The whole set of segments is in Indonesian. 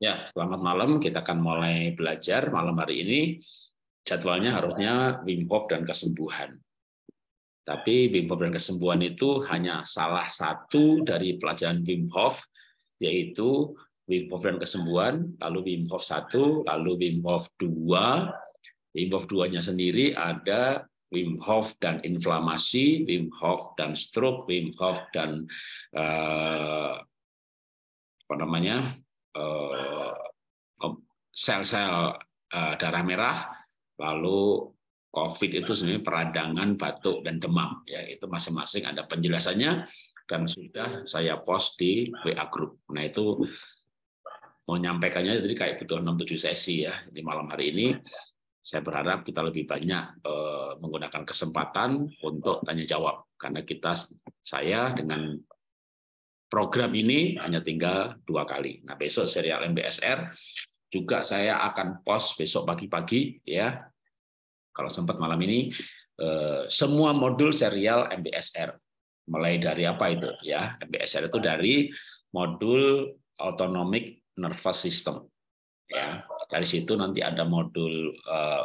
Ya, selamat malam. Kita akan mulai belajar malam hari ini. Jadwalnya harusnya Wim Hof dan kesembuhan. Tapi Wim Hof dan kesembuhan itu hanya salah satu dari pelajaran Wim Hof, yaitu Wim Hof dan kesembuhan, lalu Wim Hof 1, lalu Wim Hof 2. Wim Hof 2 sendiri ada Wim Hof dan inflamasi, Wim Hof dan stroke, Wim Hof dan eh, apa namanya Eh, sel-sel eh, darah merah, lalu COVID itu sebenarnya peradangan, batuk, dan demam. Ya, itu masing-masing ada penjelasannya dan sudah saya post di WA Group. Nah itu mau nyampaikannya jadi kayak butuh 6-7 sesi ya di malam hari ini. Saya berharap kita lebih banyak eh, menggunakan kesempatan untuk tanya jawab karena kita saya dengan program ini hanya tinggal dua kali. Nah, besok serial MBSR juga saya akan post besok pagi-pagi ya. Kalau sempat malam ini eh, semua modul serial MBSR mulai dari apa itu ya? MBSR itu dari modul autonomic nervous system ya. Dari situ nanti ada modul eh,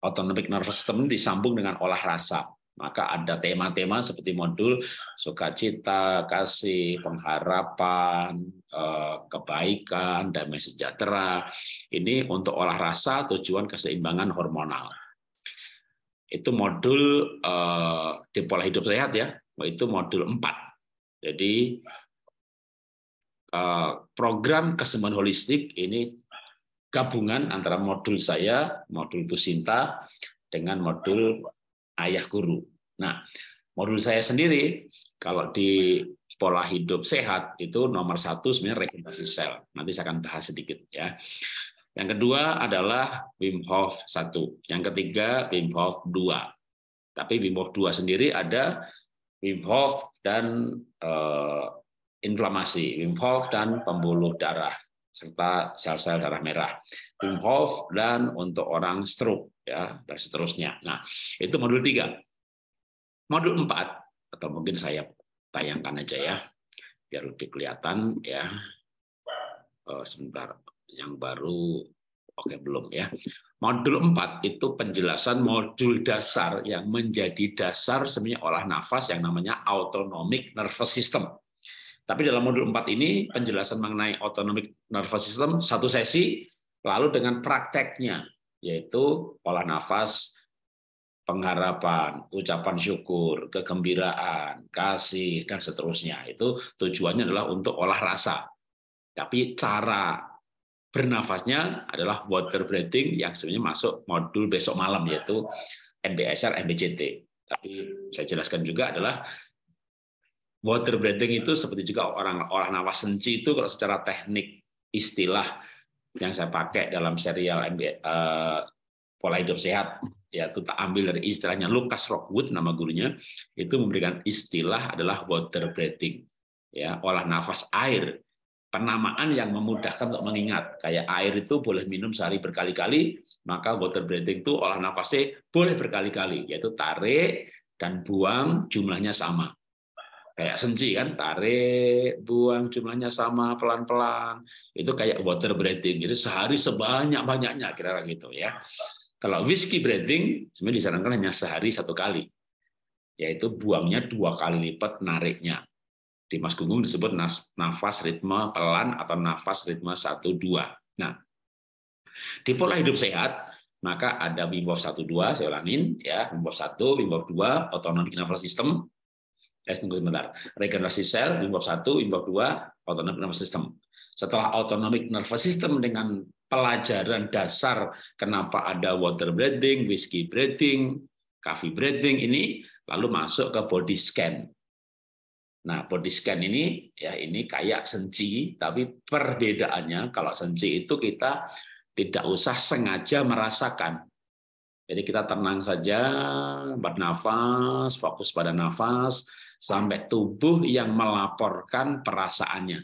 autonomic nervous system disambung dengan olah rasa maka ada tema-tema seperti modul sukacita, kasih, pengharapan, eh, kebaikan, damai sejahtera. Ini untuk olah rasa tujuan keseimbangan hormonal. Itu modul eh, di pola hidup sehat ya, itu modul 4. Jadi eh, program kesembuhan holistik ini gabungan antara modul saya, modul Bu Sinta, dengan modul ayah guru. Nah, modul saya sendiri kalau di pola hidup sehat itu nomor satu sebenarnya regenerasi sel. Nanti saya akan bahas sedikit ya. Yang kedua adalah Wim Hof satu. Yang ketiga Wim Hof dua. Tapi Wim Hof dua sendiri ada Wim Hof dan eh, inflamasi, Wim Hof dan pembuluh darah serta sel-sel darah merah. Wim nah. dan untuk orang stroke ya dan seterusnya. Nah, itu modul tiga, Modul empat atau mungkin saya tayangkan aja ya biar lebih kelihatan ya. Oh, sebentar yang baru oke belum ya. Modul empat itu penjelasan modul dasar yang menjadi dasar semuanya olah nafas yang namanya autonomic nervous system. Tapi dalam modul 4 ini penjelasan mengenai autonomic nervous system satu sesi, lalu dengan prakteknya yaitu pola nafas, pengharapan, ucapan syukur, kegembiraan, kasih dan seterusnya. Itu tujuannya adalah untuk olah rasa. Tapi cara bernafasnya adalah water breathing yang sebenarnya masuk modul besok malam yaitu MBSR MBCT. Tapi saya jelaskan juga adalah water breathing itu seperti juga orang olah nafas senci itu kalau secara teknik istilah yang saya pakai dalam serial MBA, uh, eh, pola hidup sehat yaitu tak ambil dari istilahnya Lucas Rockwood nama gurunya itu memberikan istilah adalah water breathing ya olah nafas air penamaan yang memudahkan untuk mengingat kayak air itu boleh minum sehari berkali-kali maka water breathing itu olah nafasnya boleh berkali-kali yaitu tarik dan buang jumlahnya sama kayak senji kan tarik buang jumlahnya sama pelan-pelan itu kayak water breathing jadi sehari sebanyak banyaknya kira-kira gitu ya kalau whiskey breathing sebenarnya disarankan hanya sehari satu kali yaitu buangnya dua kali lipat nariknya di Mas Gunggung disebut nafas ritme pelan atau nafas ritme satu dua nah di pola hidup sehat maka ada Wim Hof 1 saya ulangin ya Wim Hof 1 Wim Hof 2 autonomic nervous system guys eh, tunggu sebentar. Regenerasi sel, bimbab 1, bimbab 2, autonomic nervous system. Setelah autonomic nervous system dengan pelajaran dasar kenapa ada water breathing, whiskey breathing, coffee breathing ini, lalu masuk ke body scan. Nah, body scan ini ya ini kayak senci, tapi perbedaannya kalau senci itu kita tidak usah sengaja merasakan. Jadi kita tenang saja, bernafas, fokus pada nafas, sampai tubuh yang melaporkan perasaannya.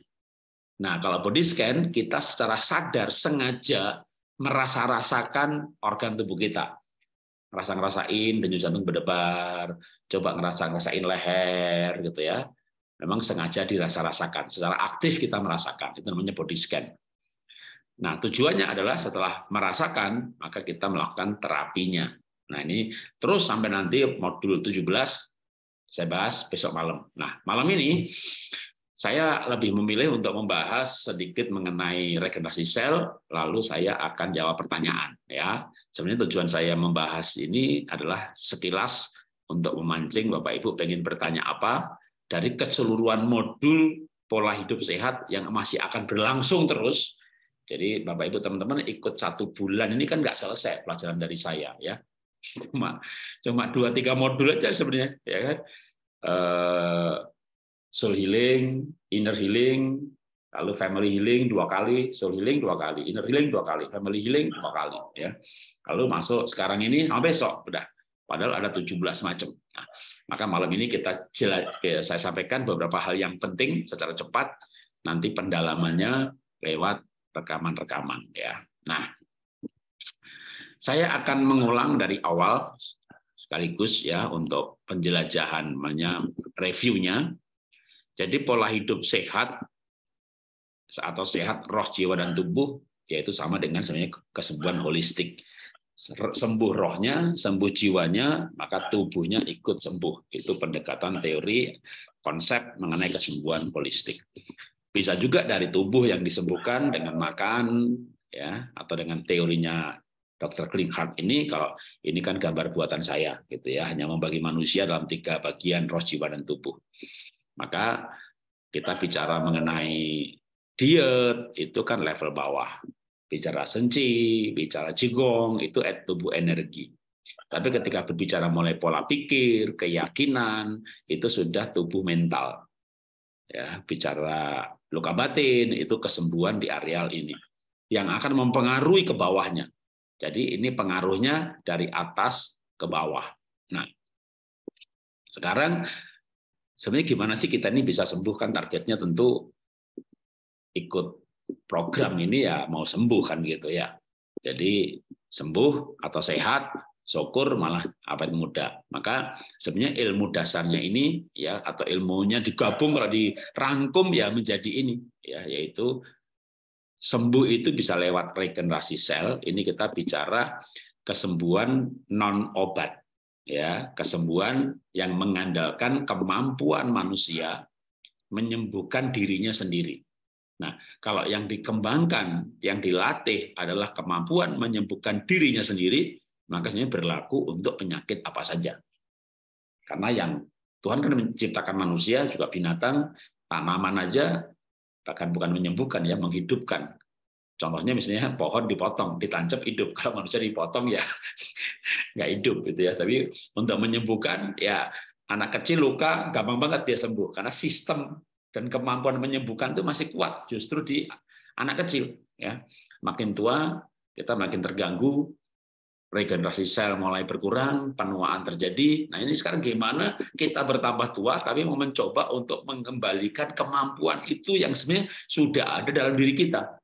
Nah, kalau body scan kita secara sadar sengaja merasa-rasakan organ tubuh kita. Rasa ngerasain denyut jantung berdebar, coba ngerasa ngerasain leher gitu ya. Memang sengaja dirasa-rasakan, secara aktif kita merasakan. Itu namanya body scan. Nah, tujuannya adalah setelah merasakan, maka kita melakukan terapinya. Nah, ini terus sampai nanti modul 17 saya bahas besok malam. Nah, malam ini saya lebih memilih untuk membahas sedikit mengenai regenerasi sel, lalu saya akan jawab pertanyaan. Ya, sebenarnya tujuan saya membahas ini adalah sekilas untuk memancing Bapak Ibu pengen bertanya apa dari keseluruhan modul pola hidup sehat yang masih akan berlangsung terus. Jadi Bapak Ibu teman-teman ikut satu bulan ini kan nggak selesai pelajaran dari saya ya. Cuma cuma dua tiga modul aja sebenarnya ya kan Eh, soul healing, inner healing, lalu family healing dua kali, soul healing dua kali, inner healing dua kali, family healing dua kali, ya. Lalu masuk sekarang ini sampai besok udah. Padahal ada 17 macam. Nah, maka malam ini kita jelas, saya sampaikan beberapa hal yang penting secara cepat. Nanti pendalamannya lewat rekaman-rekaman ya. Nah, saya akan mengulang dari awal sekaligus ya untuk penjelajahan namanya reviewnya. Jadi pola hidup sehat atau sehat roh jiwa dan tubuh yaitu sama dengan sebenarnya kesembuhan holistik. Sembuh rohnya, sembuh jiwanya, maka tubuhnya ikut sembuh. Itu pendekatan teori konsep mengenai kesembuhan holistik. Bisa juga dari tubuh yang disembuhkan dengan makan ya atau dengan teorinya Dr. Klinghardt ini kalau ini kan gambar buatan saya gitu ya hanya membagi manusia dalam tiga bagian roh jiwa dan tubuh maka kita bicara mengenai diet itu kan level bawah bicara senci bicara jigong itu tubuh energi tapi ketika berbicara mulai pola pikir keyakinan itu sudah tubuh mental ya bicara luka batin itu kesembuhan di areal ini yang akan mempengaruhi ke bawahnya jadi ini pengaruhnya dari atas ke bawah. Nah, sekarang sebenarnya gimana sih kita ini bisa sembuhkan targetnya tentu ikut program ini ya mau sembuh kan gitu ya. Jadi sembuh atau sehat, syukur malah apa itu muda. Maka sebenarnya ilmu dasarnya ini ya atau ilmunya digabung kalau dirangkum ya menjadi ini ya yaitu Sembuh itu bisa lewat regenerasi sel. Ini kita bicara kesembuhan non obat, ya kesembuhan yang mengandalkan kemampuan manusia menyembuhkan dirinya sendiri. Nah, kalau yang dikembangkan, yang dilatih adalah kemampuan menyembuhkan dirinya sendiri, maka ini berlaku untuk penyakit apa saja. Karena yang Tuhan kan menciptakan manusia juga binatang, tanaman aja bahkan bukan menyembuhkan ya menghidupkan contohnya misalnya pohon dipotong ditancap hidup kalau manusia dipotong ya nggak hidup gitu ya tapi untuk menyembuhkan ya anak kecil luka gampang banget dia sembuh karena sistem dan kemampuan menyembuhkan itu masih kuat justru di anak kecil ya makin tua kita makin terganggu regenerasi sel mulai berkurang, penuaan terjadi. Nah ini sekarang gimana kita bertambah tua, tapi mau mencoba untuk mengembalikan kemampuan itu yang sebenarnya sudah ada dalam diri kita.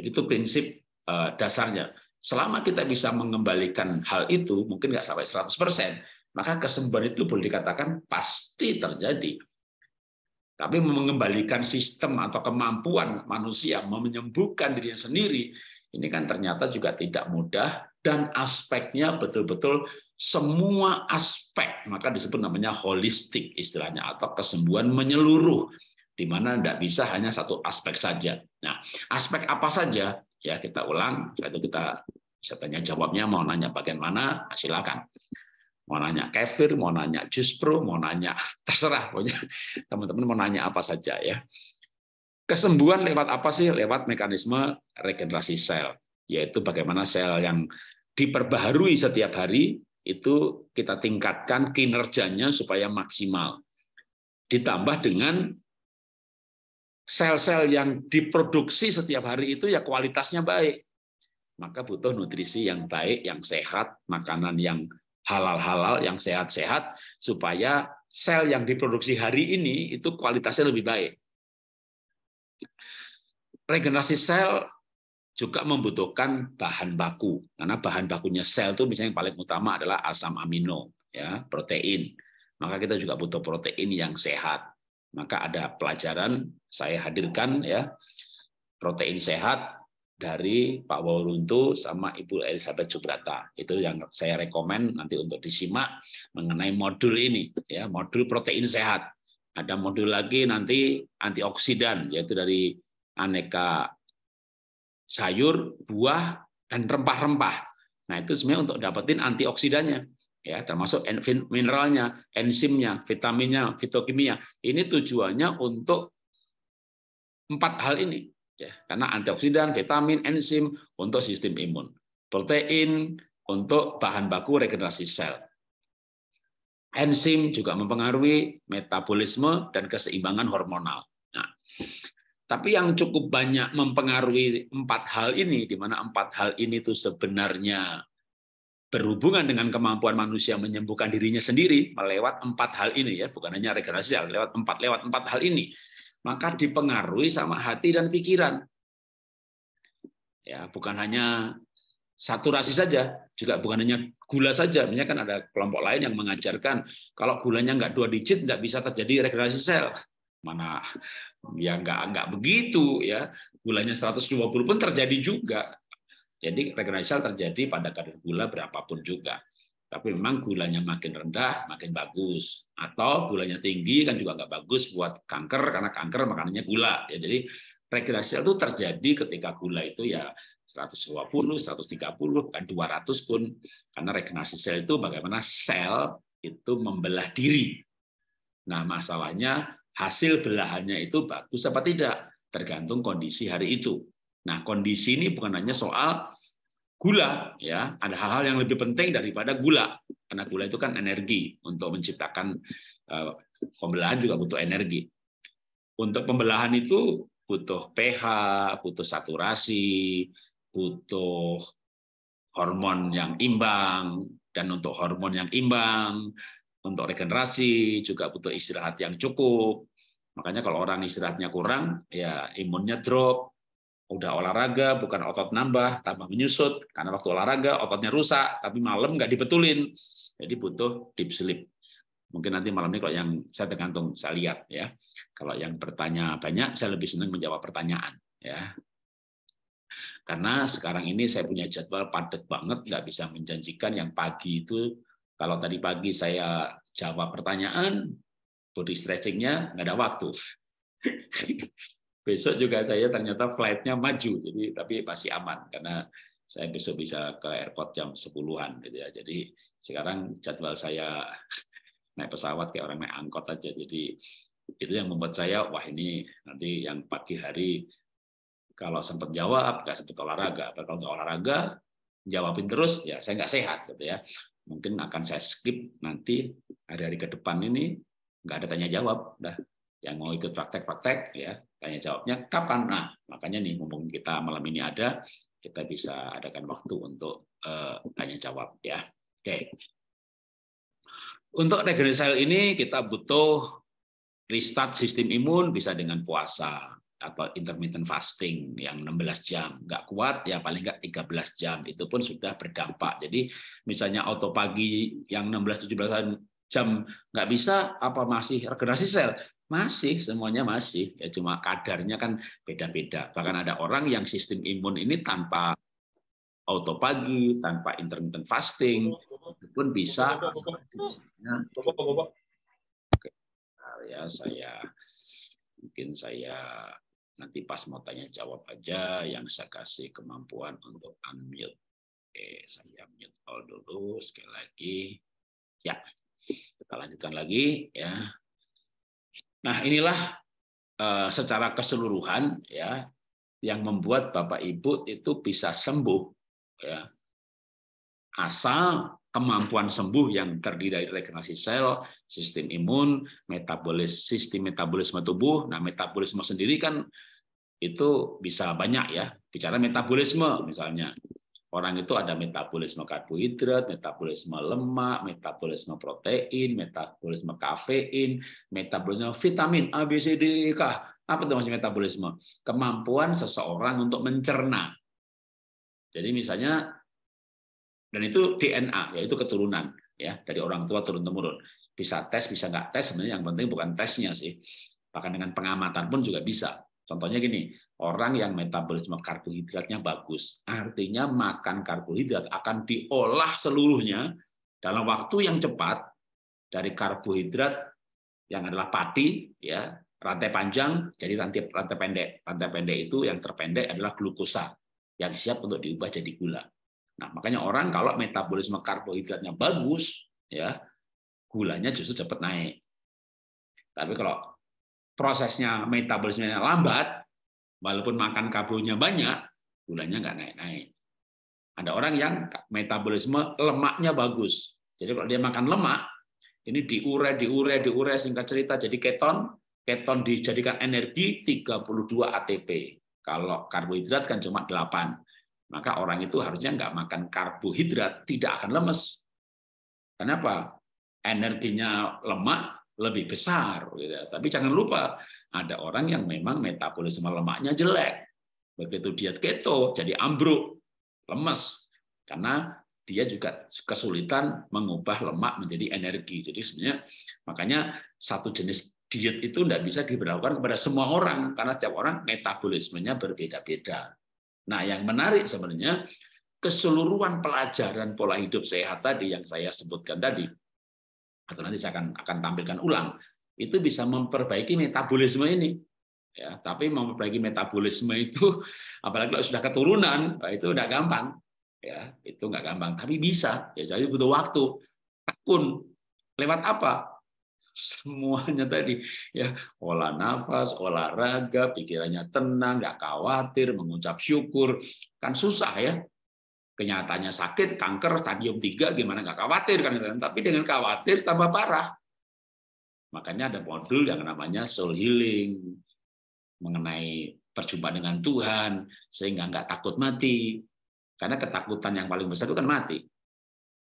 Jadi itu prinsip eh, dasarnya. Selama kita bisa mengembalikan hal itu, mungkin nggak sampai 100%, maka kesembuhan itu boleh dikatakan pasti terjadi. Tapi mengembalikan sistem atau kemampuan manusia menyembuhkan dirinya sendiri, ini kan ternyata juga tidak mudah dan aspeknya betul-betul semua aspek maka disebut namanya holistik istilahnya atau kesembuhan menyeluruh di mana tidak bisa hanya satu aspek saja. Nah, aspek apa saja ya kita ulang, itu kita bisa tanya jawabnya mau nanya bagaimana mana, nah, silakan. Mau nanya kefir, mau nanya pro mau nanya terserah pokoknya teman-teman mau nanya apa saja ya. Kesembuhan lewat apa sih? Lewat mekanisme regenerasi sel, yaitu bagaimana sel yang diperbaharui setiap hari itu kita tingkatkan kinerjanya supaya maksimal. Ditambah dengan sel-sel yang diproduksi setiap hari itu ya kualitasnya baik. Maka butuh nutrisi yang baik, yang sehat, makanan yang halal-halal, yang sehat-sehat, supaya sel yang diproduksi hari ini itu kualitasnya lebih baik. Regenerasi sel juga membutuhkan bahan baku karena bahan bakunya sel itu misalnya yang paling utama adalah asam amino ya protein maka kita juga butuh protein yang sehat maka ada pelajaran saya hadirkan ya protein sehat dari Pak Wauruntu sama Ibu Elizabeth Subrata. Itu yang saya rekomen nanti untuk disimak mengenai modul ini, ya modul protein sehat. Ada modul lagi nanti antioksidan, yaitu dari aneka sayur, buah, dan rempah-rempah. Nah, itu sebenarnya untuk dapetin antioksidannya, ya, termasuk mineralnya, enzimnya, vitaminnya, fitokimia. Ini tujuannya untuk empat hal ini, ya, karena antioksidan, vitamin, enzim untuk sistem imun, protein untuk bahan baku regenerasi sel. Enzim juga mempengaruhi metabolisme dan keseimbangan hormonal. Nah, tapi yang cukup banyak mempengaruhi empat hal ini, di mana empat hal ini itu sebenarnya berhubungan dengan kemampuan manusia menyembuhkan dirinya sendiri melewat empat hal ini ya, bukan hanya regenerasi, ya, lewat empat lewat empat hal ini, maka dipengaruhi sama hati dan pikiran. Ya, bukan hanya saturasi saja, juga bukan hanya gula saja. Misalnya kan ada kelompok lain yang mengajarkan kalau gulanya nggak dua digit nggak bisa terjadi regenerasi sel mana ya nggak nggak begitu ya gulanya 120 pun terjadi juga jadi regresial terjadi pada kadar gula berapapun juga tapi memang gulanya makin rendah makin bagus atau gulanya tinggi kan juga nggak bagus buat kanker karena kanker makanannya gula ya jadi regresial itu terjadi ketika gula itu ya 120 130 200 pun karena regenerasi sel itu bagaimana sel itu membelah diri nah masalahnya hasil belahannya itu bagus apa tidak tergantung kondisi hari itu. Nah, kondisi ini bukan hanya soal gula ya, ada hal-hal yang lebih penting daripada gula. Karena gula itu kan energi untuk menciptakan eh, pembelahan juga butuh energi. Untuk pembelahan itu butuh pH, butuh saturasi, butuh hormon yang imbang dan untuk hormon yang imbang untuk regenerasi juga butuh istirahat yang cukup Makanya kalau orang istirahatnya kurang, ya imunnya drop. Udah olahraga, bukan otot nambah, tambah menyusut. Karena waktu olahraga, ototnya rusak, tapi malam nggak dibetulin. Jadi butuh deep sleep. Mungkin nanti malam ini kalau yang saya tergantung, saya lihat ya. Kalau yang bertanya banyak, saya lebih senang menjawab pertanyaan. ya Karena sekarang ini saya punya jadwal padat banget, nggak bisa menjanjikan yang pagi itu kalau tadi pagi saya jawab pertanyaan, Body stretchingnya nggak ada waktu. besok juga saya ternyata flightnya maju, jadi tapi masih aman karena saya besok bisa ke airport jam 10-an gitu ya. Jadi sekarang jadwal saya naik pesawat kayak orang naik angkot aja. Jadi itu yang membuat saya wah ini nanti yang pagi hari kalau sempat jawab nggak sempat olahraga tapi kalau nggak olahraga jawabin terus ya saya nggak sehat gitu ya mungkin akan saya skip nanti hari-hari ke depan ini nggak ada tanya jawab dah yang mau ikut praktek-praktek ya tanya jawabnya kapan nah makanya nih mumpung kita malam ini ada kita bisa adakan waktu untuk uh, tanya jawab ya oke okay. untuk regenerasi ini kita butuh restart sistem imun bisa dengan puasa atau intermittent fasting yang 16 jam nggak kuat ya paling nggak 13 jam itu pun sudah berdampak jadi misalnya auto pagi yang 16 17 jam nggak bisa apa masih regenerasi sel masih semuanya masih ya cuma kadarnya kan beda-beda bahkan ada orang yang sistem imun ini tanpa autopagi tanpa intermittent fasting pun bisa Oke. ya saya mungkin saya nanti pas mau tanya jawab aja yang saya kasih kemampuan untuk unmute Oke, saya mute all dulu sekali lagi. Ya, kita lanjutkan lagi ya. Nah, inilah uh, secara keseluruhan ya yang membuat Bapak Ibu itu bisa sembuh ya. Asal kemampuan sembuh yang terdiri dari regenerasi sel, sistem imun, metabolis sistem metabolisme tubuh. Nah, metabolisme sendiri kan itu bisa banyak ya. Bicara metabolisme misalnya. Orang itu ada metabolisme karbohidrat, metabolisme lemak, metabolisme protein, metabolisme kafein, metabolisme vitamin A, B, C, D, e, K. Apa itu maksudnya metabolisme? Kemampuan seseorang untuk mencerna. Jadi misalnya dan itu DNA, yaitu keturunan ya dari orang tua turun temurun. Bisa tes, bisa nggak tes. Sebenarnya yang penting bukan tesnya sih. Bahkan dengan pengamatan pun juga bisa. Contohnya gini, orang yang metabolisme karbohidratnya bagus. Artinya makan karbohidrat akan diolah seluruhnya dalam waktu yang cepat dari karbohidrat yang adalah padi, ya, rantai panjang jadi rantai rantai pendek. Rantai pendek itu yang terpendek adalah glukosa yang siap untuk diubah jadi gula. Nah, makanya orang kalau metabolisme karbohidratnya bagus ya, gulanya justru cepat naik. Tapi kalau prosesnya metabolismenya lambat, Walaupun makan karbonya banyak, gulanya nggak naik-naik. Ada orang yang metabolisme lemaknya bagus. Jadi kalau dia makan lemak, ini diure diure diure singkat cerita jadi keton. Keton dijadikan energi 32 ATP. Kalau karbohidrat kan cuma 8. Maka orang itu harusnya nggak makan karbohidrat, tidak akan lemes. Kenapa? Energinya lemak lebih besar. Gitu. Tapi jangan lupa, ada orang yang memang metabolisme lemaknya jelek. Begitu diet keto, jadi ambruk, lemes. Karena dia juga kesulitan mengubah lemak menjadi energi. Jadi sebenarnya makanya satu jenis diet itu tidak bisa diberlakukan kepada semua orang karena setiap orang metabolismenya berbeda-beda. Nah, yang menarik sebenarnya keseluruhan pelajaran pola hidup sehat tadi yang saya sebutkan tadi atau nanti saya akan akan tampilkan ulang itu bisa memperbaiki metabolisme ini. Ya, tapi memperbaiki metabolisme itu, apalagi kalau sudah keturunan, nah, itu tidak gampang. Ya, itu nggak gampang. Tapi bisa. Ya, jadi butuh waktu. Tekun. Lewat apa? Semuanya tadi. Ya, olah nafas, olahraga, pikirannya tenang, nggak khawatir, mengucap syukur. Kan susah ya kenyataannya sakit, kanker, stadium 3, gimana nggak khawatir kan? Tapi dengan khawatir tambah parah. Makanya ada modul yang namanya soul healing, mengenai perjumpaan dengan Tuhan, sehingga nggak takut mati. Karena ketakutan yang paling besar itu kan mati.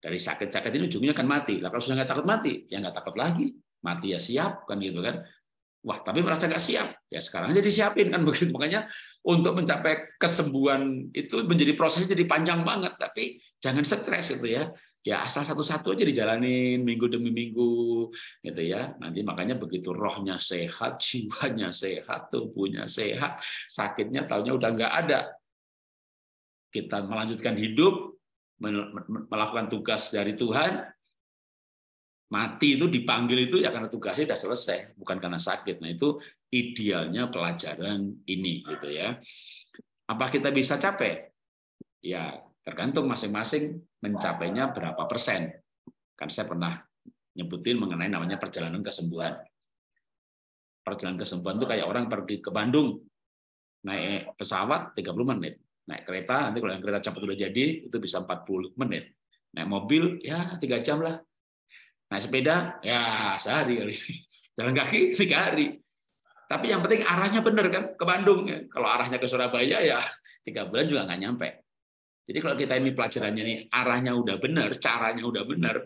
Dari sakit-sakit ini ujungnya kan mati. Lah kalau sudah nggak takut mati, ya nggak takut lagi. Mati ya siap, kan gitu kan. Wah, tapi merasa nggak siap. Ya sekarang jadi siapin kan begitu. Makanya untuk mencapai kesembuhan itu menjadi proses jadi panjang banget. Tapi jangan stres gitu ya ya asal satu-satu aja dijalanin minggu demi minggu gitu ya nanti makanya begitu rohnya sehat jiwanya sehat tubuhnya sehat sakitnya tahunya udah nggak ada kita melanjutkan hidup melakukan tugas dari Tuhan mati itu dipanggil itu ya karena tugasnya sudah selesai bukan karena sakit nah itu idealnya pelajaran ini gitu ya apa kita bisa capek ya Tergantung masing-masing mencapainya berapa persen. Kan saya pernah nyebutin mengenai namanya perjalanan kesembuhan. Perjalanan kesembuhan itu kayak orang pergi ke Bandung, naik pesawat 30 menit. Naik kereta, nanti kalau yang kereta cepat udah jadi, itu bisa 40 menit. Naik mobil, ya tiga jam lah. Naik sepeda, ya sehari kali. Jalan kaki, tiga hari. Tapi yang penting arahnya benar kan, ke Bandung. Kalau arahnya ke Surabaya, ya tiga bulan juga nggak nyampe. Jadi kalau kita ini pelajarannya ini arahnya udah benar, caranya udah benar,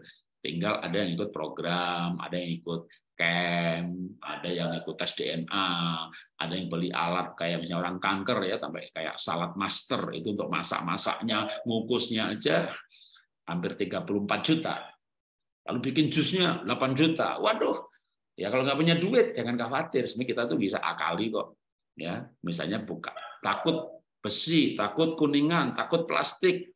tinggal ada yang ikut program, ada yang ikut camp, ada yang ikut tes DNA, ada yang beli alat kayak misalnya orang kanker ya, tambah kayak salad master itu untuk masak-masaknya, ngukusnya aja hampir 34 juta. Lalu bikin jusnya 8 juta. Waduh, ya kalau nggak punya duit jangan khawatir, sebenarnya kita tuh bisa akali kok. Ya, misalnya buka takut besi, takut kuningan, takut plastik.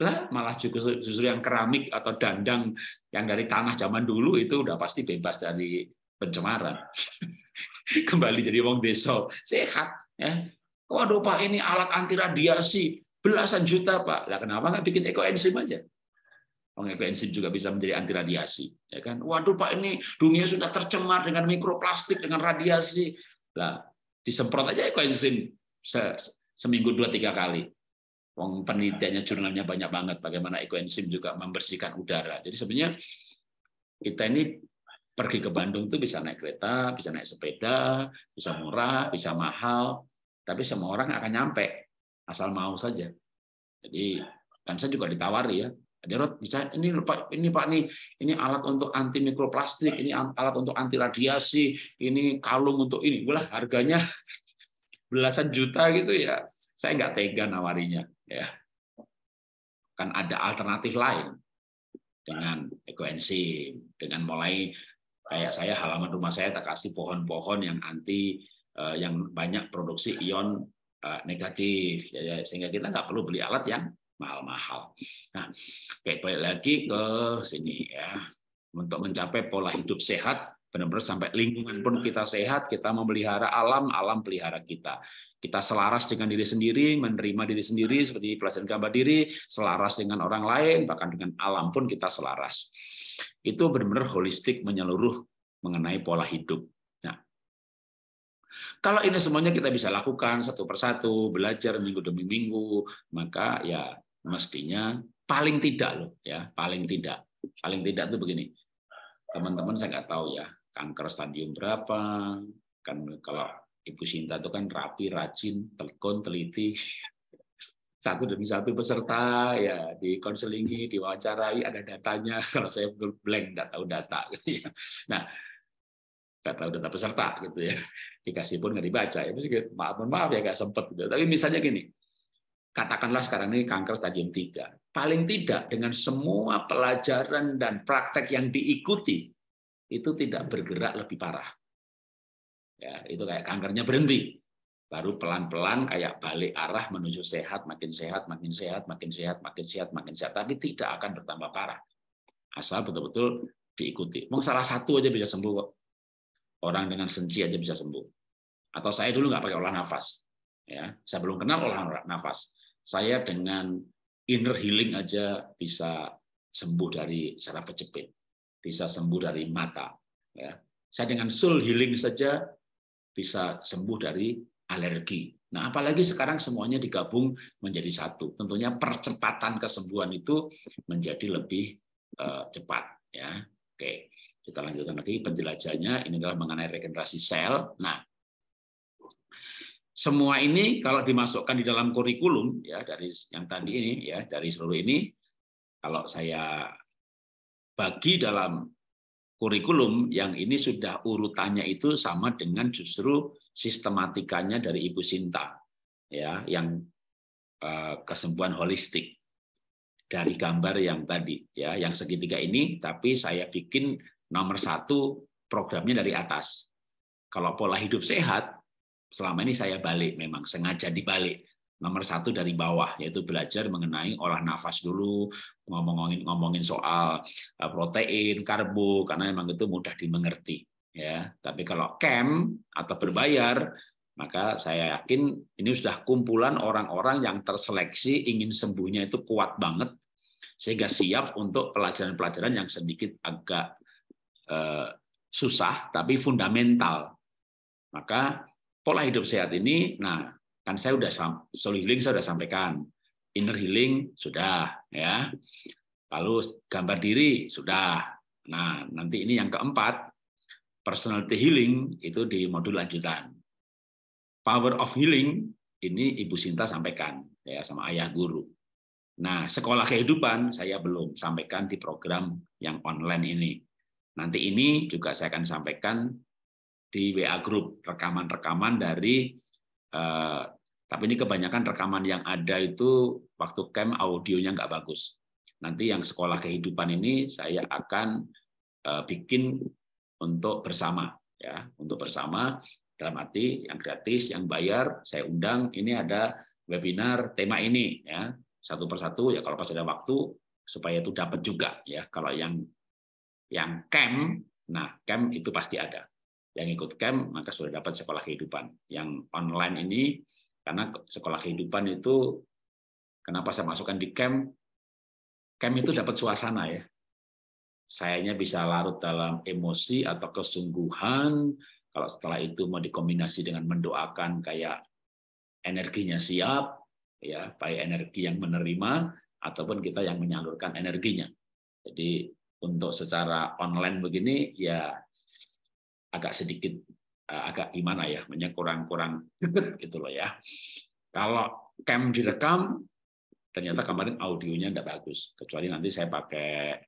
Lah, malah justru, justru yang keramik atau dandang yang dari tanah zaman dulu itu udah pasti bebas dari pencemaran. Kembali jadi wong desa, sehat ya. Waduh Pak, ini alat anti radiasi belasan juta Pak. Lah kenapa nggak bikin ekoenzim aja? Wong ekoenzim juga bisa menjadi anti radiasi, ya kan? Waduh Pak, ini dunia sudah tercemar dengan mikroplastik dengan radiasi. Lah disemprot aja ekoenzim seminggu dua tiga kali. Wong penelitiannya jurnalnya banyak banget bagaimana ekoenzim juga membersihkan udara. Jadi sebenarnya kita ini pergi ke Bandung tuh bisa naik kereta, bisa naik sepeda, bisa murah, bisa mahal, tapi semua orang akan nyampe asal mau saja. Jadi kan saya juga ditawari ya, Jarod bisa ini Pak ini Pak nih ini alat untuk anti mikroplastik, ini alat untuk anti radiasi, ini kalung untuk ini. Wah, harganya belasan juta gitu ya saya nggak tega nawarinya ya kan ada alternatif lain dengan ekoenzim dengan mulai kayak saya halaman rumah saya tak kasih pohon-pohon yang anti eh, yang banyak produksi ion eh, negatif ya, ya, sehingga kita nggak perlu beli alat yang mahal-mahal. Nah, baik baik lagi ke sini ya untuk mencapai pola hidup sehat benar-benar sampai lingkungan pun kita sehat, kita memelihara alam, alam pelihara kita. Kita selaras dengan diri sendiri, menerima diri sendiri seperti pelajaran gambar diri, selaras dengan orang lain, bahkan dengan alam pun kita selaras. Itu benar-benar holistik menyeluruh mengenai pola hidup. Nah, kalau ini semuanya kita bisa lakukan satu persatu, belajar minggu demi minggu, maka ya mestinya paling tidak loh ya, paling tidak. Paling tidak itu begini, teman-teman saya nggak tahu ya kanker stadium berapa, kan kalau Ibu Sinta itu kan rapi, rajin, telkon teliti, satu demi satu peserta ya dikonselingi, diwawancarai, ada datanya. Kalau saya blank, tidak tahu data. Gitu ya. Nah, nggak tahu data peserta gitu ya. Dikasih pun nggak dibaca. Ya, maaf, maaf ya nggak sempet. Gitu. Tapi misalnya gini, katakanlah sekarang ini kanker stadium 3. Paling tidak dengan semua pelajaran dan praktek yang diikuti, itu tidak bergerak lebih parah. Ya, itu kayak kankernya berhenti. Baru pelan-pelan kayak balik arah menuju sehat, makin sehat, makin sehat, makin sehat, makin sehat, makin sehat, tapi tidak akan bertambah parah. Asal betul-betul diikuti. Mau salah satu aja bisa sembuh kok. Orang dengan senci aja bisa sembuh. Atau saya dulu nggak pakai olah nafas. Ya, saya belum kenal olah nafas. Saya dengan inner healing aja bisa sembuh dari secara kejepit bisa sembuh dari mata. Ya. Saya dengan soul healing saja bisa sembuh dari alergi. Nah, apalagi sekarang semuanya digabung menjadi satu. Tentunya percepatan kesembuhan itu menjadi lebih uh, cepat. Ya, oke. Kita lanjutkan lagi penjelajahnya. Ini adalah mengenai regenerasi sel. Nah, semua ini kalau dimasukkan di dalam kurikulum ya dari yang tadi ini ya dari seluruh ini kalau saya bagi dalam kurikulum yang ini sudah urutannya itu sama dengan justru sistematikanya dari Ibu Sinta ya yang eh, kesembuhan holistik dari gambar yang tadi ya yang segitiga ini tapi saya bikin nomor satu programnya dari atas kalau pola hidup sehat selama ini saya balik memang sengaja dibalik nomor satu dari bawah yaitu belajar mengenai olah nafas dulu ngomongin ngomongin soal e, protein karbo karena memang itu mudah dimengerti ya tapi kalau camp atau berbayar maka saya yakin ini sudah kumpulan orang-orang yang terseleksi ingin sembuhnya itu kuat banget sehingga siap untuk pelajaran-pelajaran yang sedikit agak eh, susah tapi fundamental maka pola hidup sehat ini nah Kan saya sudah soul healing saya sudah sampaikan, inner healing sudah ya. Lalu gambar diri sudah. Nah, nanti ini yang keempat, personality healing itu di modul lanjutan. Power of healing ini Ibu Sinta sampaikan ya sama ayah guru. Nah, sekolah kehidupan saya belum sampaikan di program yang online ini. Nanti ini juga saya akan sampaikan di WA grup rekaman-rekaman dari eh, tapi ini kebanyakan rekaman yang ada itu waktu camp audionya nggak bagus. Nanti yang sekolah kehidupan ini saya akan eh, bikin untuk bersama ya, untuk bersama dalam arti yang gratis, yang bayar saya undang. Ini ada webinar tema ini ya satu persatu ya kalau pas ada waktu supaya itu dapat juga ya kalau yang yang camp nah camp itu pasti ada yang ikut camp maka sudah dapat sekolah kehidupan yang online ini karena sekolah kehidupan itu kenapa saya masukkan di camp? Camp itu dapat suasana ya. Sayanya bisa larut dalam emosi atau kesungguhan. Kalau setelah itu mau dikombinasi dengan mendoakan kayak energinya siap, ya baik energi yang menerima ataupun kita yang menyalurkan energinya. Jadi untuk secara online begini ya agak sedikit Eh, agak gimana ya, banyak kurang-kurang deket gitu loh ya. Kalau cam direkam, ternyata kemarin audionya tidak bagus. Kecuali nanti saya pakai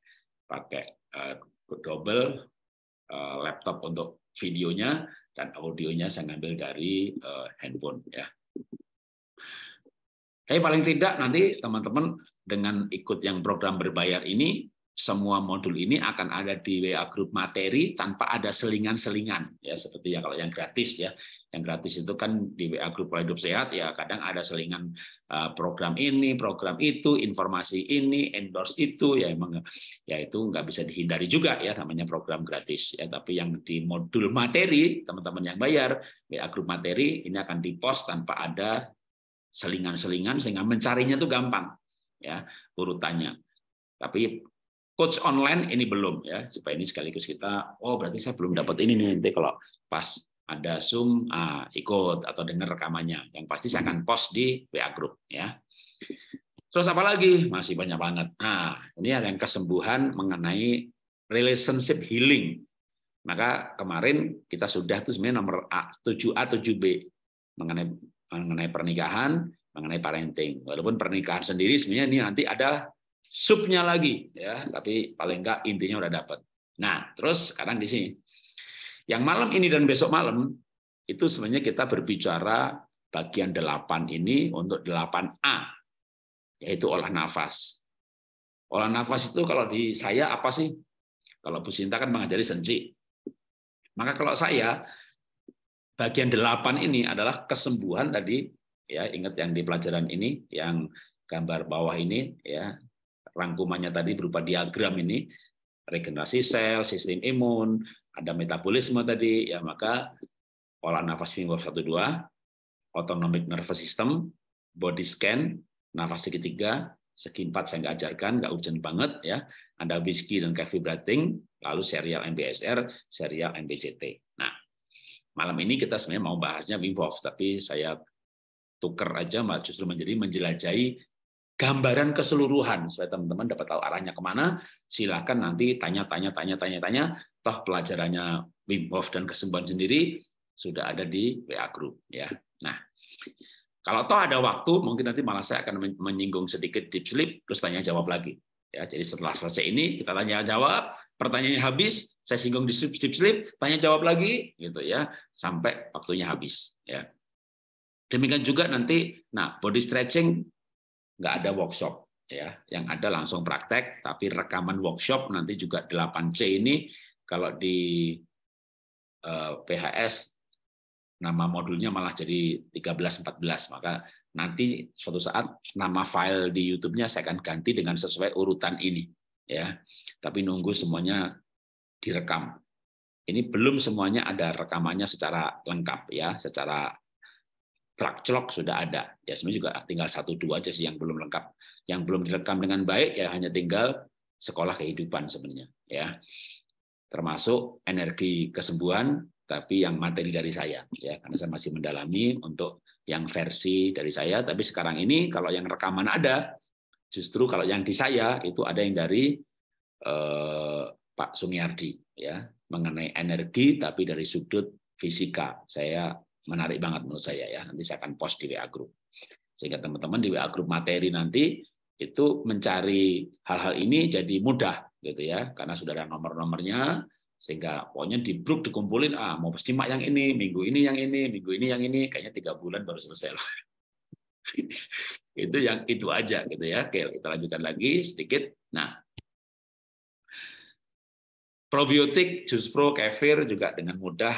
pakai uh, double uh, laptop untuk videonya dan audionya saya ngambil dari uh, handphone ya. Tapi paling tidak nanti teman-teman dengan ikut yang program berbayar ini semua modul ini akan ada di WA grup materi tanpa ada selingan-selingan ya seperti ya kalau yang gratis ya yang gratis itu kan di WA grup pola hidup sehat ya kadang ada selingan eh, program ini program itu informasi ini endorse itu ya emang ya itu nggak bisa dihindari juga ya namanya program gratis ya tapi yang di modul materi teman-teman yang bayar WA grup materi ini akan dipost tanpa ada selingan-selingan sehingga mencarinya itu gampang ya urutannya tapi coach online ini belum ya supaya ini sekaligus kita oh berarti saya belum dapat ini nih nanti kalau pas ada zoom ah, ikut atau dengar rekamannya yang pasti saya akan post di WA group ya terus apa lagi masih banyak banget nah ini ada yang kesembuhan mengenai relationship healing maka kemarin kita sudah tuh sebenarnya nomor A, 7A 7B mengenai mengenai pernikahan mengenai parenting walaupun pernikahan sendiri sebenarnya ini nanti ada subnya lagi ya tapi paling enggak intinya udah dapat nah terus sekarang di sini yang malam ini dan besok malam itu sebenarnya kita berbicara bagian 8 ini untuk 8A yaitu olah nafas olah nafas itu kalau di saya apa sih kalau Bu Sinta kan mengajari senji maka kalau saya bagian 8 ini adalah kesembuhan tadi ya ingat yang di pelajaran ini yang gambar bawah ini ya rangkumannya tadi berupa diagram ini regenerasi sel, sistem imun, ada metabolisme tadi, ya maka pola nafas minggu 1 2, autonomic nervous system, body scan, nafas segitiga, tiga, segi empat saya nggak ajarkan, nggak urgent banget ya. Ada whisky dan coffee brating, lalu serial MBSR, serial MBCT. Nah, malam ini kita sebenarnya mau bahasnya Wim Hof, tapi saya tuker aja justru menjadi menjelajahi gambaran keseluruhan supaya teman-teman dapat tahu arahnya kemana. Silakan nanti tanya-tanya, tanya-tanya, tanya. Toh pelajarannya Wim Hof dan kesembuhan sendiri sudah ada di WA group ya. Nah, kalau toh ada waktu, mungkin nanti malah saya akan menyinggung sedikit deep sleep terus tanya jawab lagi. Ya, jadi setelah selesai ini kita tanya jawab, pertanyaannya habis, saya singgung di deep sleep, tanya jawab lagi gitu ya sampai waktunya habis ya. Demikian juga nanti nah body stretching nggak ada workshop ya yang ada langsung praktek tapi rekaman workshop nanti juga 8C ini kalau di eh, PHS nama modulnya malah jadi 13 14 maka nanti suatu saat nama file di YouTube-nya saya akan ganti dengan sesuai urutan ini ya tapi nunggu semuanya direkam ini belum semuanya ada rekamannya secara lengkap ya secara Trakcelok sudah ada. Ya sebenarnya juga tinggal satu dua aja sih yang belum lengkap. Yang belum direkam dengan baik ya hanya tinggal sekolah kehidupan sebenarnya. Ya termasuk energi kesembuhan, tapi yang materi dari saya. Ya karena saya masih mendalami untuk yang versi dari saya. Tapi sekarang ini kalau yang rekaman ada, justru kalau yang di saya itu ada yang dari eh, Pak Sungiardi ya mengenai energi tapi dari sudut fisika. Saya menarik banget menurut saya ya. Nanti saya akan post di WA Group. Sehingga teman-teman di WA Group materi nanti itu mencari hal-hal ini jadi mudah gitu ya. Karena sudah ada nomor-nomornya sehingga pokoknya di grup dikumpulin ah mau simak yang ini minggu ini yang ini minggu ini yang ini kayaknya tiga bulan baru selesai lah. itu yang itu aja gitu ya oke kita lanjutkan lagi sedikit nah probiotik jus pro kefir juga dengan mudah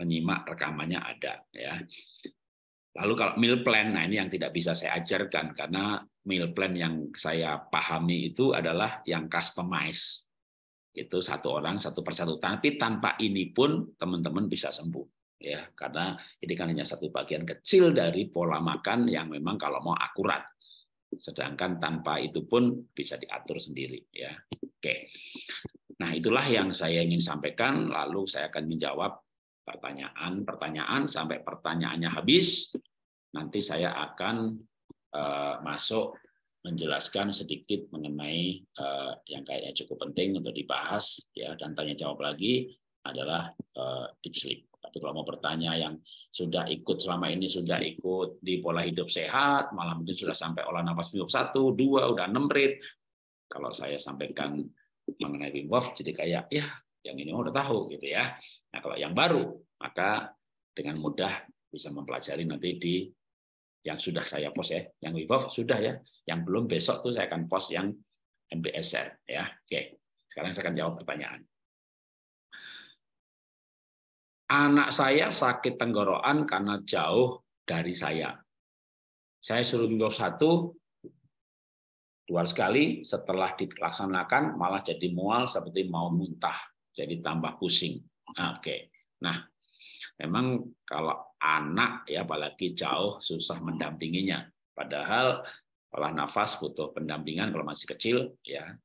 penyimak rekamannya ada ya. Lalu kalau meal plan, nah ini yang tidak bisa saya ajarkan karena meal plan yang saya pahami itu adalah yang customize. Itu satu orang satu persatu. Tapi tanpa ini pun teman-teman bisa sembuh ya karena ini kan hanya satu bagian kecil dari pola makan yang memang kalau mau akurat sedangkan tanpa itu pun bisa diatur sendiri ya oke nah itulah yang saya ingin sampaikan lalu saya akan menjawab pertanyaan-pertanyaan sampai pertanyaannya habis. Nanti saya akan uh, masuk menjelaskan sedikit mengenai uh, yang kayaknya cukup penting untuk dibahas ya dan tanya jawab lagi adalah uh, deep sleep. Tapi kalau mau bertanya yang sudah ikut selama ini sudah ikut di pola hidup sehat, malah mungkin sudah sampai olah nafas Wim satu, dua, udah enam rit. Kalau saya sampaikan mengenai Wim Hof jadi kayak ya yang ini udah tahu gitu ya. Nah, kalau yang baru maka dengan mudah bisa mempelajari nanti di yang sudah saya post ya, yang Wibov sudah ya, yang belum besok tuh saya akan post yang MBSR ya. Oke. Sekarang saya akan jawab pertanyaan. Anak saya sakit tenggorokan karena jauh dari saya. Saya suruh Wibov satu dua sekali setelah dilaksanakan malah jadi mual seperti mau muntah jadi tambah pusing. Oke. Nah, memang kalau anak ya apalagi jauh susah mendampinginya. Padahal olah nafas butuh pendampingan kalau masih kecil ya.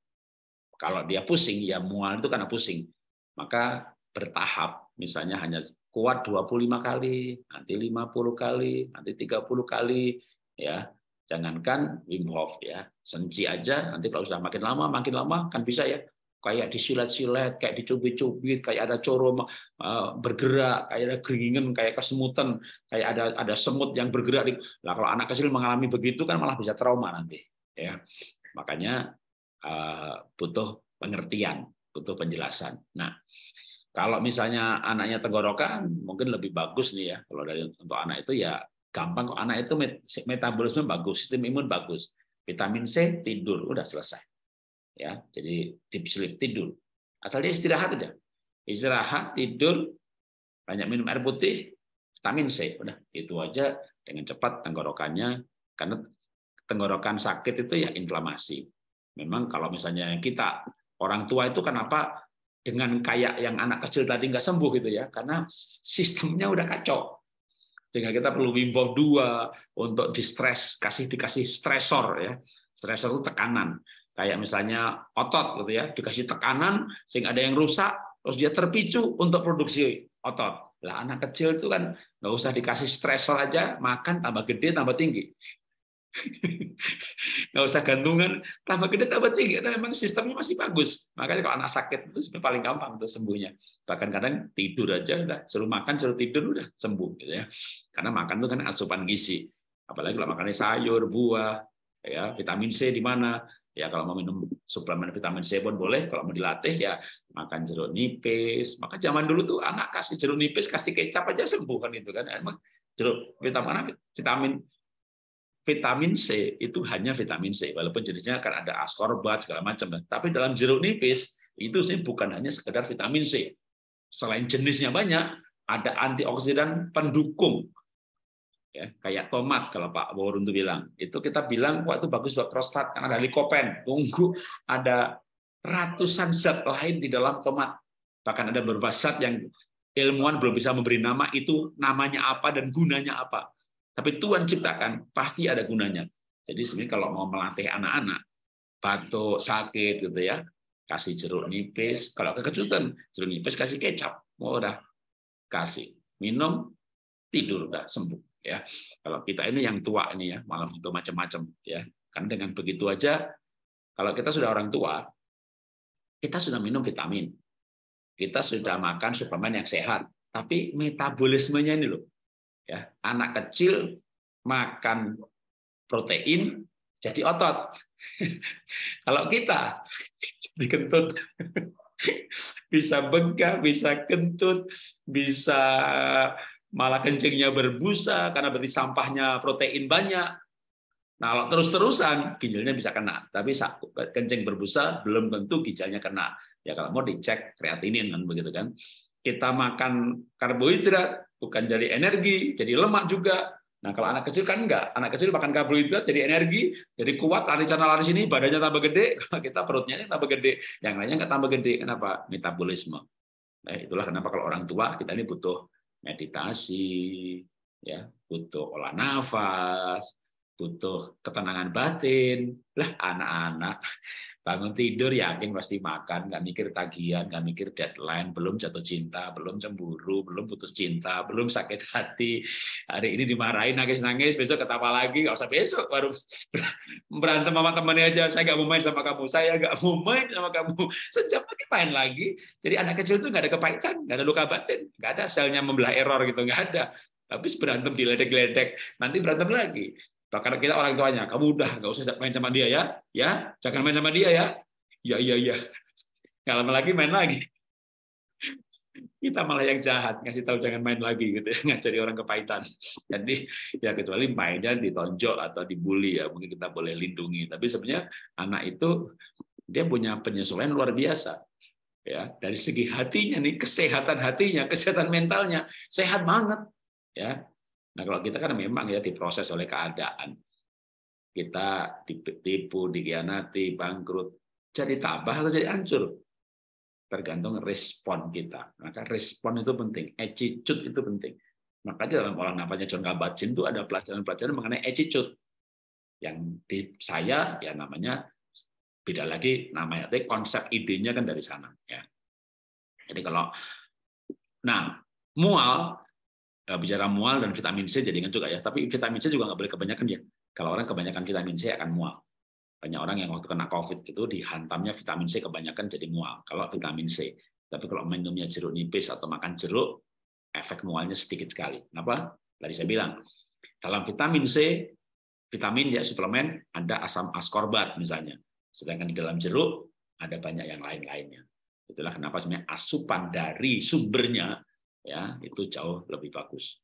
Kalau dia pusing ya mual itu karena pusing. Maka bertahap misalnya hanya kuat 25 kali, nanti 50 kali, nanti 30 kali ya. Jangankan Wim Hof ya, senci aja nanti kalau sudah makin lama makin lama kan bisa ya kayak disilet-silet, kayak dicubit-cubit, kayak ada coro bergerak, kayak ada keringin kayak kesemutan, kayak ada ada semut yang bergerak. Nah, kalau anak kecil mengalami begitu kan malah bisa trauma nanti, ya. Makanya eh, butuh pengertian, butuh penjelasan. Nah, kalau misalnya anaknya tenggorokan, mungkin lebih bagus nih ya. Kalau dari untuk anak itu ya gampang kok anak itu metabolisme bagus, sistem imun bagus, vitamin C tidur udah selesai ya jadi deep sleep tidur asal dia istirahat aja istirahat tidur banyak minum air putih vitamin C udah itu aja dengan cepat tenggorokannya karena tenggorokan sakit itu ya inflamasi memang kalau misalnya kita orang tua itu kenapa dengan kayak yang anak kecil tadi nggak sembuh gitu ya karena sistemnya udah kacau sehingga kita perlu involve dua untuk di stres kasih dikasih stresor ya stresor itu tekanan kayak misalnya otot gitu ya dikasih tekanan sehingga ada yang rusak terus dia terpicu untuk produksi otot lah anak kecil itu kan nggak usah dikasih stresor aja makan tambah gede tambah tinggi nggak usah gantungan tambah gede tambah tinggi karena memang sistemnya masih bagus makanya kalau anak sakit itu paling gampang untuk sembuhnya bahkan kadang tidur aja udah seru makan seru tidur udah sembuh gitu ya karena makan itu kan asupan gizi apalagi kalau makannya sayur buah ya vitamin C di mana Ya kalau mau minum suplemen vitamin C pun boleh. Kalau mau dilatih ya makan jeruk nipis. Maka zaman dulu tuh anak kasih jeruk nipis, kasih kecap aja sembuh kan itu kan. Emang jeruk vitamin vitamin vitamin C itu hanya vitamin C. Walaupun jenisnya akan ada askorbat segala macam. Tapi dalam jeruk nipis itu sih bukan hanya sekedar vitamin C. Selain jenisnya banyak, ada antioksidan pendukung ya kayak tomat kalau Pak Waworuntu bilang itu kita bilang wah itu bagus buat prostat karena ada likopen tunggu ada ratusan zat lain di dalam tomat bahkan ada beberapa zat yang ilmuwan belum bisa memberi nama itu namanya apa dan gunanya apa tapi Tuhan ciptakan pasti ada gunanya jadi sebenarnya kalau mau melatih anak-anak batuk sakit gitu ya kasih jeruk nipis kalau kekejutan jeruk nipis kasih kecap oh, udah kasih minum tidur udah sembuh ya kalau kita ini yang tua ini ya malam itu macam-macam ya kan dengan begitu aja kalau kita sudah orang tua kita sudah minum vitamin kita sudah makan suplemen yang sehat tapi metabolismenya ini loh ya anak kecil makan protein jadi otot kalau kita jadi kentut bisa bengkak bisa kentut bisa malah kencingnya berbusa karena berarti sampahnya protein banyak. Nah, kalau terus-terusan ginjalnya bisa kena, tapi kencing berbusa belum tentu ginjalnya kena. Ya kalau mau dicek kreatinin kan begitu kan. Kita makan karbohidrat bukan jadi energi, jadi lemak juga. Nah, kalau anak kecil kan enggak. Anak kecil makan karbohidrat jadi energi, jadi kuat lari sana lari sini, badannya tambah gede, kalau kita perutnya tambah gede, yang lainnya enggak tambah gede. Kenapa? Metabolisme. Nah, itulah kenapa kalau orang tua kita ini butuh meditasi, ya butuh olah nafas, butuh ketenangan batin. Lah anak-anak bangun tidur yakin pasti makan, nggak mikir tagihan, nggak mikir deadline, belum jatuh cinta, belum cemburu, belum putus cinta, belum sakit hati. Hari ini dimarahin nangis-nangis, besok ketawa lagi, nggak usah besok baru berantem sama temannya aja. Saya nggak mau main sama kamu, saya nggak mau main sama kamu. Sejam lagi main lagi. Jadi anak kecil tuh nggak ada kepahitan, nggak ada luka batin, nggak ada selnya membelah error gitu, nggak ada habis berantem diledek-ledek, nanti berantem lagi. Nah, karena kita orang tuanya, kamu udah nggak usah main sama dia ya, ya jangan main sama dia ya. Ya ya, ya, Nggak lama lagi main lagi. Kita malah yang jahat ngasih tahu jangan main lagi gitu ya, ngajari orang kepahitan. Jadi ya kecuali mainnya ditonjol atau dibully ya mungkin kita boleh lindungi. Tapi sebenarnya anak itu dia punya penyesuaian luar biasa ya dari segi hatinya nih kesehatan hatinya kesehatan mentalnya sehat banget ya Nah kalau kita kan memang ya diproses oleh keadaan. Kita ditipu, dikhianati, bangkrut. Jadi tabah atau jadi hancur? Tergantung respon kita. Maka respon itu penting. Attitude itu penting. Makanya dalam orang nafasnya John kabat itu ada pelajaran-pelajaran mengenai attitude. Yang di saya ya namanya beda lagi namanya tapi konsep idenya kan dari sana ya jadi kalau nah mual Eh, bicara mual dan vitamin C jadi juga ya. Tapi vitamin C juga nggak boleh kebanyakan ya. Kalau orang kebanyakan vitamin C akan mual. Banyak orang yang waktu kena COVID itu dihantamnya vitamin C kebanyakan jadi mual. Kalau vitamin C. Tapi kalau minumnya jeruk nipis atau makan jeruk, efek mualnya sedikit sekali. Kenapa? Tadi saya bilang, dalam vitamin C, vitamin ya suplemen, ada asam askorbat misalnya. Sedangkan di dalam jeruk, ada banyak yang lain-lainnya. Itulah kenapa sebenarnya asupan dari sumbernya ya itu jauh lebih bagus.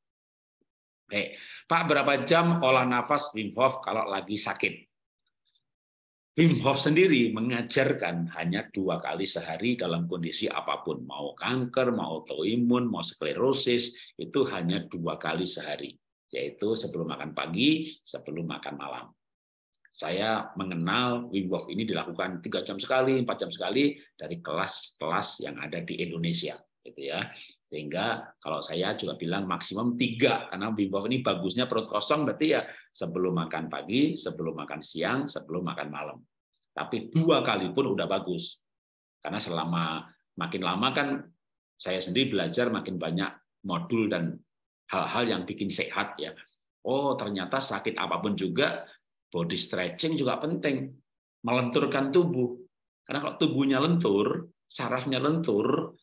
Oke, Pak berapa jam olah nafas Wim Hof kalau lagi sakit? Wim Hof sendiri mengajarkan hanya dua kali sehari dalam kondisi apapun, mau kanker, mau autoimun, mau sklerosis, itu hanya dua kali sehari, yaitu sebelum makan pagi, sebelum makan malam. Saya mengenal Wim Hof ini dilakukan tiga jam sekali, empat jam sekali dari kelas-kelas yang ada di Indonesia gitu ya sehingga kalau saya juga bilang maksimum tiga karena bimbang ini bagusnya perut kosong berarti ya sebelum makan pagi sebelum makan siang sebelum makan malam tapi dua kali pun udah bagus karena selama makin lama kan saya sendiri belajar makin banyak modul dan hal-hal yang bikin sehat ya oh ternyata sakit apapun juga body stretching juga penting melenturkan tubuh karena kalau tubuhnya lentur sarafnya lentur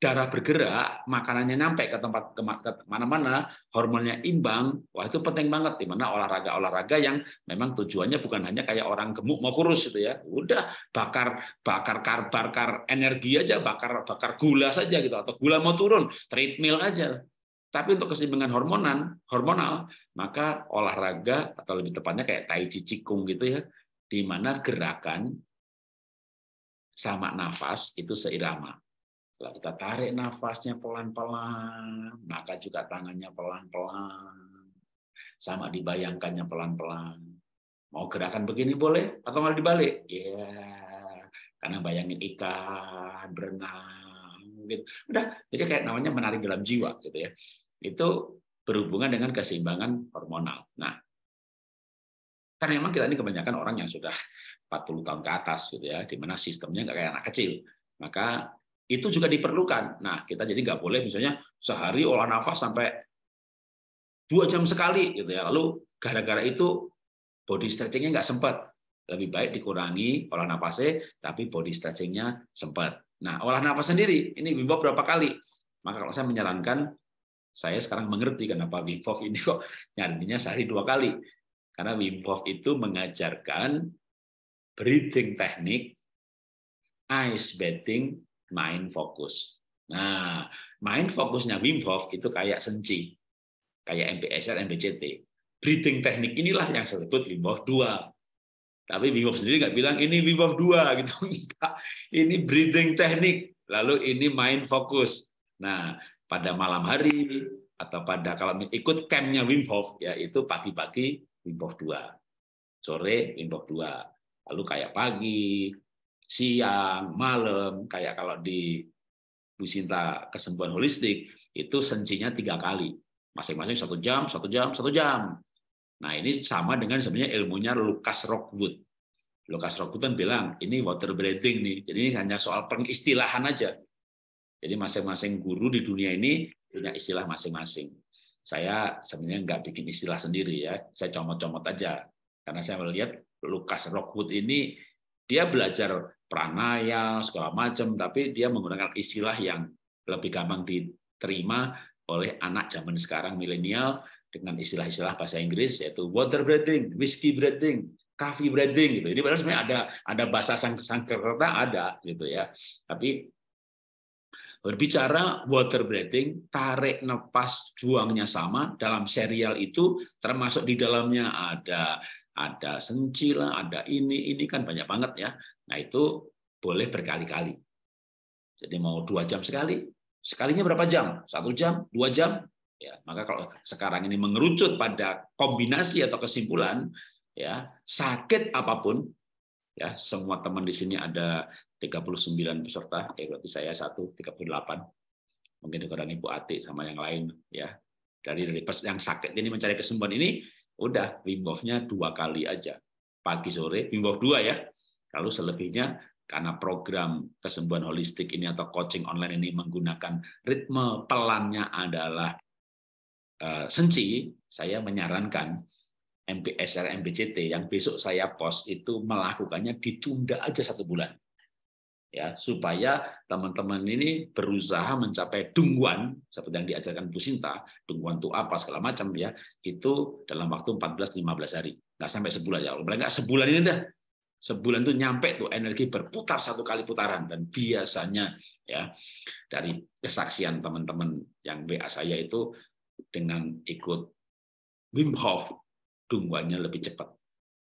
darah bergerak, makanannya nyampe ke tempat ke mana mana hormonnya imbang, wah itu penting banget. di mana olahraga-olahraga yang memang tujuannya bukan hanya kayak orang gemuk mau kurus itu ya, udah bakar bakar kar bakar energi aja, bakar bakar gula saja gitu atau gula mau turun, treadmill aja. Tapi untuk keseimbangan hormonan, hormonal, maka olahraga atau lebih tepatnya kayak tai chi cikung gitu ya, di mana gerakan sama nafas itu seirama kalau kita tarik nafasnya pelan-pelan, maka juga tangannya pelan-pelan. Sama dibayangkannya pelan-pelan. Mau gerakan begini boleh atau malah dibalik? Ya, yeah. karena bayangin ikan, berenang, gitu. Udah, jadi kayak namanya menarik dalam jiwa gitu ya. Itu berhubungan dengan keseimbangan hormonal. Nah, karena memang kita ini kebanyakan orang yang sudah 40 tahun ke atas gitu ya, di mana sistemnya nggak kayak anak kecil. Maka itu juga diperlukan. Nah, kita jadi nggak boleh misalnya sehari olah nafas sampai dua jam sekali gitu ya. Lalu gara-gara itu body stretchingnya nggak sempat. Lebih baik dikurangi olah nafasnya, tapi body stretchingnya sempat. Nah, olah nafas sendiri ini Wim berapa kali? Maka kalau saya menyarankan, saya sekarang mengerti kenapa Wim Hof ini kok nyarinya sehari dua kali. Karena Wim Hof itu mengajarkan breathing teknik, ice bathing, main fokus. Nah, main fokusnya Wim Hof itu kayak senci, kayak MPSR, MBCT. Breathing teknik inilah yang saya sebut Wim Hof 2. Tapi Wim Hof sendiri nggak bilang ini Wim Hof 2 gitu. Ini breathing teknik, lalu ini main fokus. Nah, pada malam hari atau pada kalau ikut campnya Wim Hof yaitu pagi-pagi Wim Hof 2, sore Wim Hof 2, lalu kayak pagi, siang, malam, kayak kalau di Bu Sinta kesembuhan holistik, itu sensinya tiga kali. Masing-masing satu jam, satu jam, satu jam. Nah ini sama dengan sebenarnya ilmunya Lucas Rockwood. Lucas Rockwood kan bilang, ini water breathing nih. Jadi ini hanya soal pengistilahan aja. Jadi masing-masing guru di dunia ini punya istilah masing-masing. Saya sebenarnya nggak bikin istilah sendiri ya, saya comot-comot aja. Karena saya melihat Lukas Rockwood ini dia belajar pranaya, segala macam, tapi dia menggunakan istilah yang lebih gampang diterima oleh anak zaman sekarang milenial dengan istilah-istilah bahasa Inggris yaitu water breathing, whiskey breathing, coffee breathing gitu. Ini sebenarnya ada ada bahasa sangkerta ada gitu ya. Tapi berbicara water breathing, tarik nafas buangnya sama dalam serial itu termasuk di dalamnya ada ada sencila, ada ini, ini kan banyak banget ya. Nah itu boleh berkali-kali. Jadi mau dua jam sekali, sekalinya berapa jam? Satu jam, dua jam? Ya, maka kalau sekarang ini mengerucut pada kombinasi atau kesimpulan, ya sakit apapun, ya semua teman di sini ada 39 peserta, eh, berarti saya satu 38, mungkin kurang ibu Ati sama yang lain, ya dari dari yang sakit ini mencari kesembuhan ini Udah Wim hof dua kali aja. Pagi sore Wim Hof dua ya. kalau selebihnya karena program kesembuhan holistik ini atau coaching online ini menggunakan ritme pelannya adalah uh, eh, senci, saya menyarankan MPSR MBCT yang besok saya post itu melakukannya ditunda aja satu bulan ya supaya teman-teman ini berusaha mencapai dungguan seperti yang diajarkan Bu Sinta dungguan itu apa segala macam ya itu dalam waktu 14-15 hari nggak sampai sebulan ya kalau nggak sebulan ini dah sebulan itu nyampe tuh energi berputar satu kali putaran dan biasanya ya dari kesaksian teman-teman yang WA saya itu dengan ikut Wim Hof dungguannya lebih cepat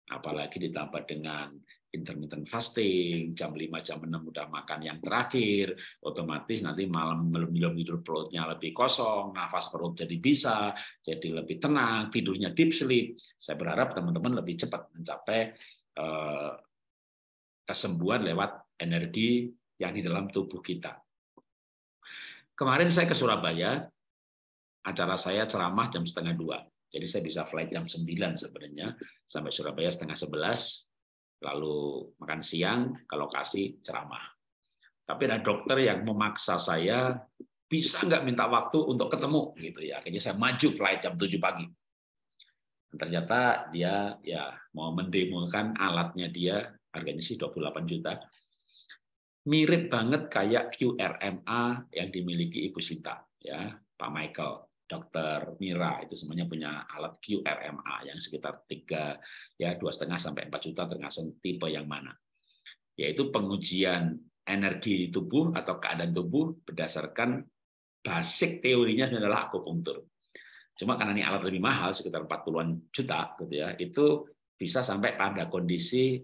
apalagi ditambah dengan intermittent fasting, jam 5, jam 6 udah makan yang terakhir, otomatis nanti malam belum tidur perutnya lebih kosong, nafas perut jadi bisa, jadi lebih tenang, tidurnya deep sleep. Saya berharap teman-teman lebih cepat mencapai uh, kesembuhan lewat energi yang di dalam tubuh kita. Kemarin saya ke Surabaya, acara saya ceramah jam setengah dua. Jadi saya bisa flight jam 9 sebenarnya, sampai Surabaya setengah 11, lalu makan siang ke lokasi ceramah. Tapi ada dokter yang memaksa saya bisa nggak minta waktu untuk ketemu gitu ya. Akhirnya saya maju flight jam 7 pagi. Dan ternyata dia ya mau mendemokan alatnya dia harganya sih 28 juta. Mirip banget kayak QRMA yang dimiliki Ibu Sinta ya, Pak Michael. Dokter Mira itu semuanya punya alat QRMA yang sekitar tiga ya dua setengah sampai empat juta tergantung tipe yang mana. Yaitu pengujian energi tubuh atau keadaan tubuh berdasarkan basic teorinya adalah akupunktur. Cuma karena ini alat lebih mahal sekitar 40-an juta gitu ya, itu bisa sampai pada kondisi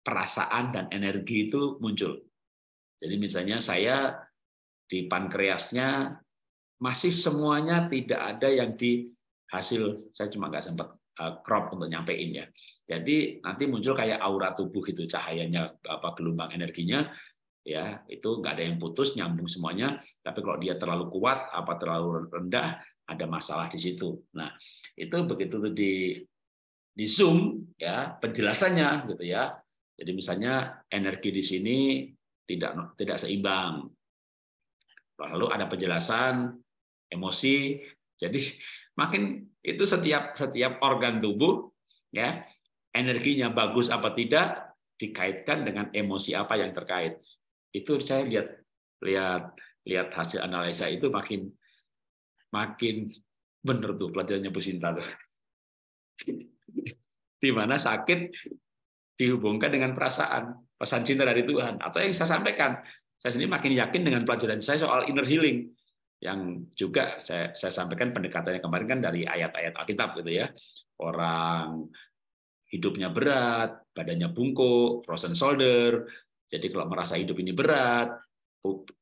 perasaan dan energi itu muncul. Jadi misalnya saya di pankreasnya masih semuanya tidak ada yang di hasil saya cuma nggak sempat eh, crop untuk nyampein ya. Jadi nanti muncul kayak aura tubuh itu cahayanya apa gelombang energinya ya itu nggak ada yang putus nyambung semuanya. Tapi kalau dia terlalu kuat apa terlalu rendah ada masalah di situ. Nah itu begitu di di zoom ya penjelasannya gitu ya. Jadi misalnya energi di sini tidak tidak seimbang. Lalu ada penjelasan emosi. Jadi makin itu setiap setiap organ tubuh ya energinya bagus apa tidak dikaitkan dengan emosi apa yang terkait. Itu saya lihat lihat lihat hasil analisa itu makin makin benar tuh pelajarannya Bu Sinta Di mana sakit dihubungkan dengan perasaan, pesan cinta dari Tuhan atau yang saya sampaikan. Saya sendiri makin yakin dengan pelajaran saya soal inner healing yang juga saya, saya sampaikan pendekatannya kemarin kan dari ayat-ayat Alkitab gitu ya. Orang hidupnya berat, badannya bungkuk, frozen shoulder. Jadi kalau merasa hidup ini berat,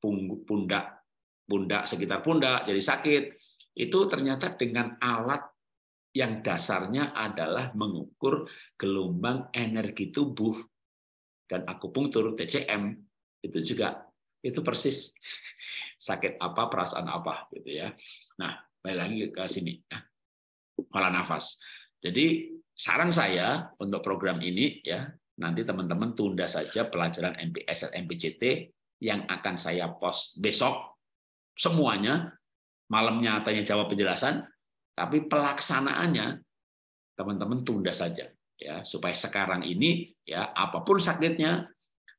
pundak pundak sekitar pundak jadi sakit, itu ternyata dengan alat yang dasarnya adalah mengukur gelombang energi tubuh dan akupunktur TCM itu juga itu persis sakit apa perasaan apa gitu ya nah balik lagi ke sini ya. olah nafas jadi saran saya untuk program ini ya nanti teman-teman tunda saja pelajaran MPS dan MPCT yang akan saya post besok semuanya malamnya tanya jawab penjelasan tapi pelaksanaannya teman-teman tunda saja ya supaya sekarang ini ya apapun sakitnya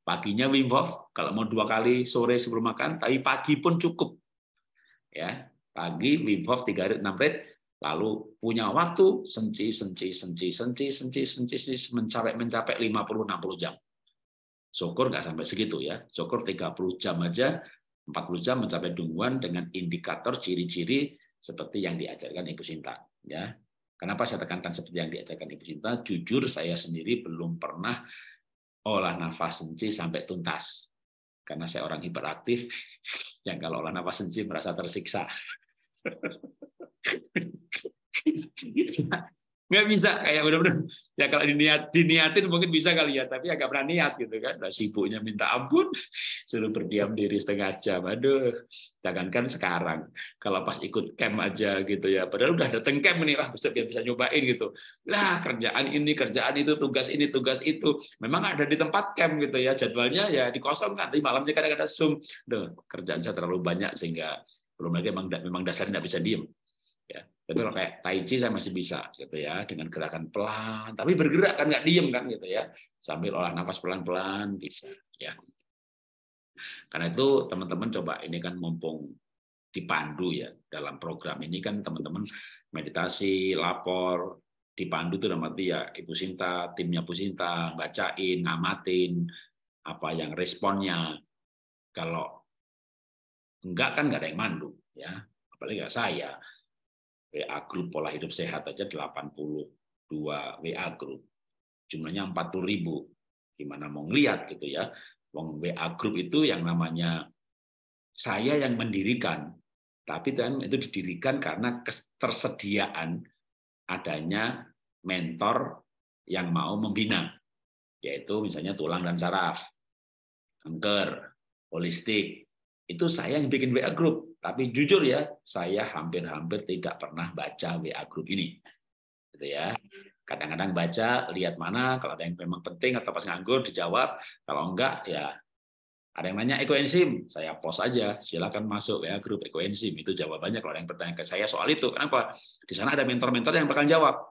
Paginya Wim Hof, kalau mau dua kali sore sebelum makan, tapi pagi pun cukup. Ya, pagi Wim Hof 3 hari 6 rit, lalu punya waktu senci, senci, senci, senci, senci, senci, senci mencapai lima puluh enam puluh jam. Syukur nggak sampai segitu ya. Syukur tiga puluh jam aja, empat puluh jam mencapai dungguan dengan indikator ciri-ciri seperti yang diajarkan Ibu Sinta. Ya, Kenapa saya tekankan seperti yang diajarkan Ibu Sinta? Jujur saya sendiri belum pernah olah nafas senci sampai tuntas. Karena saya orang hiperaktif yang kalau olah nafas senci merasa tersiksa. Gitu. Nggak bisa kayak benar-benar ya kalau diniat, diniatin mungkin bisa kali ya, tapi agak berani niat gitu kan. Nah, sibuknya minta ampun, suruh berdiam diri setengah jam. Aduh, jangankan sekarang. Kalau pas ikut camp aja gitu ya, padahal udah ada camp nih, wah bisa bisa nyobain gitu. Lah, kerjaan ini, kerjaan itu, tugas ini, tugas itu. Memang ada di tempat camp gitu ya, jadwalnya ya dikosongkan. Tapi malamnya kadang-kadang zoom. deh kerjaan saya terlalu banyak sehingga belum lagi memang, memang dasarnya nggak bisa diem tapi kalau kayak tai chi saya masih bisa gitu ya dengan gerakan pelan, tapi bergerak kan nggak diem kan gitu ya. Sambil olah nafas pelan-pelan bisa ya. Karena itu teman-teman coba ini kan mumpung dipandu ya dalam program ini kan teman-teman meditasi, lapor, dipandu itu dalam ya Ibu Sinta, timnya Bu Sinta, bacain, ngamatin, apa yang responnya. Kalau enggak kan enggak ada yang mandu ya, apalagi enggak saya. WA grup pola hidup sehat aja 82 WA grup. Jumlahnya 40 ribu. Gimana mau ngelihat gitu ya. Wong WA grup itu yang namanya saya yang mendirikan. Tapi kan itu didirikan karena ketersediaan adanya mentor yang mau membina. Yaitu misalnya tulang dan saraf, kanker, holistik. Itu saya yang bikin WA Group. Tapi jujur ya, saya hampir-hampir tidak pernah baca WA grup ini. Gitu ya. Kadang-kadang baca, lihat mana, kalau ada yang memang penting atau pas nganggur dijawab, kalau enggak ya ada yang nanya ekoenzim, saya post aja, silakan masuk WA grup ekoenzim. Itu jawabannya kalau ada yang bertanya ke saya soal itu. Kenapa? Di sana ada mentor-mentor yang bakal jawab.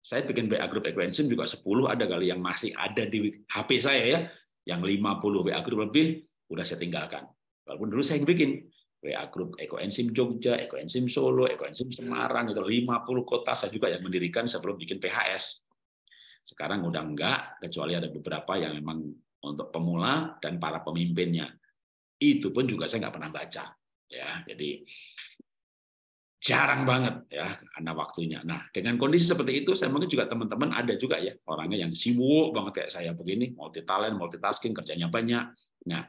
Saya bikin WA grup ekoenzim juga 10 ada kali yang masih ada di HP saya ya. Yang 50 WA grup lebih udah saya tinggalkan. Walaupun dulu saya yang bikin, WA Group Ekoenzim Jogja, Ekoenzim Solo, Ekoenzim Semarang, itu 50 kota saya juga yang mendirikan sebelum bikin PHS. Sekarang udah enggak, kecuali ada beberapa yang memang untuk pemula dan para pemimpinnya. Itu pun juga saya enggak pernah baca. ya Jadi jarang banget ya karena waktunya. Nah, dengan kondisi seperti itu saya mungkin juga teman-teman ada juga ya orangnya yang sibuk banget kayak saya begini, multi talent, multitasking, kerjanya banyak. Nah,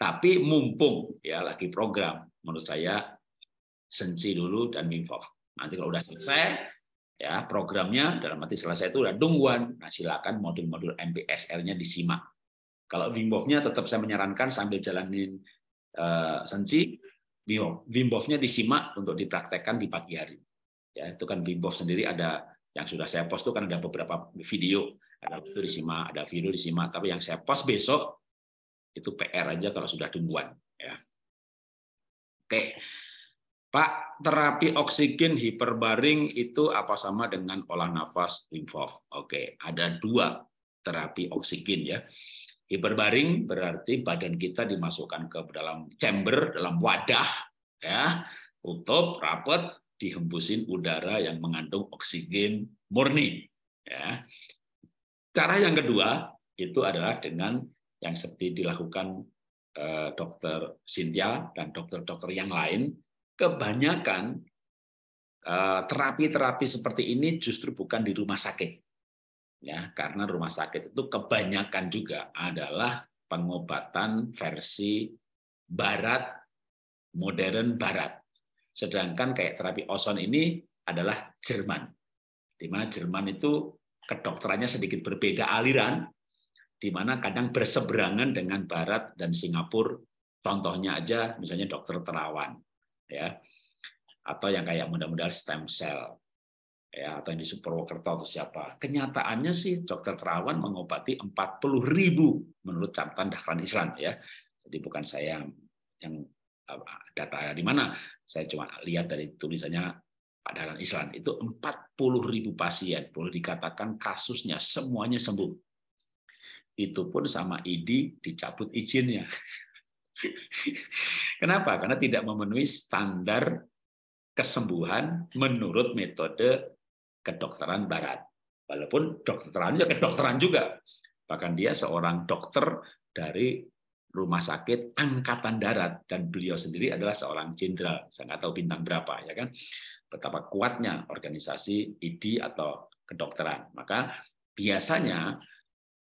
tapi mumpung ya lagi program, menurut saya sensi dulu dan minfok Nanti kalau udah selesai, ya programnya dalam arti selesai itu udah dungguan. Nah silakan modul-modul MPSR-nya disimak. Kalau Wimbovnya tetap saya menyarankan sambil jalanin uh, sensi, Wimbovnya disimak untuk dipraktekkan di pagi hari. Ya itu kan Wimbof sendiri ada yang sudah saya post itu kan ada beberapa video, ada itu disimak, ada video disimak. Tapi yang saya post besok itu PR aja kalau sudah tungguan Ya. Oke, Pak, terapi oksigen hiperbaring itu apa sama dengan olah nafas Wim Hof? Oke, ada dua terapi oksigen ya. Hiperbaring berarti badan kita dimasukkan ke dalam chamber, dalam wadah, ya, tutup, rapat, dihembusin udara yang mengandung oksigen murni. Ya. Cara yang kedua itu adalah dengan yang seperti dilakukan eh, dokter Cynthia dan dokter-dokter yang lain, kebanyakan eh, terapi-terapi seperti ini justru bukan di rumah sakit. Ya, karena rumah sakit itu kebanyakan juga adalah pengobatan versi barat modern barat. Sedangkan kayak terapi Oson ini adalah Jerman. Di mana Jerman itu kedokterannya sedikit berbeda aliran, di mana kadang berseberangan dengan Barat dan Singapura. Contohnya aja misalnya dokter terawan, ya atau yang kayak mudah-mudahan stem cell ya atau yang di Purwokerto atau siapa. Kenyataannya sih dokter terawan mengobati 40 ribu menurut catatan Dahran Islam ya. Jadi bukan saya yang eh, data di mana, saya cuma lihat dari tulisannya Pak Dahlan Islam itu 40.000 ribu pasien boleh dikatakan kasusnya semuanya sembuh itu pun sama ID dicabut izinnya. Kenapa? Karena tidak memenuhi standar kesembuhan menurut metode kedokteran barat. Walaupun dokteran juga kedokteran juga. Bahkan dia seorang dokter dari rumah sakit angkatan darat dan beliau sendiri adalah seorang jenderal. Saya nggak tahu bintang berapa ya kan. Betapa kuatnya organisasi ID atau kedokteran. Maka biasanya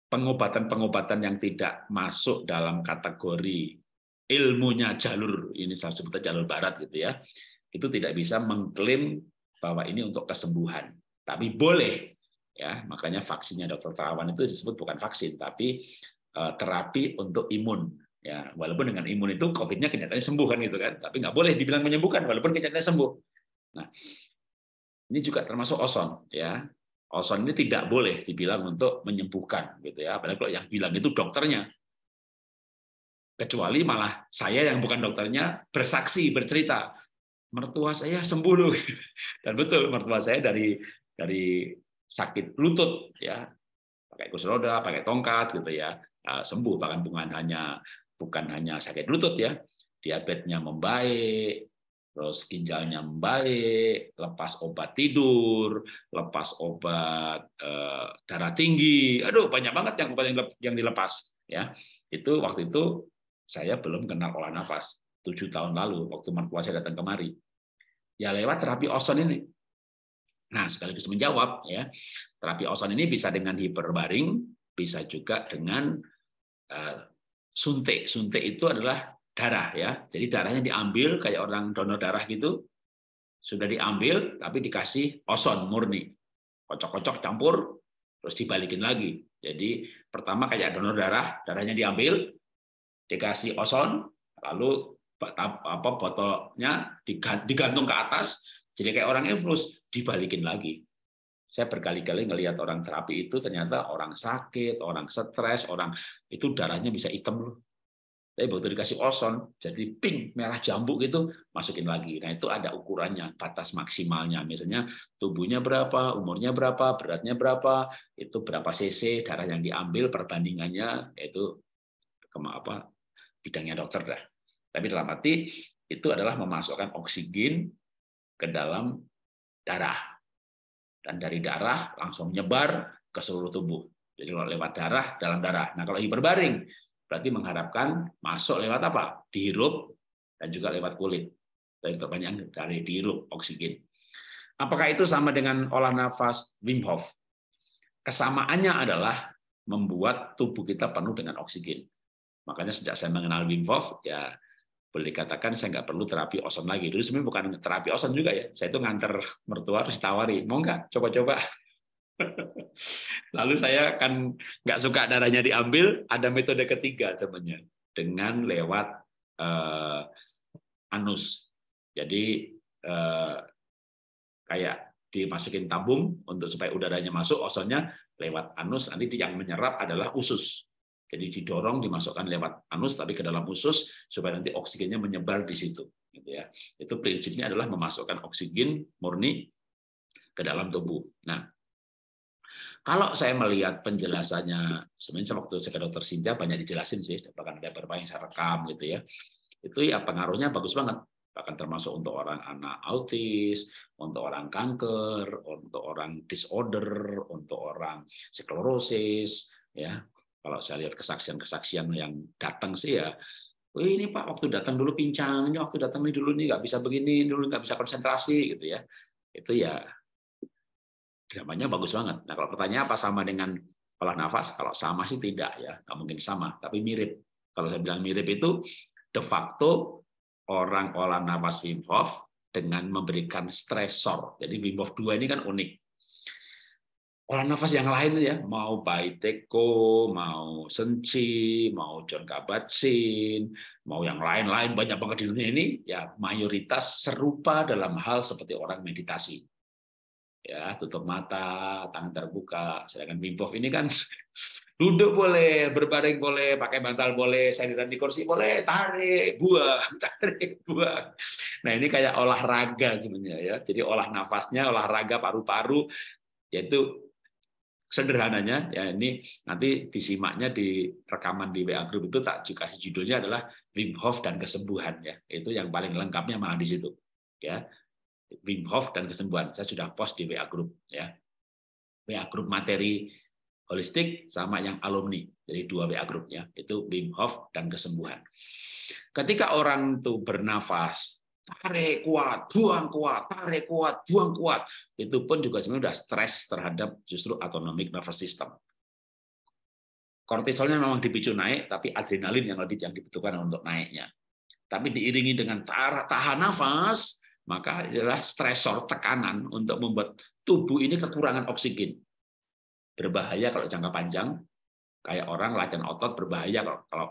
pengobatan-pengobatan yang tidak masuk dalam kategori ilmunya jalur ini saya sebutnya jalur barat gitu ya itu tidak bisa mengklaim bahwa ini untuk kesembuhan tapi boleh ya makanya vaksinnya dokter terawan itu disebut bukan vaksin tapi e, terapi untuk imun ya walaupun dengan imun itu covidnya kenyataannya sembuh kan gitu kan tapi nggak boleh dibilang menyembuhkan walaupun kenyataannya sembuh nah ini juga termasuk oson ya Oson ini tidak boleh dibilang untuk menyembuhkan gitu ya. Apalagi kalau yang bilang itu dokternya. Kecuali malah saya yang bukan dokternya bersaksi, bercerita. Mertua saya sembuh loh. Dan betul mertua saya dari dari sakit lutut ya. Pakai kursi roda, pakai tongkat gitu ya. Nah, sembuh bahkan bukan hanya bukan hanya sakit lutut ya. Diabetesnya membaik, terus ginjalnya membaik, lepas obat tidur, lepas obat eh, darah tinggi, aduh banyak banget yang obat yang dilepas ya. Itu waktu itu saya belum kenal olah nafas tujuh tahun lalu waktu mertua saya datang kemari. Ya lewat terapi ozon ini. Nah, sekaligus menjawab ya. Terapi ozon ini bisa dengan hiperbaring, bisa juga dengan uh, suntik. Suntik itu adalah darah ya. Jadi darahnya diambil kayak orang donor darah gitu. Sudah diambil tapi dikasih oson murni. Kocok-kocok campur terus dibalikin lagi. Jadi pertama kayak donor darah, darahnya diambil, dikasih oson, lalu apa botolnya digantung ke atas, jadi kayak orang infus dibalikin lagi. Saya berkali-kali ngelihat orang terapi itu ternyata orang sakit, orang stres, orang itu darahnya bisa hitam loh. Tapi begitu dikasih oson, jadi pink, merah jambu gitu, masukin lagi. Nah itu ada ukurannya, batas maksimalnya. Misalnya tubuhnya berapa, umurnya berapa, beratnya berapa, itu berapa cc darah yang diambil perbandingannya, itu apa bidangnya dokter dah. Tapi dalam arti itu adalah memasukkan oksigen ke dalam darah. Dan dari darah langsung nyebar ke seluruh tubuh. Jadi lewat darah, dalam darah. Nah kalau hiperbaring, Berarti mengharapkan masuk lewat apa? Dihirup dan juga lewat kulit. Dari terbanyak dari dihirup oksigen. Apakah itu sama dengan olah nafas Wim Hof? Kesamaannya adalah membuat tubuh kita penuh dengan oksigen. Makanya sejak saya mengenal Wim Hof, ya boleh dikatakan saya nggak perlu terapi oson lagi. Dulu sebenarnya bukan terapi oson juga ya. Saya itu nganter mertua harus tawari, mau nggak? Coba-coba Lalu saya kan nggak suka darahnya diambil, ada metode ketiga temannya dengan lewat uh, anus. Jadi uh, kayak dimasukin tabung untuk supaya udaranya masuk, osonya lewat anus. Nanti yang menyerap adalah usus. Jadi didorong dimasukkan lewat anus tapi ke dalam usus supaya nanti oksigennya menyebar di situ. Gitu ya. Itu prinsipnya adalah memasukkan oksigen murni ke dalam tubuh. Nah, kalau saya melihat penjelasannya, sebenarnya waktu saya ke dokter Sintia banyak dijelasin sih, bahkan ada beberapa yang saya rekam gitu ya. Itu ya pengaruhnya bagus banget bahkan termasuk untuk orang anak autis, untuk orang kanker, untuk orang disorder, untuk orang sklerosis, ya. Kalau saya lihat kesaksian-kesaksian yang datang sih ya, Wih, ini Pak waktu datang dulu pincang, ini waktu datang ini dulu ini nggak bisa begini, dulu nggak bisa konsentrasi gitu ya. Itu ya dramanya bagus banget. Nah, kalau pertanyaan apa sama dengan olah nafas? Kalau sama sih tidak ya, nggak mungkin sama, tapi mirip. Kalau saya bilang mirip itu de facto orang olah nafas Wim Hof dengan memberikan stresor. Jadi Wim Hof dua ini kan unik. Olah nafas yang lain ya, mau Teko, mau Senci, mau John Kabat-Zinn, mau yang lain-lain banyak banget di dunia ini, ya mayoritas serupa dalam hal seperti orang meditasi ya tutup mata, tangan terbuka. Sedangkan Wim ini kan duduk boleh, berbaring boleh, pakai bantal boleh, saya di kursi boleh, tarik, buang, tarik, buang. Nah ini kayak olahraga sebenarnya ya. Jadi olah nafasnya, olahraga paru-paru, yaitu sederhananya ya ini nanti disimaknya di rekaman di WA Group itu tak kasih judulnya adalah Wim Hof dan kesembuhan ya itu yang paling lengkapnya malah di situ ya Wim Hof dan kesembuhan. Saya sudah post di WA Group. ya WA Group materi holistik sama yang alumni. Jadi dua WA group ya itu Wim Hof dan kesembuhan. Ketika orang itu bernafas, tarik kuat, buang kuat, tarik kuat, buang kuat, itu pun juga sebenarnya sudah stres terhadap justru autonomic nervous system. Kortisolnya memang dipicu naik, tapi adrenalin yang lebih yang dibutuhkan untuk naiknya. Tapi diiringi dengan tahan nafas, maka adalah stresor tekanan untuk membuat tubuh ini kekurangan oksigen. Berbahaya kalau jangka panjang, kayak orang latihan otot berbahaya kalau kalau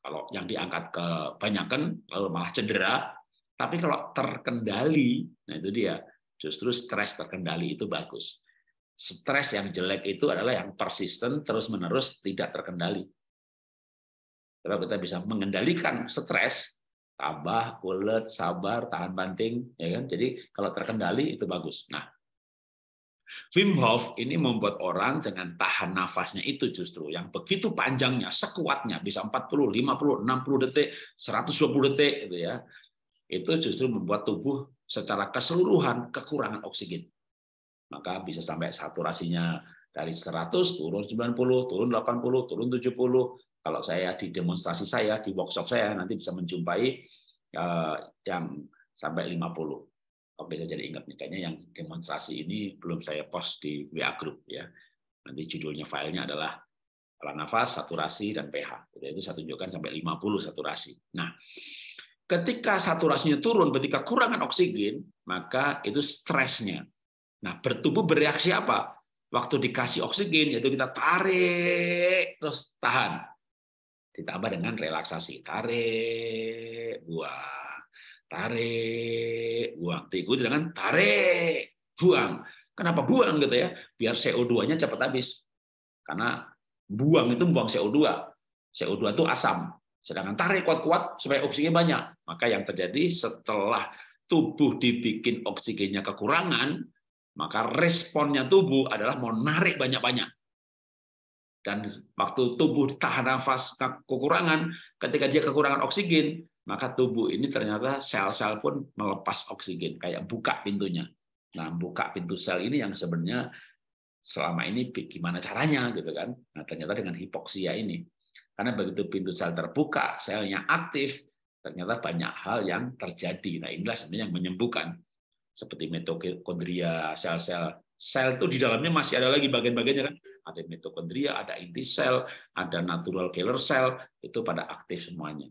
kalau yang diangkat kebanyakan lalu malah cedera. Tapi kalau terkendali, nah itu dia. Justru stres terkendali itu bagus. Stres yang jelek itu adalah yang persisten terus-menerus tidak terkendali. Kalau kita bisa mengendalikan stres, tabah, ulet, sabar, tahan banting, ya kan? Jadi kalau terkendali itu bagus. Nah, Wim Hof ini membuat orang dengan tahan nafasnya itu justru yang begitu panjangnya, sekuatnya bisa 40, 50, 60 detik, 120 detik itu ya. Itu justru membuat tubuh secara keseluruhan kekurangan oksigen. Maka bisa sampai saturasinya dari 100 turun 90, turun 80, turun 70, kalau saya di demonstrasi saya, di workshop saya, nanti bisa menjumpai eh, yang sampai 50. Oke, saya jadi ingat nih, kayaknya yang demonstrasi ini belum saya post di WA Group. ya. Nanti judulnya filenya adalah pola nafas, saturasi, dan pH. Itu saya tunjukkan sampai 50 saturasi. Nah, ketika saturasinya turun, ketika kurangan oksigen, maka itu stresnya. Nah, bertubuh bereaksi apa? Waktu dikasih oksigen, yaitu kita tarik, terus tahan ditambah dengan relaksasi tarik buang tarik buang diikuti dengan tarik buang kenapa buang gitu ya biar CO2-nya cepat habis karena buang itu buang CO2 CO2 itu asam sedangkan tarik kuat-kuat supaya oksigen banyak maka yang terjadi setelah tubuh dibikin oksigennya kekurangan maka responnya tubuh adalah mau narik banyak-banyak dan waktu tubuh tahan nafas kekurangan, ketika dia kekurangan oksigen, maka tubuh ini ternyata sel-sel pun melepas oksigen, kayak buka pintunya. Nah, buka pintu sel ini yang sebenarnya selama ini gimana caranya gitu kan. Nah, ternyata dengan hipoksia ini. Karena begitu pintu sel terbuka, selnya aktif, ternyata banyak hal yang terjadi. Nah, inilah sebenarnya yang menyembuhkan. Seperti mitokondria, sel-sel. Sel itu di dalamnya masih ada lagi bagian-bagiannya kan ada mitokondria, ada inti sel, ada natural killer cell, itu pada aktif semuanya.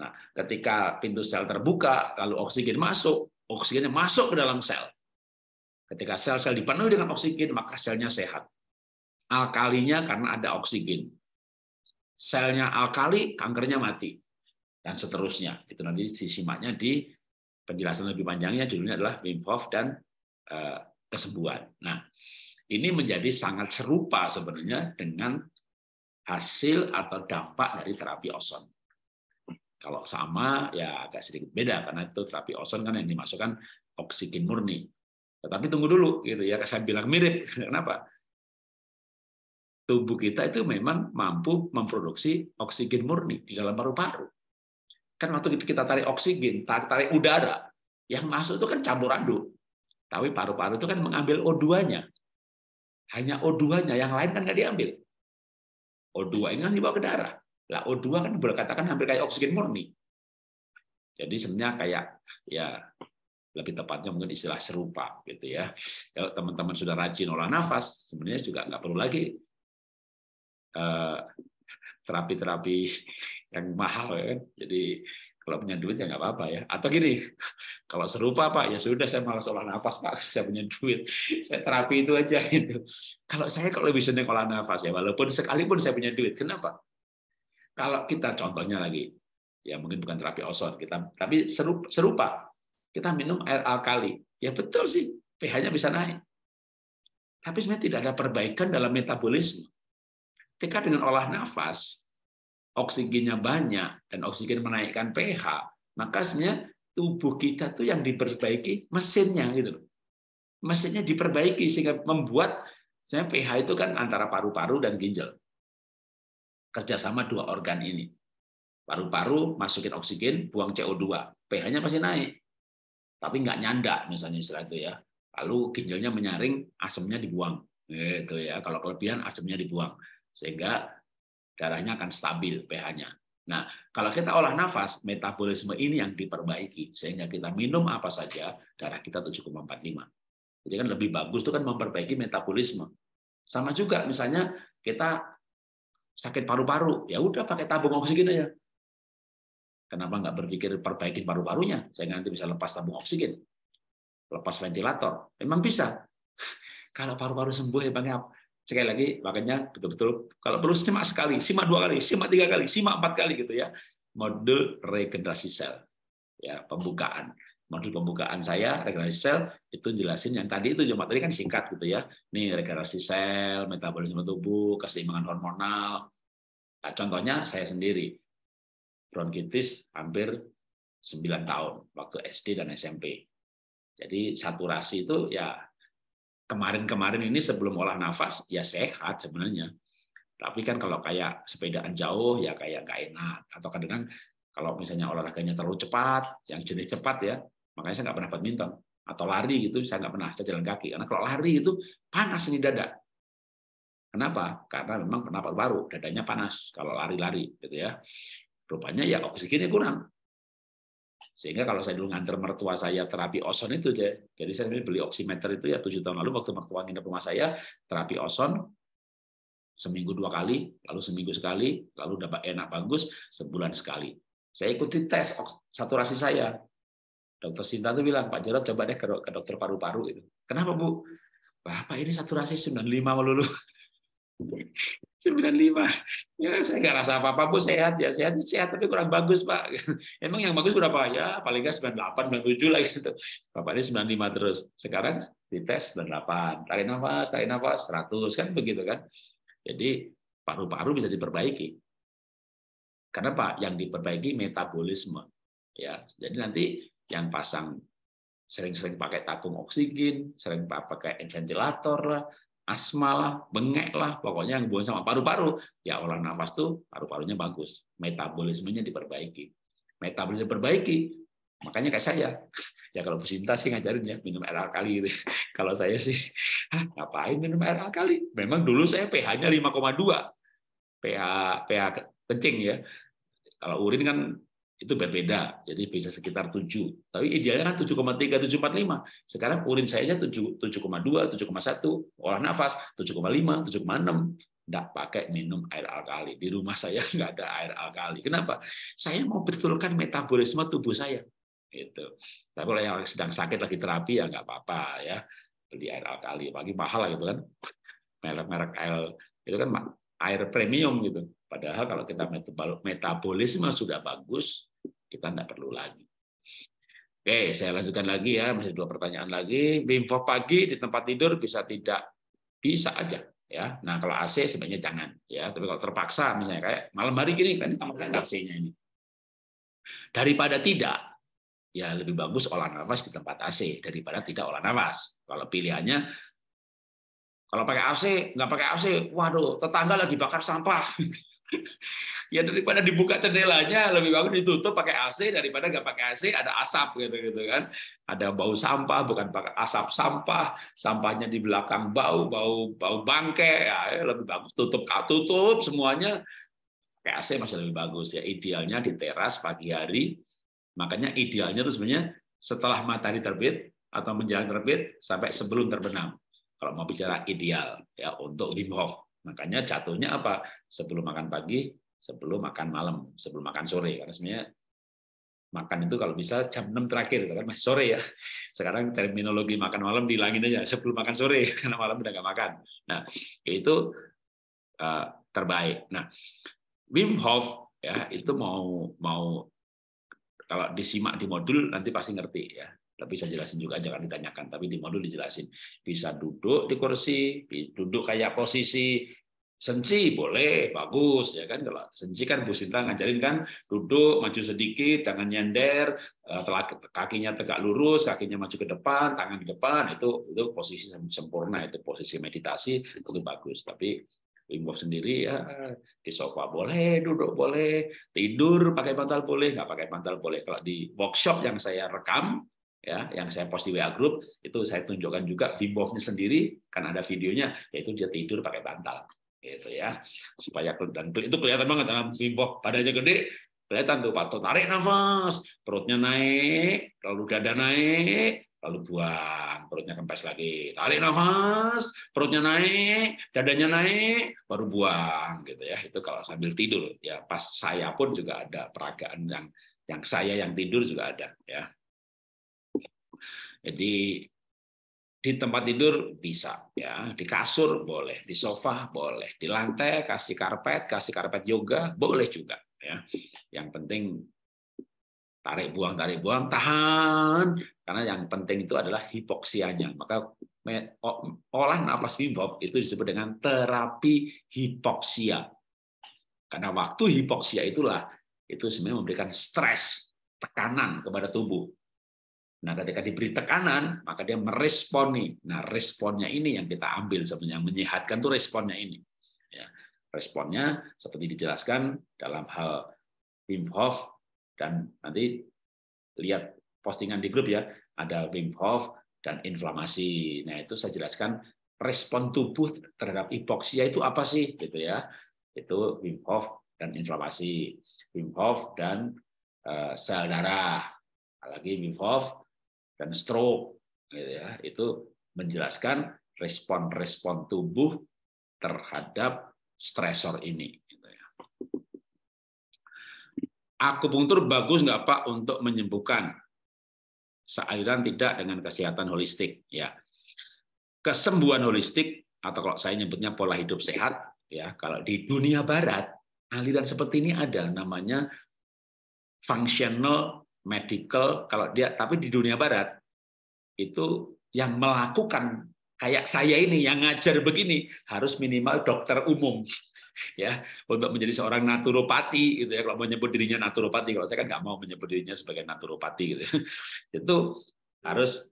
Nah, ketika pintu sel terbuka, kalau oksigen masuk, oksigennya masuk ke dalam sel. Ketika sel-sel dipenuhi dengan oksigen, maka selnya sehat. Alkalinya karena ada oksigen. Selnya alkali, kankernya mati. Dan seterusnya. Itu nanti disimaknya di penjelasan lebih panjangnya, judulnya adalah Wim Hof dan eh, kesembuhan. Nah, ini menjadi sangat serupa sebenarnya dengan hasil atau dampak dari terapi ozon. Kalau sama ya agak sedikit beda karena itu terapi ozon kan yang dimasukkan oksigen murni. Tetapi tunggu dulu gitu ya saya bilang mirip. Kenapa? Tubuh kita itu memang mampu memproduksi oksigen murni di dalam paru-paru. Kan waktu kita tarik oksigen, tarik, tarik udara, yang masuk itu kan campur aduk. Tapi paru-paru itu kan mengambil O2-nya. Hanya O2-nya, yang lain kan nggak diambil. O2 ini kan dibawa ke darah. Lah O2 kan berkatakan hampir kayak oksigen murni. Jadi sebenarnya kayak ya lebih tepatnya mungkin istilah serupa gitu ya. Kalau teman-teman sudah rajin olah nafas, sebenarnya juga nggak perlu lagi eh, terapi-terapi yang mahal ya. Kan. Jadi kalau punya duit ya nggak apa-apa ya. Atau gini, kalau serupa Pak, ya sudah saya malas olah nafas Pak, saya punya duit. Saya terapi itu aja gitu. Kalau saya kalau lebih senang olah nafas ya, walaupun sekalipun saya punya duit. Kenapa? Kalau kita contohnya lagi, ya mungkin bukan terapi ozon, kita tapi serupa, serupa. Kita minum air alkali. Ya betul sih, pH-nya bisa naik. Tapi sebenarnya tidak ada perbaikan dalam metabolisme. Ketika dengan olah nafas, oksigennya banyak dan oksigen menaikkan pH, maka sebenarnya tubuh kita tuh yang diperbaiki mesinnya gitu loh. Mesinnya diperbaiki sehingga membuat saya pH itu kan antara paru-paru dan ginjal. Kerjasama dua organ ini. Paru-paru masukin oksigen, buang CO2. pH-nya pasti naik. Tapi nggak nyanda misalnya istilah itu ya. Lalu ginjalnya menyaring, asamnya dibuang. Gitu ya. Kalau kelebihan asamnya dibuang. Sehingga darahnya akan stabil pH-nya. Nah, kalau kita olah nafas, metabolisme ini yang diperbaiki sehingga kita minum apa saja darah kita 7,45. Jadi kan lebih bagus itu kan memperbaiki metabolisme. Sama juga misalnya kita sakit paru-paru, ya udah pakai tabung oksigen aja. Kenapa nggak berpikir perbaiki paru-parunya? Saya nanti bisa lepas tabung oksigen, lepas ventilator. Memang bisa. Kalau paru-paru sembuh ya Bang, Sekali lagi, makanya betul-betul kalau perlu simak sekali, simak dua kali, simak tiga kali, simak empat kali gitu ya. Modul regenerasi sel, ya pembukaan. Modul pembukaan saya regenerasi sel itu jelasin yang tadi itu cuma tadi kan singkat gitu ya. Nih regenerasi sel, metabolisme tubuh, keseimbangan hormonal. Nah, contohnya saya sendiri bronkitis hampir 9 tahun waktu SD dan SMP. Jadi saturasi itu ya kemarin-kemarin ini sebelum olah nafas ya sehat sebenarnya. Tapi kan kalau kayak sepedaan jauh ya kayak gak enak. Atau kadang-kadang kalau misalnya olahraganya terlalu cepat, yang jenis cepat ya, makanya saya nggak pernah badminton. Atau lari gitu, saya nggak pernah, saya jalan kaki. Karena kalau lari itu panas di dada. Kenapa? Karena memang kenapa baru, dadanya panas kalau lari-lari gitu ya. Rupanya ya oksigennya kurang. Sehingga kalau saya dulu nganter mertua saya terapi oson itu, deh jadi saya beli oximeter itu ya tujuh tahun lalu waktu mertua nginep rumah saya, terapi oson, seminggu dua kali, lalu seminggu sekali, lalu dapat enak bagus, sebulan sekali. Saya ikuti tes saturasi saya. Dokter Sinta itu bilang, Pak Jarod coba deh ke dokter paru-paru. itu Kenapa Bu? Bapak ini saturasi 95 melulu. 95. Ya, saya nggak rasa apa-apa, Bu, sehat ya. Sehat, sehat tapi kurang bagus, Pak. Emang yang bagus berapa? Ya, paling nggak 98, 97 lah gitu. bapak Bapaknya 95 terus. Sekarang dites 98. Tarik nafas, tarik nafas, 100. Kan begitu kan. Jadi paru-paru bisa diperbaiki. karena pak Yang diperbaiki metabolisme. Ya, jadi nanti yang pasang sering-sering pakai tabung oksigen, sering pakai ventilator lah, asma lah, bengek lah, pokoknya yang buang sama paru-paru, ya olah nafas tuh paru-parunya bagus, metabolismenya diperbaiki. Metabolisme diperbaiki, makanya kayak saya. Ya kalau pesinta sih ngajarin ya minum air alkali gitu. kalau saya sih, ngapain minum air alkali? Memang dulu saya pH-nya 5,2. pH pH kencing ya. Kalau urin kan itu berbeda. Jadi bisa sekitar 7. Tapi idealnya kan 7,3, 7,45. Sekarang urin saya 7,2, 7,1, olah nafas 7,5, 7,6. Nggak pakai minum air alkali. Di rumah saya nggak ada air alkali. Kenapa? Saya mau betulkan metabolisme tubuh saya. Gitu. Tapi kalau yang sedang sakit lagi terapi ya nggak apa-apa ya. Beli air alkali. pagi mahal gitu kan. Merek-merek air itu kan air premium gitu. Padahal kalau kita metabolisme sudah bagus, kita tidak perlu lagi. Oke, saya lanjutkan lagi ya, masih dua pertanyaan lagi. Info pagi di tempat tidur bisa tidak? Bisa aja ya. Nah, kalau AC sebenarnya jangan ya, tapi kalau terpaksa misalnya kayak malam hari gini kan kamar kan AC-nya ini. Daripada tidak, ya lebih bagus olah nafas di tempat AC daripada tidak olah nafas. Kalau pilihannya kalau pakai AC, nggak pakai AC, waduh, tetangga lagi bakar sampah. ya daripada dibuka jendelanya lebih bagus ditutup pakai AC daripada nggak pakai AC ada asap gitu gitu kan ada bau sampah bukan pakai asap sampah sampahnya di belakang bau bau bau bangke ya, ya lebih bagus tutup tutup semuanya pakai AC masih lebih bagus ya idealnya di teras pagi hari makanya idealnya itu sebenarnya setelah matahari terbit atau menjelang terbit sampai sebelum terbenam kalau mau bicara ideal ya untuk Wim Hof. Makanya jatuhnya apa? Sebelum makan pagi, sebelum makan malam, sebelum makan sore. Karena sebenarnya makan itu kalau bisa jam 6 terakhir, kan masih sore ya. Sekarang terminologi makan malam di langit aja sebelum makan sore karena malam udah nggak makan. Nah itu uh, terbaik. Nah Wim Hof ya itu mau mau kalau disimak di modul nanti pasti ngerti ya tapi saya jelasin juga jangan ditanyakan tapi di modul dijelasin bisa duduk di kursi duduk kayak posisi senci boleh bagus ya kan kalau senci kan Bu Sinta ngajarin kan duduk maju sedikit jangan nyender eh, kakinya tegak lurus kakinya maju ke depan tangan di depan itu itu posisi sempurna itu posisi meditasi itu bagus tapi Wim sendiri ya di sofa boleh, duduk boleh, tidur pakai bantal boleh, nggak pakai bantal boleh. Kalau di workshop yang saya rekam ya yang saya post di WA group itu saya tunjukkan juga Wim sendiri kan ada videonya yaitu dia tidur pakai bantal gitu ya supaya dan itu kelihatan banget dalam Wim badannya gede kelihatan tuh patuh tarik nafas perutnya naik lalu dada naik lalu buang perutnya kempes lagi tarik nafas perutnya naik dadanya naik baru buang gitu ya itu kalau sambil tidur ya pas saya pun juga ada peragaan yang yang saya yang tidur juga ada ya jadi di tempat tidur bisa ya, di kasur boleh, di sofa boleh, di lantai kasih karpet, kasih karpet yoga boleh juga ya. Yang penting tarik buang tarik buang tahan karena yang penting itu adalah hipoksianya maka olah nafas Wim Hof itu disebut dengan terapi hipoksia karena waktu hipoksia itulah itu sebenarnya memberikan stres tekanan kepada tubuh Nah, ketika diberi tekanan, maka dia meresponi. Nah, responnya ini yang kita ambil sebenarnya. Menyehatkan tuh responnya ini. Ya, responnya seperti dijelaskan dalam hal Wim Hof dan nanti lihat postingan di grup ya, ada Wim Hof dan inflamasi. Nah, itu saya jelaskan respon tubuh terhadap hipoksia itu apa sih gitu ya. Itu Wim Hof dan inflamasi, Wim Hof dan eh, sel darah. Apalagi Wim Hof dan stroke gitu ya itu menjelaskan respon-respon tubuh terhadap stresor ini gitu ya. Akupunktur bagus nggak Pak untuk menyembuhkan? Seairan tidak dengan kesehatan holistik ya. Kesembuhan holistik atau kalau saya nyebutnya pola hidup sehat ya, kalau di dunia barat aliran seperti ini ada namanya functional medical kalau dia tapi di dunia barat itu yang melakukan kayak saya ini yang ngajar begini harus minimal dokter umum ya untuk menjadi seorang naturopati gitu ya kalau mau menyebut dirinya naturopati kalau saya kan nggak mau menyebut dirinya sebagai naturopati gitu ya. itu harus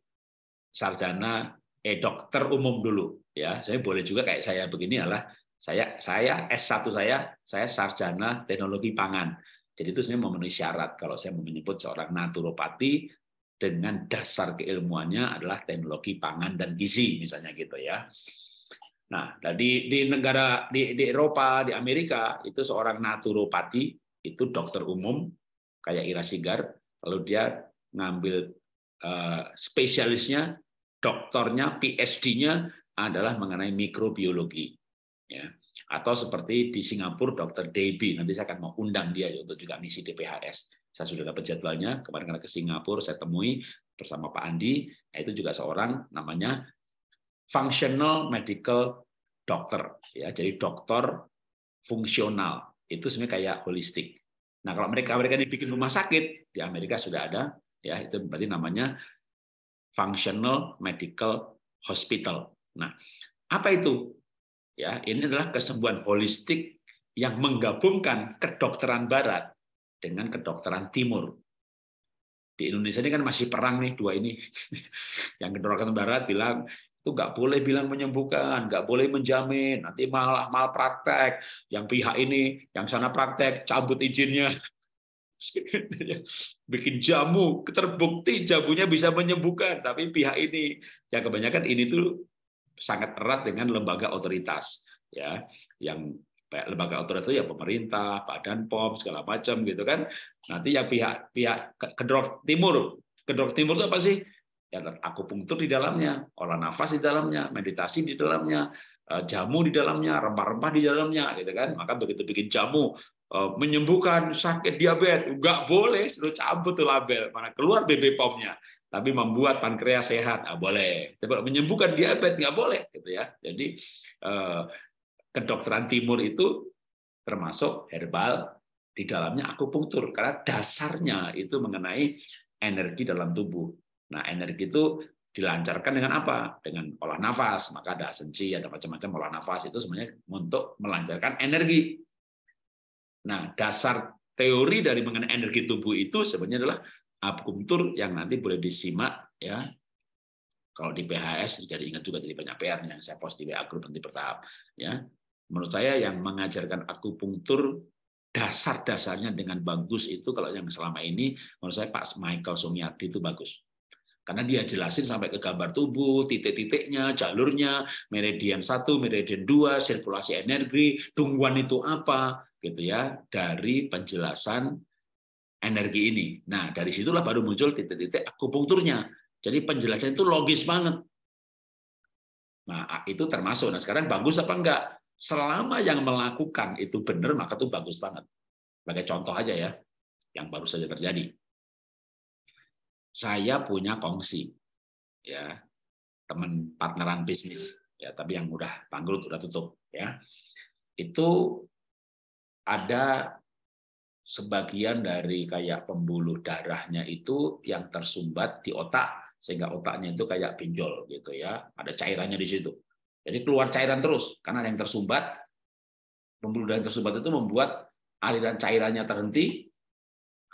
sarjana eh dokter umum dulu ya saya boleh juga kayak saya begini adalah saya saya S1 saya saya sarjana teknologi pangan jadi itu sebenarnya memenuhi syarat kalau saya mau menyebut seorang naturopati dengan dasar keilmuannya adalah teknologi pangan dan gizi misalnya gitu ya. Nah, di, di negara di, di Eropa, di Amerika itu seorang naturopati itu dokter umum kayak Ira Sigar, lalu dia ngambil eh, spesialisnya, doktornya, PhD-nya adalah mengenai mikrobiologi. Ya. Atau seperti di Singapura, Dr. Debbie, nanti saya akan mau undang dia untuk juga misi DPHS. Saya sudah dapat jadwalnya, kemarin karena ke Singapura saya temui bersama Pak Andi, nah, itu juga seorang namanya Functional Medical Doctor. Ya, jadi dokter fungsional, itu sebenarnya kayak holistik. Nah kalau mereka mereka dibikin rumah sakit, di Amerika sudah ada, ya itu berarti namanya functional medical hospital. Nah, apa itu Ya, ini adalah kesembuhan holistik yang menggabungkan kedokteran barat dengan kedokteran timur. Di Indonesia ini kan masih perang nih dua ini. yang kedokteran barat bilang itu nggak boleh bilang menyembuhkan, nggak boleh menjamin, nanti malah mal praktek. Yang pihak ini, yang sana praktek, cabut izinnya. Bikin jamu, terbukti jamunya bisa menyembuhkan, tapi pihak ini, yang kebanyakan ini tuh sangat erat dengan lembaga otoritas ya yang lembaga otoritas itu ya pemerintah, badan POM segala macam gitu kan. Nanti yang pihak pihak kedok timur, kedok timur itu apa sih? Ya akupunktur di dalamnya, olah nafas di dalamnya, meditasi di dalamnya, eh, jamu di dalamnya, rempah-rempah di dalamnya gitu kan. Maka begitu bikin jamu eh, menyembuhkan sakit diabetes, nggak boleh, sudah cabut tuh label, mana keluar BB pomnya tapi membuat pankreas sehat ah, boleh tapi menyembuhkan diabetes nggak boleh gitu ya jadi eh, kedokteran timur itu termasuk herbal di dalamnya aku akupunktur karena dasarnya itu mengenai energi dalam tubuh nah energi itu dilancarkan dengan apa dengan olah nafas maka ada senci ada macam-macam olah nafas itu sebenarnya untuk melancarkan energi nah dasar teori dari mengenai energi tubuh itu sebenarnya adalah akupunktur yang nanti boleh disimak ya. Kalau di PHS jadi ingat juga jadi banyak pr yang Saya post di WA grup nanti bertahap ya. Menurut saya yang mengajarkan akupunktur dasar-dasarnya dengan bagus itu kalau yang selama ini menurut saya Pak Michael Somyadi itu bagus. Karena dia jelasin sampai ke gambar tubuh, titik-titiknya, jalurnya, meridian 1, meridian 2, sirkulasi energi, tungguan itu apa, gitu ya, dari penjelasan energi ini. Nah, dari situlah baru muncul titik-titik akupunkturnya. Jadi penjelasan itu logis banget. Nah, itu termasuk. Nah, sekarang bagus apa enggak? Selama yang melakukan itu benar, maka itu bagus banget. Sebagai contoh aja ya, yang baru saja terjadi. Saya punya kongsi, ya teman partneran bisnis, ya tapi yang udah bangkrut, udah tutup, ya itu ada sebagian dari kayak pembuluh darahnya itu yang tersumbat di otak sehingga otaknya itu kayak pinjol gitu ya ada cairannya di situ jadi keluar cairan terus karena ada yang tersumbat pembuluh darah yang tersumbat itu membuat aliran cairannya terhenti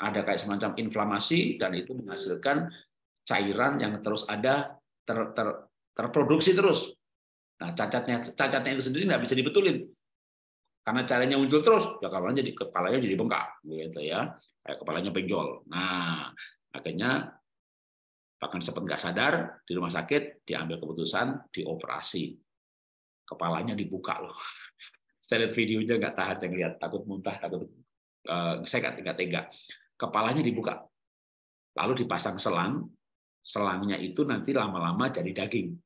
ada kayak semacam inflamasi dan itu menghasilkan cairan yang terus ada ter, ter, terproduksi terus nah cacatnya cacatnya itu sendiri nggak bisa dibetulin karena caranya muncul terus, ya kepalanya jadi kepalanya jadi bengkak, gitu ya. Kayak kepalanya penjol Nah, akhirnya bahkan sempat nggak sadar di rumah sakit diambil keputusan dioperasi kepalanya dibuka loh saya lihat videonya nggak tahan saya lihat takut muntah takut uh, saya nggak tega kepalanya dibuka lalu dipasang selang selangnya itu nanti lama-lama jadi daging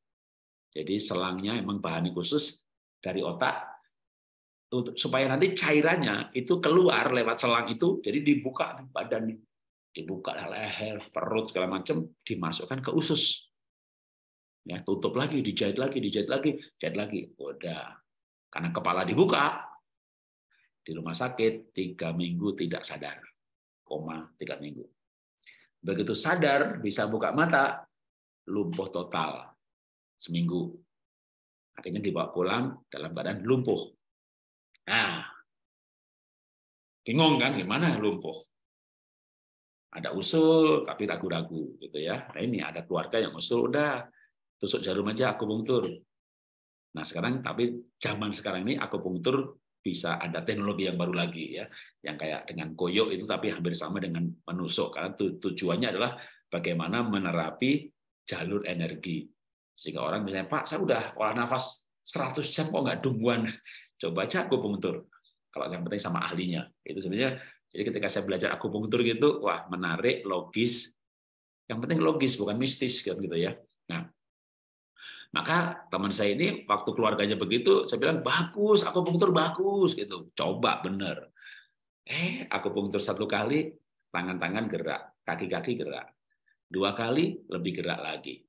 jadi selangnya emang bahan khusus dari otak supaya nanti cairannya itu keluar lewat selang itu jadi dibuka badan dibuka leher perut segala macam dimasukkan ke usus ya tutup lagi dijahit lagi dijahit lagi jahit lagi udah karena kepala dibuka di rumah sakit tiga minggu tidak sadar koma tiga minggu begitu sadar bisa buka mata lumpuh total seminggu akhirnya dibawa pulang dalam badan lumpuh Nah, bingung kan gimana lumpuh? Ada usul tapi ragu-ragu gitu ya. Nah ini ada keluarga yang usul udah tusuk jarum aja aku bungtur. Nah sekarang tapi zaman sekarang ini aku bungtur bisa ada teknologi yang baru lagi ya, yang kayak dengan koyok itu tapi hampir sama dengan menusuk karena tujuannya adalah bagaimana menerapi jalur energi sehingga orang misalnya Pak saya udah olah nafas 100 jam kok nggak dungguan coba aja akupunktur kalau yang penting sama ahlinya itu sebenarnya jadi ketika saya belajar akupunktur gitu wah menarik logis yang penting logis bukan mistis kan, gitu ya nah maka teman saya ini waktu keluarganya begitu saya bilang bagus akupunktur bagus gitu coba bener eh akupunktur satu kali tangan-tangan gerak kaki-kaki gerak dua kali lebih gerak lagi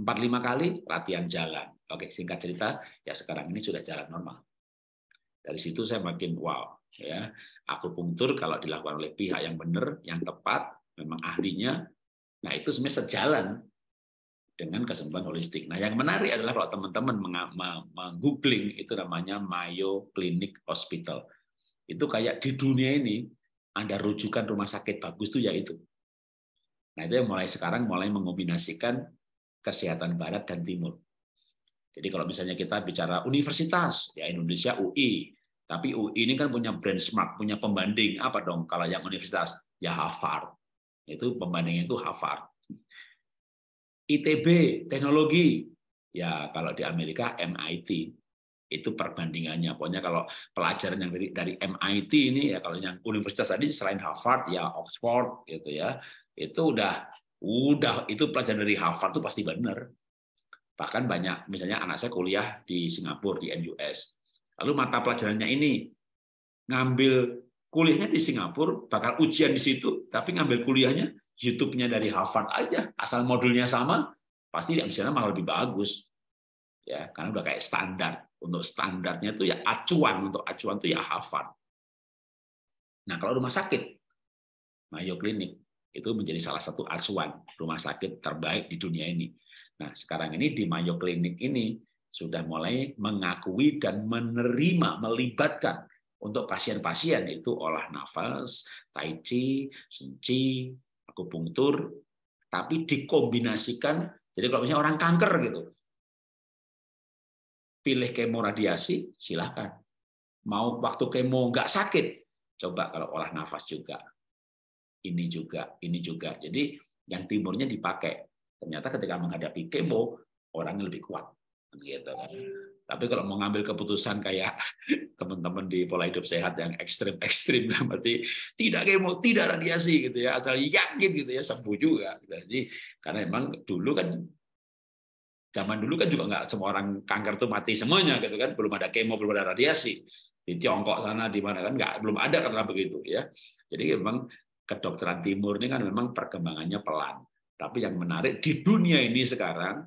empat lima kali latihan jalan oke singkat cerita ya sekarang ini sudah jalan normal dari situ saya makin wow ya. Akupunktur kalau dilakukan oleh pihak yang benar, yang tepat, memang ahlinya, nah itu sebenarnya sejalan dengan kesembuhan holistik. Nah, yang menarik adalah kalau teman-teman menggoogling itu namanya Mayo Clinic Hospital. Itu kayak di dunia ini Anda rujukan rumah sakit bagus tuh ya itu. Nah, itu yang mulai sekarang mulai mengombinasikan kesehatan barat dan timur. Jadi kalau misalnya kita bicara universitas, ya Indonesia UI, tapi UI ini kan punya benchmark, punya pembanding. Apa dong kalau yang universitas? Ya Harvard. Itu pembandingnya itu Harvard. ITB, teknologi. Ya kalau di Amerika MIT. Itu perbandingannya. Pokoknya kalau pelajaran yang dari, dari MIT ini ya kalau yang universitas tadi selain Harvard ya Oxford gitu ya. Itu udah udah itu pelajaran dari Harvard itu pasti benar bahkan banyak misalnya anak saya kuliah di Singapura di NUS Lalu mata pelajarannya ini ngambil kuliahnya di Singapura, bakal ujian di situ, tapi ngambil kuliahnya YouTube-nya dari Harvard aja, asal modulnya sama, pasti di sana malah lebih bagus. Ya, karena udah kayak standar. Untuk standarnya itu ya acuan, untuk acuan itu ya Harvard. Nah, kalau rumah sakit, Mayo Clinic itu menjadi salah satu acuan rumah sakit terbaik di dunia ini. Nah, sekarang ini di Mayo Clinic ini sudah mulai mengakui dan menerima, melibatkan untuk pasien-pasien itu olah nafas, tai chi, chi, akupunktur, tapi dikombinasikan. Jadi kalau misalnya orang kanker gitu, pilih radiasi, silahkan. Mau waktu kemo nggak sakit, coba kalau olah nafas juga. Ini juga, ini juga. Jadi yang timurnya dipakai. Ternyata ketika menghadapi kemo, orangnya lebih kuat gitu kan. Tapi kalau mengambil keputusan kayak teman-teman di pola hidup sehat yang ekstrim-ekstrim, berarti tidak kemo, tidak radiasi gitu ya, asal yakin gitu ya sembuh juga. Jadi karena emang dulu kan zaman dulu kan juga nggak semua orang kanker tuh mati semuanya gitu kan, belum ada kemo, belum ada radiasi di Tiongkok sana di mana kan nggak belum ada karena begitu ya. Jadi memang kedokteran timur ini kan memang perkembangannya pelan. Tapi yang menarik di dunia ini sekarang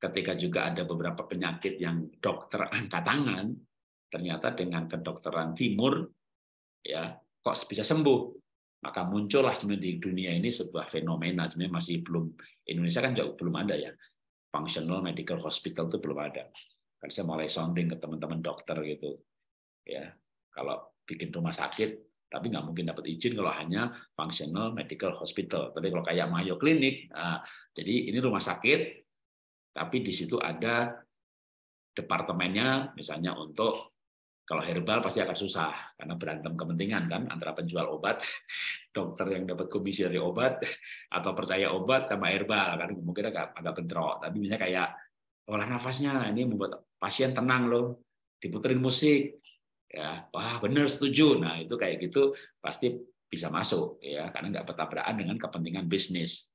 ketika juga ada beberapa penyakit yang dokter angkat tangan, ternyata dengan kedokteran timur, ya kok bisa sembuh. Maka muncullah sebenarnya di dunia ini sebuah fenomena sebenarnya masih belum Indonesia kan jauh belum ada ya functional medical hospital itu belum ada. Kan saya mulai sounding ke teman-teman dokter gitu, ya kalau bikin rumah sakit tapi nggak mungkin dapat izin kalau hanya functional medical hospital. Tapi kalau kayak Mayo Clinic, nah, jadi ini rumah sakit tapi di situ ada departemennya misalnya untuk kalau herbal pasti akan susah karena berantem kepentingan kan antara penjual obat, dokter yang dapat komisi dari obat atau percaya obat sama herbal kan mungkin agak agak bentrok. Tapi misalnya kayak olah nafasnya ini membuat pasien tenang loh, diputerin musik, ya wah bener setuju. Nah itu kayak gitu pasti bisa masuk ya karena nggak bertabrakan dengan kepentingan bisnis.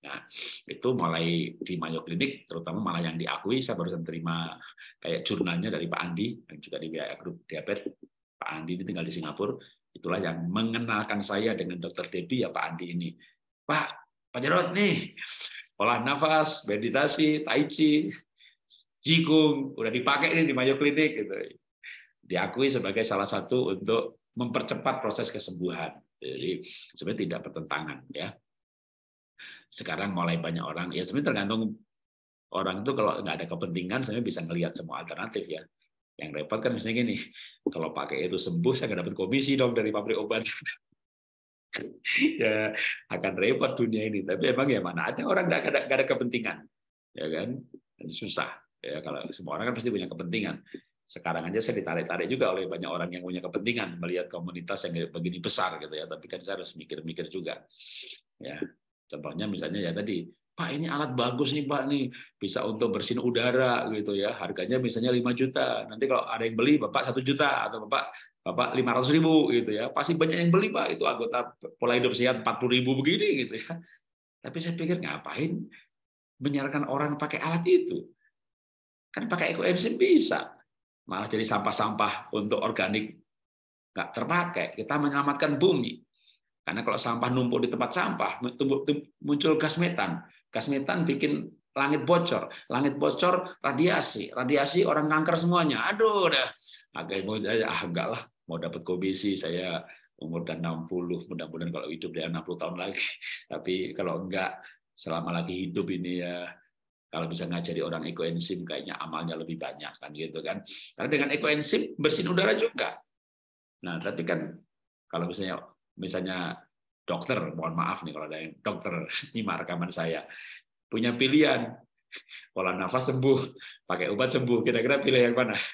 Nah, itu mulai di Mayo Clinic, terutama malah yang diakui, saya baru terima kayak jurnalnya dari Pak Andi, yang juga di WA Group Diabetes. Pak Andi ini tinggal di Singapura, itulah yang mengenalkan saya dengan Dokter Devi ya Pak Andi ini. Pak, Pak Jarod nih, olah nafas, meditasi, tai chi, jikung, udah dipakai nih di Mayo Clinic. Gitu. Diakui sebagai salah satu untuk mempercepat proses kesembuhan. Jadi sebenarnya tidak bertentangan ya. Sekarang mulai banyak orang, ya sebenarnya tergantung orang itu kalau nggak ada kepentingan sebenarnya bisa ngelihat semua alternatif ya. Yang repot kan misalnya gini, kalau pakai itu sembuh saya nggak dapat komisi dong dari pabrik obat. ya akan repot dunia ini. Tapi emang ya mana ada orang nggak ada, nggak ada kepentingan, ya kan? Dan susah. Ya kalau semua orang kan pasti punya kepentingan. Sekarang aja saya ditarik-tarik juga oleh banyak orang yang punya kepentingan melihat komunitas yang begini besar gitu ya. Tapi kan saya harus mikir-mikir juga. Ya, Contohnya misalnya ya tadi, Pak ini alat bagus nih Pak nih, bisa untuk bersin udara gitu ya. Harganya misalnya 5 juta. Nanti kalau ada yang beli Bapak satu juta atau Bapak Bapak 500 ribu gitu ya. Pasti banyak yang beli Pak itu anggota pola hidup sehat 40 ribu begini gitu ya. Tapi saya pikir ngapain menyarankan orang pakai alat itu? Kan pakai eco sih bisa. Malah jadi sampah-sampah untuk organik nggak terpakai. Kita menyelamatkan bumi. Karena kalau sampah numpuk di tempat sampah, muncul gas metan. Gas metan bikin langit bocor, langit bocor radiasi, radiasi orang kanker semuanya. Aduh, udah agak mau ah, enggak lah, mau dapat komisi saya umur dan 60, mudah-mudahan kalau hidup dia 60 tahun lagi. Tapi kalau enggak selama lagi hidup ini ya kalau bisa ngajari orang ekoenzim kayaknya amalnya lebih banyak kan gitu kan. Karena dengan ekoenzim bersin udara juga. Nah, tapi kan kalau misalnya misalnya dokter, mohon maaf nih kalau ada yang dokter, ini rekaman saya, punya pilihan, pola nafas sembuh, pakai obat sembuh, kira-kira pilih yang mana?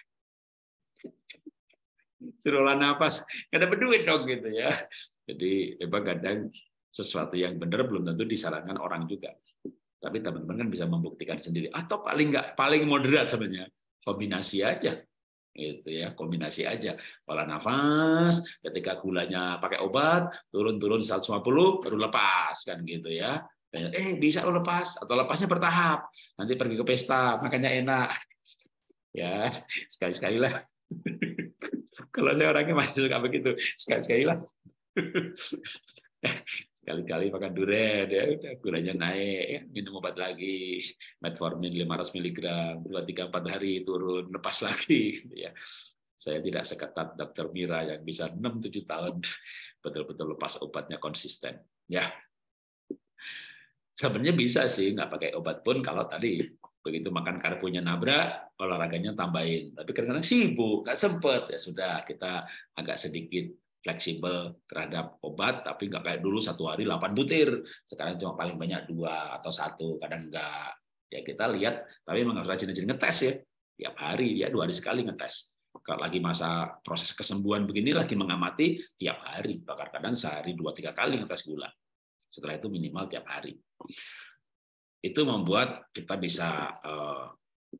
Suruh olah nafas, nggak dapat duit dong gitu ya. Jadi memang kadang sesuatu yang benar belum tentu disarankan orang juga. Tapi teman-teman kan bisa membuktikan sendiri. Atau paling nggak paling moderat sebenarnya kombinasi aja gitu ya kombinasi aja pola nafas ketika gulanya pakai obat turun-turun 150 baru lepas kan gitu ya eh bisa lo lepas atau lepasnya bertahap nanti pergi ke pesta makanya enak ya sekali-sekali lah kalau saya orangnya masih suka begitu sekali-sekali lah kali-kali pakai duret ya udah gulanya naik ya, minum obat lagi metformin 500 mg dua tiga empat hari turun lepas lagi gitu ya saya tidak seketat dokter Mira yang bisa 6-7 tahun betul-betul lepas obatnya konsisten ya sebenarnya bisa sih nggak pakai obat pun kalau tadi begitu makan karbonya nabrak olahraganya tambahin tapi kadang-kadang sibuk nggak sempet ya sudah kita agak sedikit fleksibel terhadap obat, tapi nggak kayak dulu satu hari 8 butir, sekarang cuma paling banyak dua atau satu, kadang nggak. Ya kita lihat, tapi memang harus rajin-rajin ngetes ya, tiap hari ya dua hari sekali ngetes. Kalau lagi masa proses kesembuhan begini lagi mengamati tiap hari, bahkan kadang sehari dua tiga kali ngetes gula. Setelah itu minimal tiap hari. Itu membuat kita bisa eh,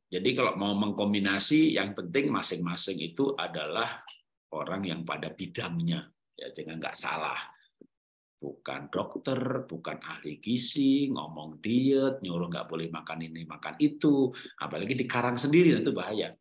jadi kalau mau mengkombinasi yang penting masing-masing itu adalah orang yang pada bidangnya ya jangan nggak salah bukan dokter bukan ahli gizi ngomong diet nyuruh nggak boleh makan ini makan itu apalagi di karang sendiri itu bahaya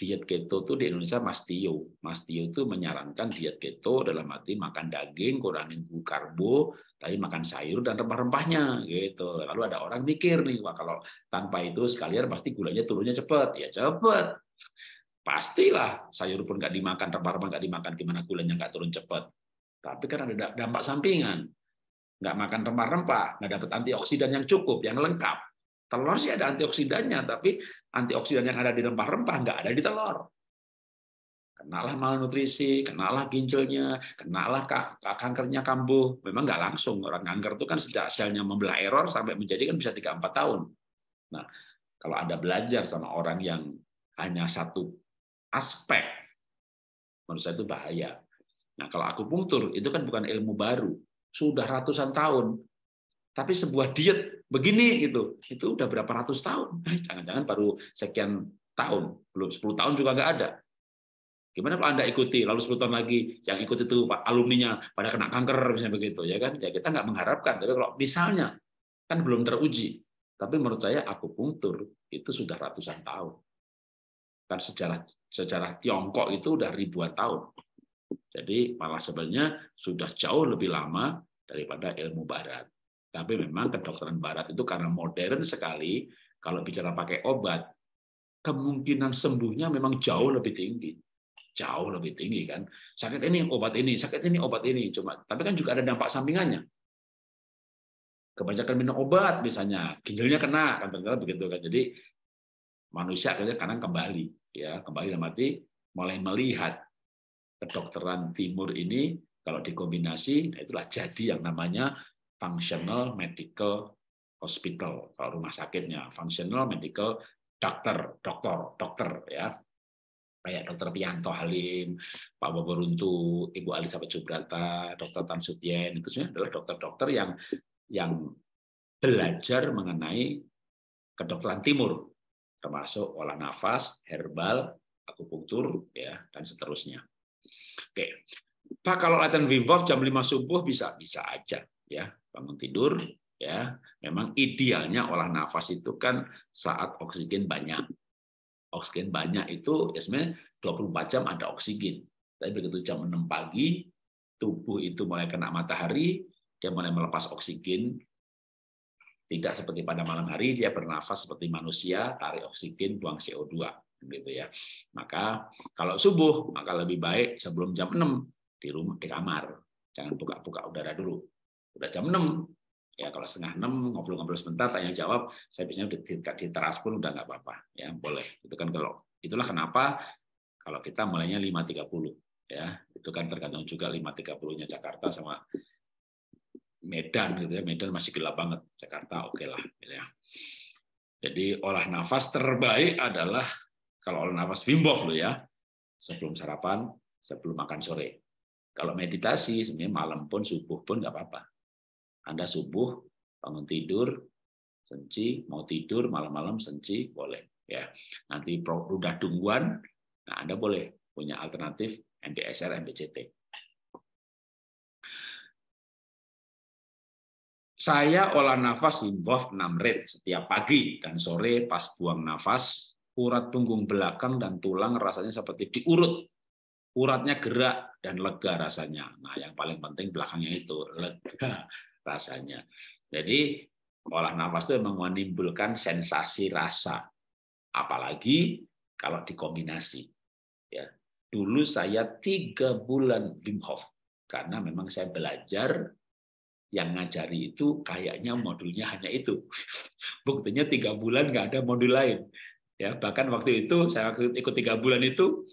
diet keto tuh di Indonesia Mas Tio Mas Tio tuh menyarankan diet keto dalam arti makan daging kurangin karbo tapi makan sayur dan rempah-rempahnya gitu lalu ada orang mikir nih wah kalau tanpa itu sekalian pasti gulanya turunnya cepet ya cepet Pastilah sayur pun nggak dimakan, rempah-rempah nggak dimakan, gimana gulanya nggak turun cepat. Tapi kan ada dampak sampingan. Nggak makan rempah-rempah, nggak dapat antioksidan yang cukup, yang lengkap. Telur sih ada antioksidannya, tapi antioksidan yang ada di rempah-rempah nggak ada di telur. Kenalah malnutrisi, kenalah ginjalnya, kenalah kankernya kambuh. Memang nggak langsung. Orang kanker itu kan sejak selnya membelah error sampai menjadi kan bisa 3-4 tahun. Nah, kalau ada belajar sama orang yang hanya satu aspek. Menurut saya itu bahaya. Nah, kalau akupunktur itu kan bukan ilmu baru, sudah ratusan tahun. Tapi sebuah diet begini gitu, itu udah berapa ratus tahun? Jangan-jangan baru sekian tahun, belum 10 tahun juga nggak ada. Gimana kalau Anda ikuti, lalu 10 tahun lagi yang ikut itu pak alumninya pada kena kanker misalnya begitu, ya kan? Ya kita nggak mengharapkan, tapi kalau misalnya kan belum teruji. Tapi menurut saya akupunktur itu sudah ratusan tahun. Kan sejarah sejarah Tiongkok itu udah ribuan tahun. Jadi malah sebenarnya sudah jauh lebih lama daripada ilmu barat. Tapi memang kedokteran barat itu karena modern sekali, kalau bicara pakai obat, kemungkinan sembuhnya memang jauh lebih tinggi. Jauh lebih tinggi kan. Sakit ini obat ini, sakit ini obat ini. Cuma tapi kan juga ada dampak sampingannya. Kebanyakan minum obat misalnya, ginjalnya kena, kan begitu kan. Jadi manusia akhirnya kadang kembali ya kembali dalam arti mulai melihat kedokteran timur ini kalau dikombinasi nah itulah jadi yang namanya functional medical hospital kalau rumah sakitnya functional medical dokter dokter dokter ya kayak dokter Pianto Halim, Pak Runtu Ibu Alisa Pecubrata Dokter Tan Sutien itu sebenarnya adalah dokter-dokter yang yang belajar mengenai kedokteran timur termasuk olah nafas, herbal, akupunktur, ya, dan seterusnya. Oke, Pak kalau latihan Wim Hof jam 5 subuh bisa bisa aja, ya bangun tidur, ya memang idealnya olah nafas itu kan saat oksigen banyak. Oksigen banyak itu ya sebenarnya 24 jam ada oksigen. Tapi begitu jam 6 pagi tubuh itu mulai kena matahari, dia mulai melepas oksigen tidak seperti pada malam hari dia bernafas seperti manusia, tarik oksigen, buang CO2 gitu ya. Maka kalau subuh maka lebih baik sebelum jam 6 di rumah di kamar. Jangan buka-buka udara dulu. Udah jam 6 ya kalau setengah 6 ngobrol-ngobrol sebentar tanya jawab saya biasanya di, di, di teras pun udah nggak apa-apa ya boleh itu kan kalau itulah kenapa kalau kita mulainya 5.30 ya itu kan tergantung juga 5.30-nya Jakarta sama Medan gitu ya Medan masih gelap banget Jakarta oke okay lah gitu ya jadi olah nafas terbaik adalah kalau olah nafas Wim Hof lo ya sebelum sarapan sebelum makan sore kalau meditasi sebenarnya malam pun subuh pun nggak apa-apa anda subuh bangun tidur senci mau tidur malam-malam senci boleh ya nanti udah dungguan nah anda boleh punya alternatif MBSR MBCT Saya olah nafas Wim 6 rit setiap pagi dan sore pas buang nafas, urat punggung belakang dan tulang rasanya seperti diurut. Uratnya gerak dan lega rasanya. Nah, yang paling penting belakangnya itu lega rasanya. Jadi olah nafas itu memang menimbulkan sensasi rasa. Apalagi kalau dikombinasi. Ya, dulu saya tiga bulan Wim Hof karena memang saya belajar yang ngajari itu kayaknya modulnya hanya itu. Buktinya tiga bulan nggak ada modul lain. Ya, bahkan waktu itu saya ikut tiga bulan itu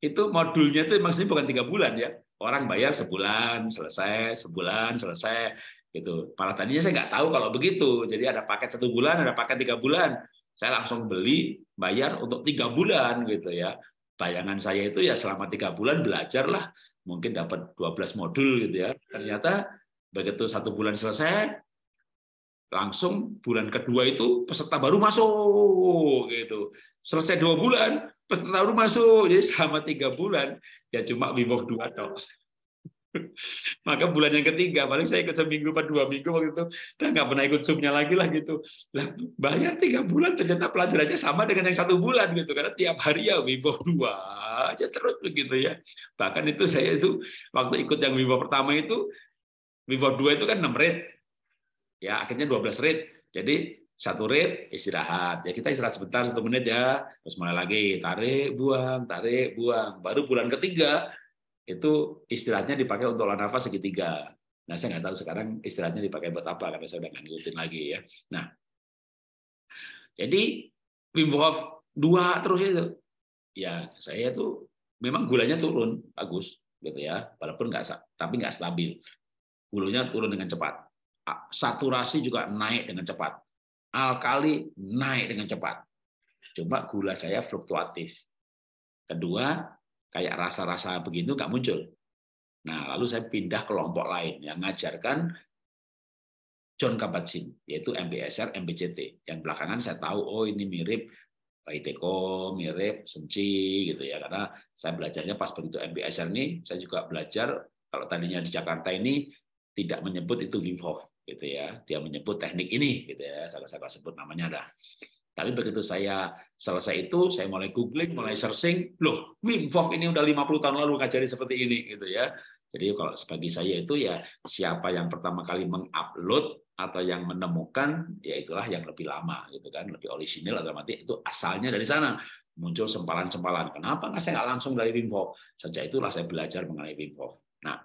itu modulnya itu maksudnya bukan tiga bulan ya. Orang bayar sebulan selesai, sebulan selesai gitu. Para tadinya saya nggak tahu kalau begitu. Jadi ada paket satu bulan, ada paket tiga bulan. Saya langsung beli bayar untuk tiga bulan gitu ya. Bayangan saya itu ya selama tiga bulan belajarlah mungkin dapat 12 modul gitu ya. Ternyata Begitu satu bulan selesai, langsung bulan kedua itu peserta baru masuk gitu. Selesai dua bulan, peserta baru masuk. Jadi selama tiga bulan ya cuma bimbo dua toh Maka bulan yang ketiga, paling saya ikut seminggu atau dua minggu waktu itu, udah nggak pernah ikut subnya lagi lah gitu. Lah, bayar tiga bulan ternyata pelajarannya sama dengan yang satu bulan gitu, karena tiap hari ya Wibo dua aja terus begitu ya. Bahkan itu saya itu waktu ikut yang Wibo pertama itu Vivo 2 itu kan 6 rate. Ya, akhirnya 12 rate. Jadi satu rate istirahat. Ya kita istirahat sebentar satu menit ya, terus mulai lagi tarik buang, tarik buang. Baru bulan ketiga itu istirahatnya dipakai untuk olah nafas segitiga. Nah, saya nggak tahu sekarang istirahatnya dipakai buat apa karena saya udah nggak ngikutin lagi ya. Nah, jadi Wim Hof dua terus itu, ya saya tuh memang gulanya turun bagus gitu ya, walaupun nggak tapi nggak stabil gulanya turun dengan cepat. Saturasi juga naik dengan cepat. Alkali naik dengan cepat. Cuma gula saya fluktuatif. Kedua, kayak rasa-rasa begitu nggak muncul. Nah, lalu saya pindah ke kelompok lain yang ngajarkan John kabat yaitu MBSR, MBCT. Yang belakangan saya tahu, oh ini mirip Baiteko, mirip Senci, gitu ya. Karena saya belajarnya pas begitu MBSR ini, saya juga belajar kalau tadinya di Jakarta ini tidak menyebut itu Wim Hof gitu ya. Dia menyebut teknik ini gitu ya. Saya saya sebut namanya dah. Tapi begitu saya selesai itu, saya mulai googling, mulai searching, loh, Wim Hof ini udah 50 tahun lalu ngajari seperti ini gitu ya. Jadi kalau bagi saya itu ya siapa yang pertama kali mengupload atau yang menemukan ya itulah yang lebih lama gitu kan lebih orisinil atau mati itu asalnya dari sana muncul sempalan-sempalan kenapa nggak saya nggak langsung dari Wim Hof sejak itulah saya belajar mengenai Wim Hof nah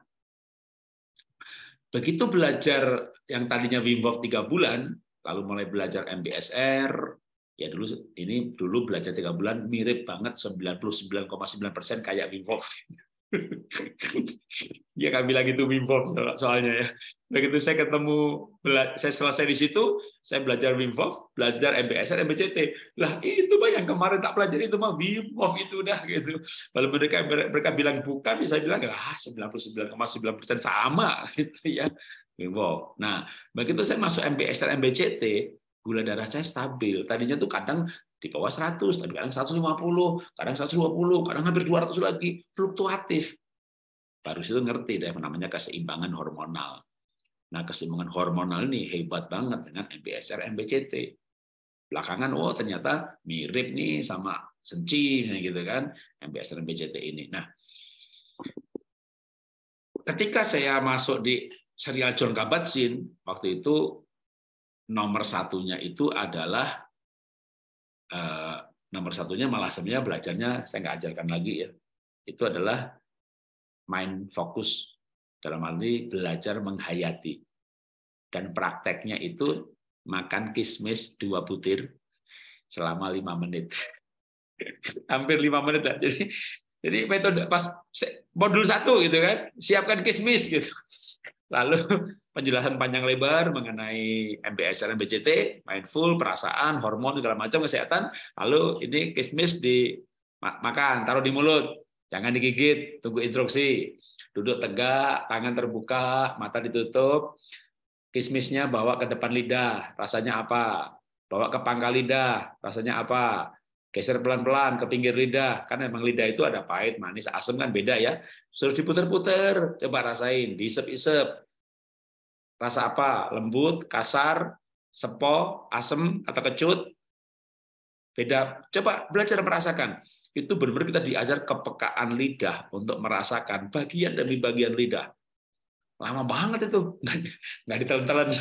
Begitu belajar yang tadinya Wim Hof 3 bulan, lalu mulai belajar MBSR, ya dulu ini dulu belajar tiga bulan mirip banget 99,9% kayak Wim Hof dia kan bilang gitu Wim soalnya ya. Begitu saya ketemu, saya selesai di situ, saya belajar Wim belajar MBSR, MBCT. Lah itu banyak kemarin tak pelajari itu mah Wim itu udah gitu. Kalau mereka mereka bilang bukan, saya bilang ah 99,9 persen sama gitu ya Wim Nah begitu saya masuk MBSR, MBCT, gula darah saya stabil. Tadinya tuh kadang di bawah 100, tapi kadang 150, kadang 120, kadang hampir 200 lagi, fluktuatif. Baru situ ngerti deh namanya keseimbangan hormonal. Nah, keseimbangan hormonal ini hebat banget dengan MBSR, MBCT. Belakangan, oh ternyata mirip nih sama senci, gitu kan, MBSR, MBCT ini. Nah, ketika saya masuk di serial John Kabat-Zinn, waktu itu nomor satunya itu adalah Eh, nomor satunya malah sebenarnya belajarnya saya nggak ajarkan lagi ya. Itu adalah mind fokus dalam arti belajar menghayati. Dan prakteknya itu makan kismis dua butir selama lima menit. Hampir lima menit. Lah. Jadi jadi metode pas modul satu gitu kan, siapkan kismis gitu. Lalu penjelasan panjang lebar mengenai mbs dan bct mindful, perasaan, hormon, segala macam kesehatan. Lalu ini kismis di makan, taruh di mulut, jangan digigit, tunggu instruksi. Duduk tegak, tangan terbuka, mata ditutup. Kismisnya bawa ke depan lidah, rasanya apa? Bawa ke pangkal lidah, rasanya apa? geser pelan-pelan ke pinggir lidah karena memang lidah itu ada pahit manis asam kan beda ya terus diputer-puter coba rasain diisep-isep rasa apa lembut kasar sepo asam atau kecut beda coba belajar merasakan itu benar-benar kita diajar kepekaan lidah untuk merasakan bagian demi bagian lidah lama banget itu nggak ditelan-telan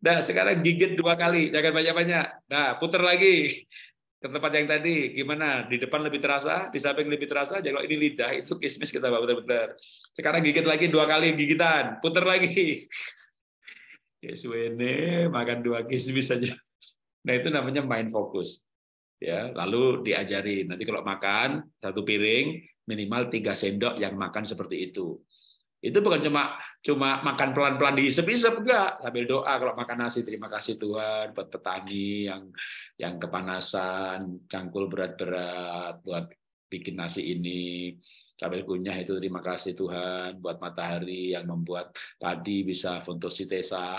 Nah, sekarang gigit dua kali, jangan banyak-banyak. Nah, putar lagi ke tempat yang tadi. Gimana? Di depan lebih terasa, di samping lebih terasa. Jadi kalau ini lidah, itu kismis kita bawa benar-benar. Sekarang gigit lagi dua kali gigitan, putar lagi. Yesuene makan dua kismis saja. Nah, itu namanya main fokus. Ya, lalu diajari. Nanti kalau makan satu piring minimal tiga sendok yang makan seperti itu. Itu bukan cuma cuma makan pelan-pelan di sepi enggak, sambil doa kalau makan nasi terima kasih Tuhan buat petani yang yang kepanasan, cangkul berat-berat buat bikin nasi ini. Sambil kunyah itu terima kasih Tuhan buat matahari yang membuat padi bisa fotosintesa.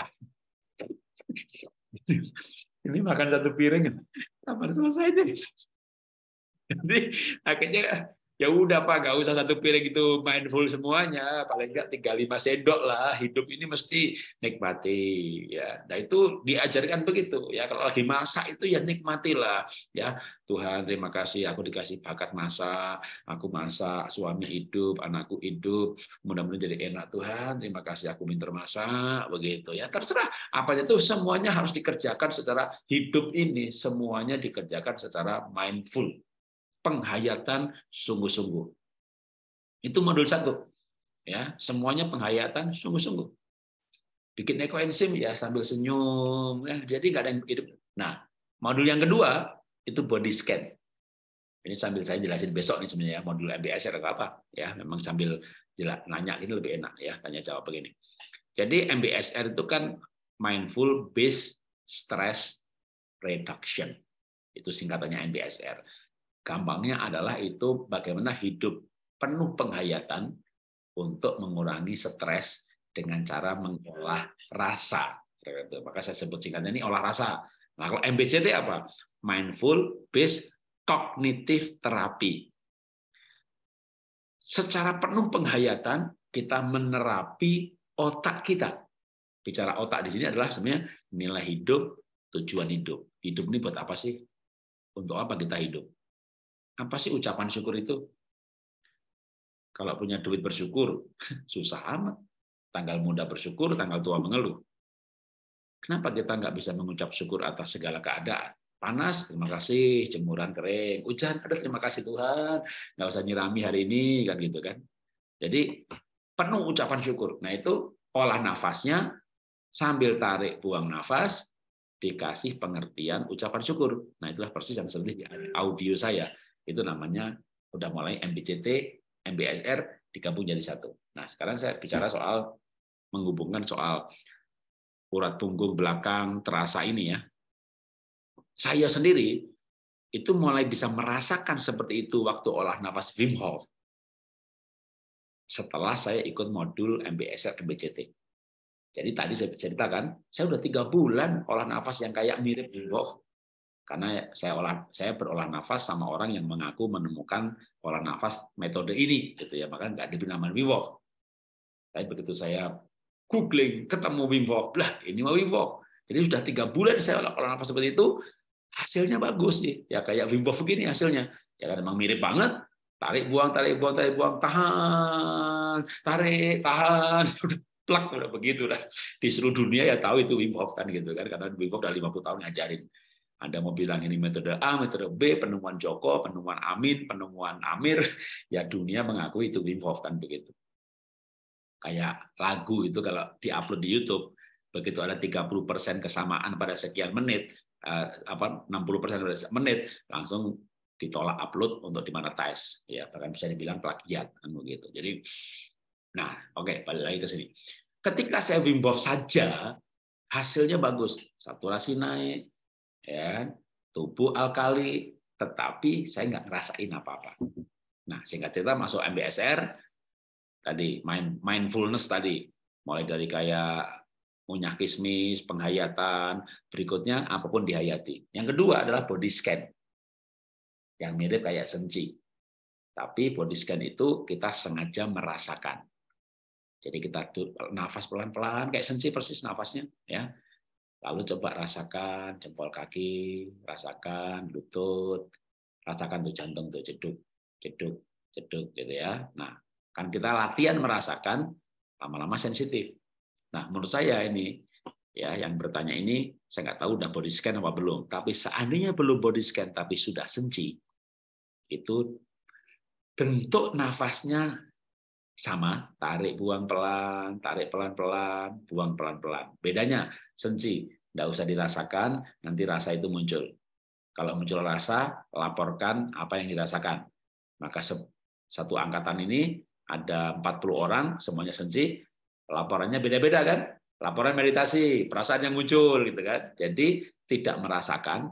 Ini makan satu piring, kapan selesai Jadi akhirnya ya udah pak gak usah satu piring itu mindful semuanya paling nggak tiga lima sendok lah hidup ini mesti nikmati ya nah itu diajarkan begitu ya kalau lagi masak itu ya nikmatilah ya Tuhan terima kasih aku dikasih bakat masak aku masak suami hidup anakku hidup mudah-mudahan jadi enak Tuhan terima kasih aku minta masak begitu ya terserah apa itu semuanya harus dikerjakan secara hidup ini semuanya dikerjakan secara mindful penghayatan sungguh-sungguh. Itu modul satu. Ya, semuanya penghayatan sungguh-sungguh. Bikin ekoenzim ya sambil senyum, ya, jadi nggak ada yang hidup. Nah, modul yang kedua itu body scan. Ini sambil saya jelasin besok nih sebenarnya modul MBSR atau apa ya, memang sambil jelas nanya ini lebih enak ya, tanya jawab begini. Jadi MBSR itu kan mindful based stress reduction. Itu singkatannya MBSR. Gampangnya adalah itu bagaimana hidup penuh penghayatan untuk mengurangi stres dengan cara mengolah rasa. Maka saya sebut singkatnya ini olah rasa. Nah, kalau MBCT apa? Mindful Based Cognitive Therapy. Secara penuh penghayatan kita menerapi otak kita. Bicara otak di sini adalah sebenarnya nilai hidup, tujuan hidup. Hidup ini buat apa sih? Untuk apa kita hidup? Apa sih ucapan syukur itu? Kalau punya duit bersyukur, susah amat. Tanggal muda bersyukur, tanggal tua mengeluh. Kenapa kita nggak bisa mengucap syukur atas segala keadaan? Panas, terima kasih, jemuran kering, hujan, aduh terima kasih Tuhan, nggak usah nyirami hari ini, kan gitu kan. Jadi penuh ucapan syukur. Nah itu olah nafasnya, sambil tarik buang nafas, dikasih pengertian ucapan syukur. Nah itulah persis yang sebenarnya audio saya. Itu namanya udah mulai MBCT, MBSR digabung jadi satu. Nah, sekarang saya bicara ya. soal menghubungkan soal urat punggung belakang terasa ini ya. Saya sendiri itu mulai bisa merasakan seperti itu waktu olah nafas Wim Hof. Setelah saya ikut modul MBSR MBCT. Jadi tadi saya ceritakan, saya udah tiga bulan olah nafas yang kayak mirip Wim Hof. Karena saya olah saya berolah nafas sama orang yang mengaku menemukan olah nafas metode ini gitu ya, maka nggak diberi nama Wim Hof. Tapi begitu saya googling ketemu Wim Hof, lah ini mah Wim Hof. Jadi sudah tiga bulan saya olah, olah nafas seperti itu, hasilnya bagus sih Ya kayak Wim Hof begini hasilnya. Ya kan memang mirip banget. Tarik buang, tarik buang, tarik buang, tahan, tarik, tahan. plak udah begitu lah di seluruh dunia ya tahu itu Wim Hof kan gitu kan karena Wim Hof udah 50 tahun ngajarin anda mau bilang ini metode A, metode B, penemuan Joko, penemuan Amin, penemuan Amir, ya dunia mengakui itu Wim Hof kan begitu. Kayak lagu itu kalau diupload di YouTube, begitu ada 30% persen kesamaan pada sekian menit, eh, apa 60% pada menit langsung ditolak upload untuk dimonetize ya bahkan bisa dibilang plagiat kan begitu jadi nah oke okay, balik lagi ke sini ketika saya Wim Hof saja hasilnya bagus saturasi naik ya tubuh alkali, tetapi saya nggak ngerasain apa-apa. Nah, singkat cerita masuk MBSR tadi mind, mindfulness tadi mulai dari kayak ngunyah kismis, penghayatan, berikutnya apapun dihayati. Yang kedua adalah body scan. Yang mirip kayak senci. Tapi body scan itu kita sengaja merasakan. Jadi kita nafas pelan-pelan kayak senji persis nafasnya ya. Lalu coba rasakan jempol kaki, rasakan lutut, rasakan tuh jantung tuh jeduk, jeduk, jeduk gitu ya. Nah, kan kita latihan merasakan lama-lama sensitif. Nah, menurut saya ini ya yang bertanya ini saya nggak tahu udah body scan apa belum. Tapi seandainya belum body scan tapi sudah senci, itu bentuk nafasnya sama, tarik buang pelan, tarik pelan-pelan, buang pelan-pelan. Bedanya sensi, tidak usah dirasakan, nanti rasa itu muncul. Kalau muncul rasa, laporkan apa yang dirasakan. Maka satu angkatan ini ada 40 orang, semuanya sensi, laporannya beda-beda kan? Laporan meditasi, perasaan yang muncul gitu kan. Jadi tidak merasakan,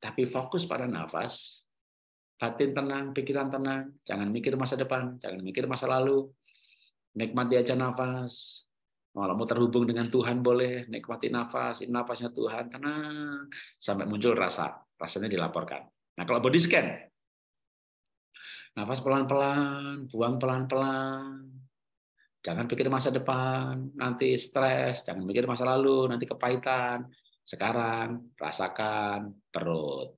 tapi fokus pada nafas, batin tenang, pikiran tenang, jangan mikir masa depan, jangan mikir masa lalu, nikmati aja nafas, kalau mau terhubung dengan Tuhan boleh, nikmati nafas, ini nafasnya Tuhan, tenang, sampai muncul rasa, rasanya dilaporkan. Nah kalau body scan, nafas pelan-pelan, buang pelan-pelan, jangan pikir masa depan, nanti stres, jangan mikir masa lalu, nanti kepahitan, sekarang rasakan perut.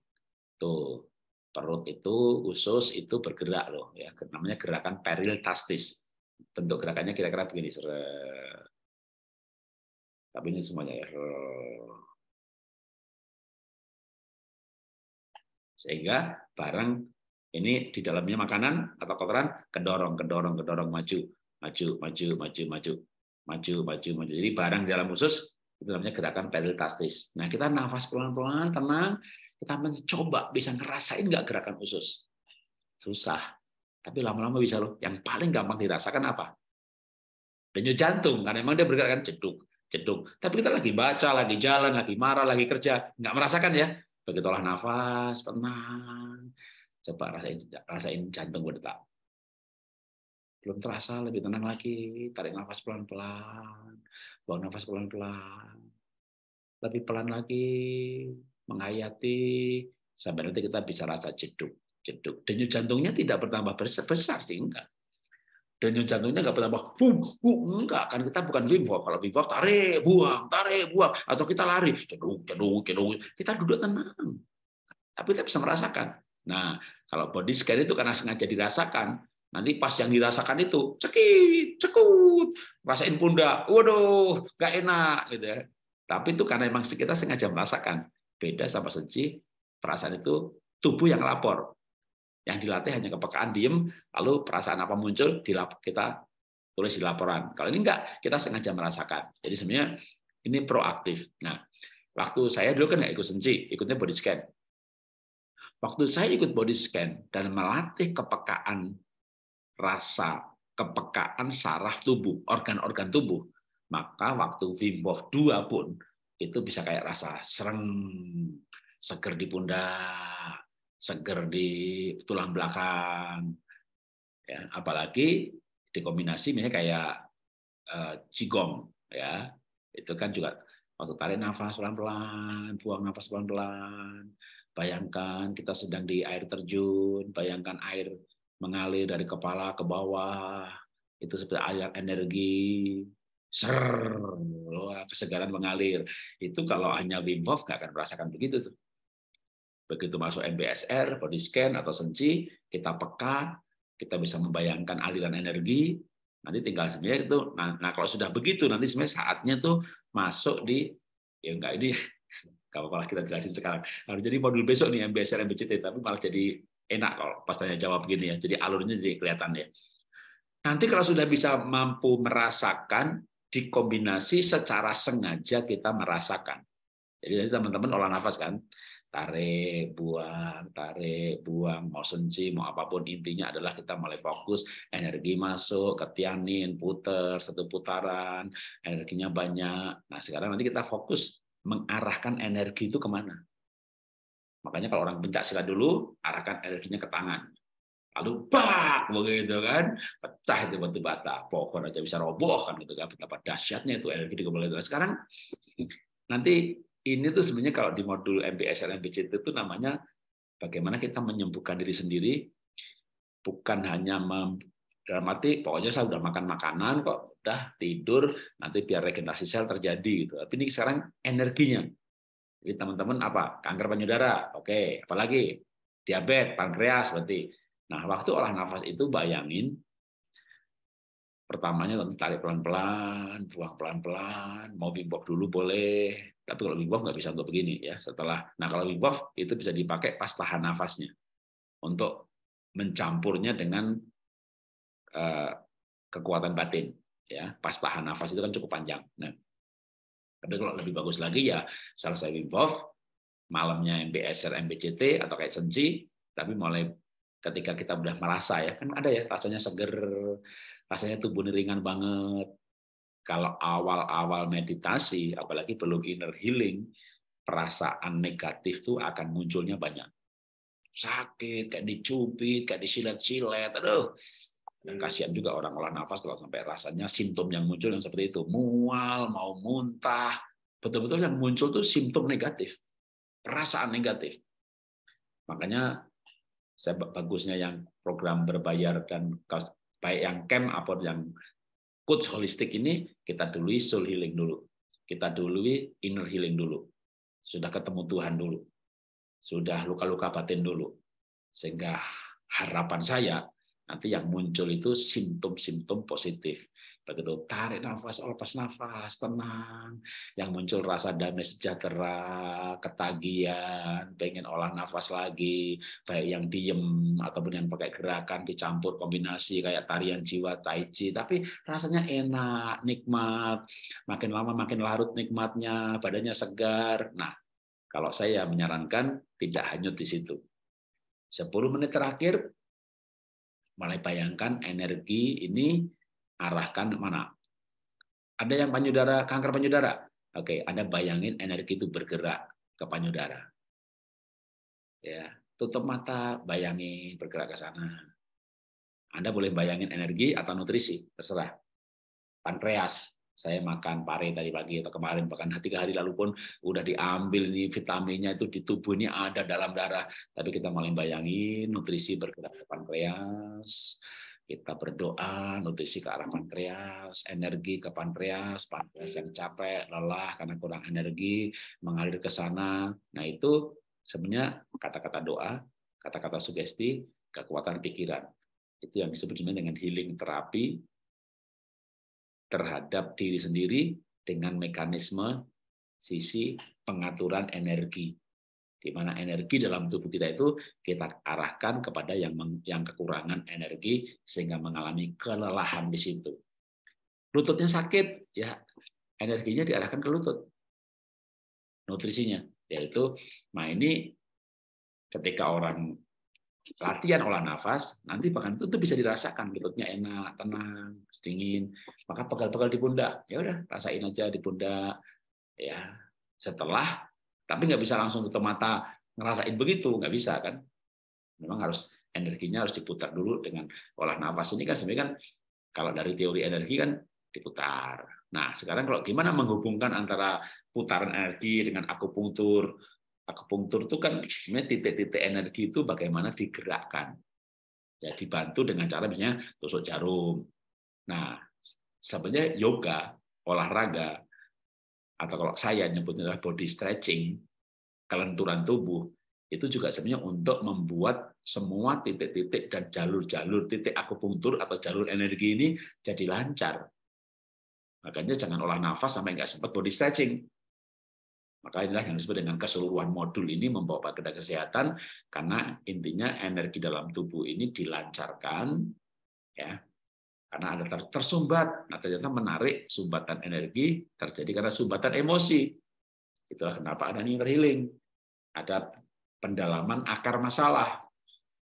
Tuh, Perut itu, usus itu bergerak loh, ya. Namanya gerakan periltastis. Bentuk gerakannya kira-kira begini. Tapi ini semuanya ya. Sehingga barang ini di dalamnya makanan atau kotoran kedorong, kedorong, kedorong maju, maju, maju, maju, maju, maju, maju, maju. Jadi barang di dalam usus itu namanya gerakan periltastis. Nah kita nafas pelan-pelan, tenang, kita mencoba bisa ngerasain nggak gerakan usus? susah tapi lama-lama bisa loh yang paling gampang dirasakan apa denyut jantung karena emang dia bergerak kan jeduk jeduk tapi kita lagi baca lagi jalan lagi marah lagi kerja nggak merasakan ya begitu nafas tenang coba rasain rasain jantung berdetak belum terasa lebih tenang lagi tarik nafas pelan-pelan buang nafas pelan-pelan lebih pelan lagi menghayati sampai nanti kita bisa rasa jeduk jeduk denyut jantungnya tidak bertambah besar, besar sih enggak denyut jantungnya enggak bertambah bum, bum, enggak kan kita bukan vivo kalau vivo tarik buang tarik buang atau kita lari jeduk jeduk jeduk kita duduk tenang tapi kita bisa merasakan nah kalau body scan itu karena sengaja dirasakan Nanti pas yang dirasakan itu cekit, cekut, rasain pundak, waduh, gak enak gitu ya. Tapi itu karena memang kita sengaja merasakan. Beda sama sensi, perasaan itu tubuh yang lapor. Yang dilatih hanya kepekaan, diem, lalu perasaan apa muncul, kita tulis di laporan. Kalau ini enggak, kita sengaja merasakan. Jadi sebenarnya ini proaktif. Nah, waktu saya dulu kan ikut sensi, ikutnya body scan. Waktu saya ikut body scan dan melatih kepekaan rasa, kepekaan saraf tubuh, organ-organ tubuh, maka waktu Wim Hof 2 pun itu bisa kayak rasa sereng, seger di pundak, seger di tulang belakang. Ya, apalagi dikombinasi misalnya kayak uh, ya. Itu kan juga waktu tarik nafas pelan-pelan, buang nafas pelan-pelan. Bayangkan kita sedang di air terjun, bayangkan air mengalir dari kepala ke bawah. Itu seperti aliran energi ser kesegaran mengalir. Itu kalau hanya Wim Hof nggak akan merasakan begitu tuh. Begitu masuk MBSR, body scan atau senci, kita peka, kita bisa membayangkan aliran energi, nanti tinggal sebenarnya itu nah, nah kalau sudah begitu nanti sebenarnya saatnya tuh masuk di ya enggak ini kalau malah kita jelasin sekarang harus jadi modul besok nih MBSR MBCT tapi malah jadi enak kalau pas tanya jawab gini ya jadi alurnya jadi kelihatan ya nanti kalau sudah bisa mampu merasakan dikombinasi secara sengaja kita merasakan. Jadi teman-teman olah nafas kan, tarik, buang, tarik, buang, mau senci, mau apapun intinya adalah kita mulai fokus, energi masuk, ketianin, puter, satu putaran, energinya banyak. Nah sekarang nanti kita fokus mengarahkan energi itu kemana. Makanya kalau orang pencak sila dulu, arahkan energinya ke tangan lalu pak begitu kan pecah itu batu bata pohon aja bisa roboh kan gitu kan betapa dahsyatnya itu energi di itu sekarang nanti ini tuh sebenarnya kalau di modul MBS MBC itu tuh namanya bagaimana kita menyembuhkan diri sendiri bukan hanya mem, dalam pokoknya saya sudah makan makanan kok udah tidur nanti biar regenerasi sel terjadi gitu tapi ini sekarang energinya jadi teman-teman apa kanker payudara oke apalagi diabetes pankreas berarti Nah, waktu olah nafas itu bayangin pertamanya tentu tarik pelan-pelan, buang pelan-pelan, mau bimbok dulu boleh, tapi kalau bimbok nggak bisa untuk begini ya. Setelah, nah kalau bimbok itu bisa dipakai pas tahan nafasnya untuk mencampurnya dengan uh, kekuatan batin ya. Pas tahan nafas itu kan cukup panjang. Nah, tapi kalau lebih bagus lagi ya selesai bimbok malamnya MBSR, MBCT atau kayak sensi, tapi mulai ketika kita sudah merasa ya kan ada ya rasanya seger rasanya tubuh ringan banget kalau awal-awal meditasi apalagi belum inner healing perasaan negatif tuh akan munculnya banyak sakit kayak dicubit kayak disilet-silet aduh dan kasihan juga orang olah nafas kalau sampai rasanya simptom yang muncul yang seperti itu mual mau muntah betul-betul yang muncul tuh simptom negatif perasaan negatif makanya saya bagusnya yang program berbayar dan baik yang camp atau yang coach holistik ini kita dulu soul healing dulu. Kita dului inner healing dulu. Sudah ketemu Tuhan dulu. Sudah luka-luka batin dulu. Sehingga harapan saya Nanti yang muncul itu simptom-simptom positif. Begitu tarik nafas, lepas nafas, tenang. Yang muncul rasa damai sejahtera, ketagihan, pengen olah nafas lagi, baik yang diem ataupun yang pakai gerakan dicampur kombinasi kayak tarian jiwa, tai chi. Tapi rasanya enak, nikmat. Makin lama makin larut nikmatnya, badannya segar. Nah, kalau saya menyarankan tidak hanya di situ. 10 menit terakhir Mulai bayangkan energi ini arahkan mana? Ada yang panyudara, kanker panyudara. Oke, Anda bayangin energi itu bergerak ke panyudara. Ya, tutup mata, bayangin bergerak ke sana. Anda boleh bayangin energi atau nutrisi, terserah. Pankreas, saya makan pare tadi pagi atau kemarin bahkan tiga hari lalu pun udah diambil nih vitaminnya itu di tubuh ini ada dalam darah tapi kita malah bayangin nutrisi bergerak ke pankreas kita berdoa nutrisi ke arah pankreas energi ke pankreas pankreas yang capek lelah karena kurang energi mengalir ke sana nah itu sebenarnya kata-kata doa kata-kata sugesti kekuatan pikiran itu yang disebut dengan healing terapi terhadap diri sendiri dengan mekanisme sisi pengaturan energi di mana energi dalam tubuh kita itu kita arahkan kepada yang yang kekurangan energi sehingga mengalami kelelahan di situ. Lututnya sakit, ya energinya diarahkan ke lutut. Nutrisinya yaitu nah ini ketika orang latihan olah nafas, nanti bahkan itu bisa dirasakan lututnya enak, tenang, dingin, maka pegal-pegal di pundak, ya udah rasain aja di pundak, ya setelah, tapi nggak bisa langsung tutup mata ngerasain begitu, nggak bisa kan? Memang harus energinya harus diputar dulu dengan olah nafas ini kan sebenarnya kan kalau dari teori energi kan diputar. Nah sekarang kalau gimana menghubungkan antara putaran energi dengan akupunktur, akupunktur itu kan sebenarnya titik-titik energi itu bagaimana digerakkan. Ya, dibantu dengan cara misalnya tusuk jarum. Nah, sebenarnya yoga, olahraga, atau kalau saya nyebutnya adalah body stretching, kelenturan tubuh, itu juga sebenarnya untuk membuat semua titik-titik dan jalur-jalur titik akupunktur atau jalur energi ini jadi lancar. Makanya jangan olah nafas sampai nggak sempat body stretching. Maka inilah yang disebut dengan keseluruhan modul ini membawa pada kesehatan karena intinya energi dalam tubuh ini dilancarkan ya karena ada tersumbat. Nah ternyata menarik sumbatan energi terjadi karena sumbatan emosi. Itulah kenapa ada inner healing, ada pendalaman akar masalah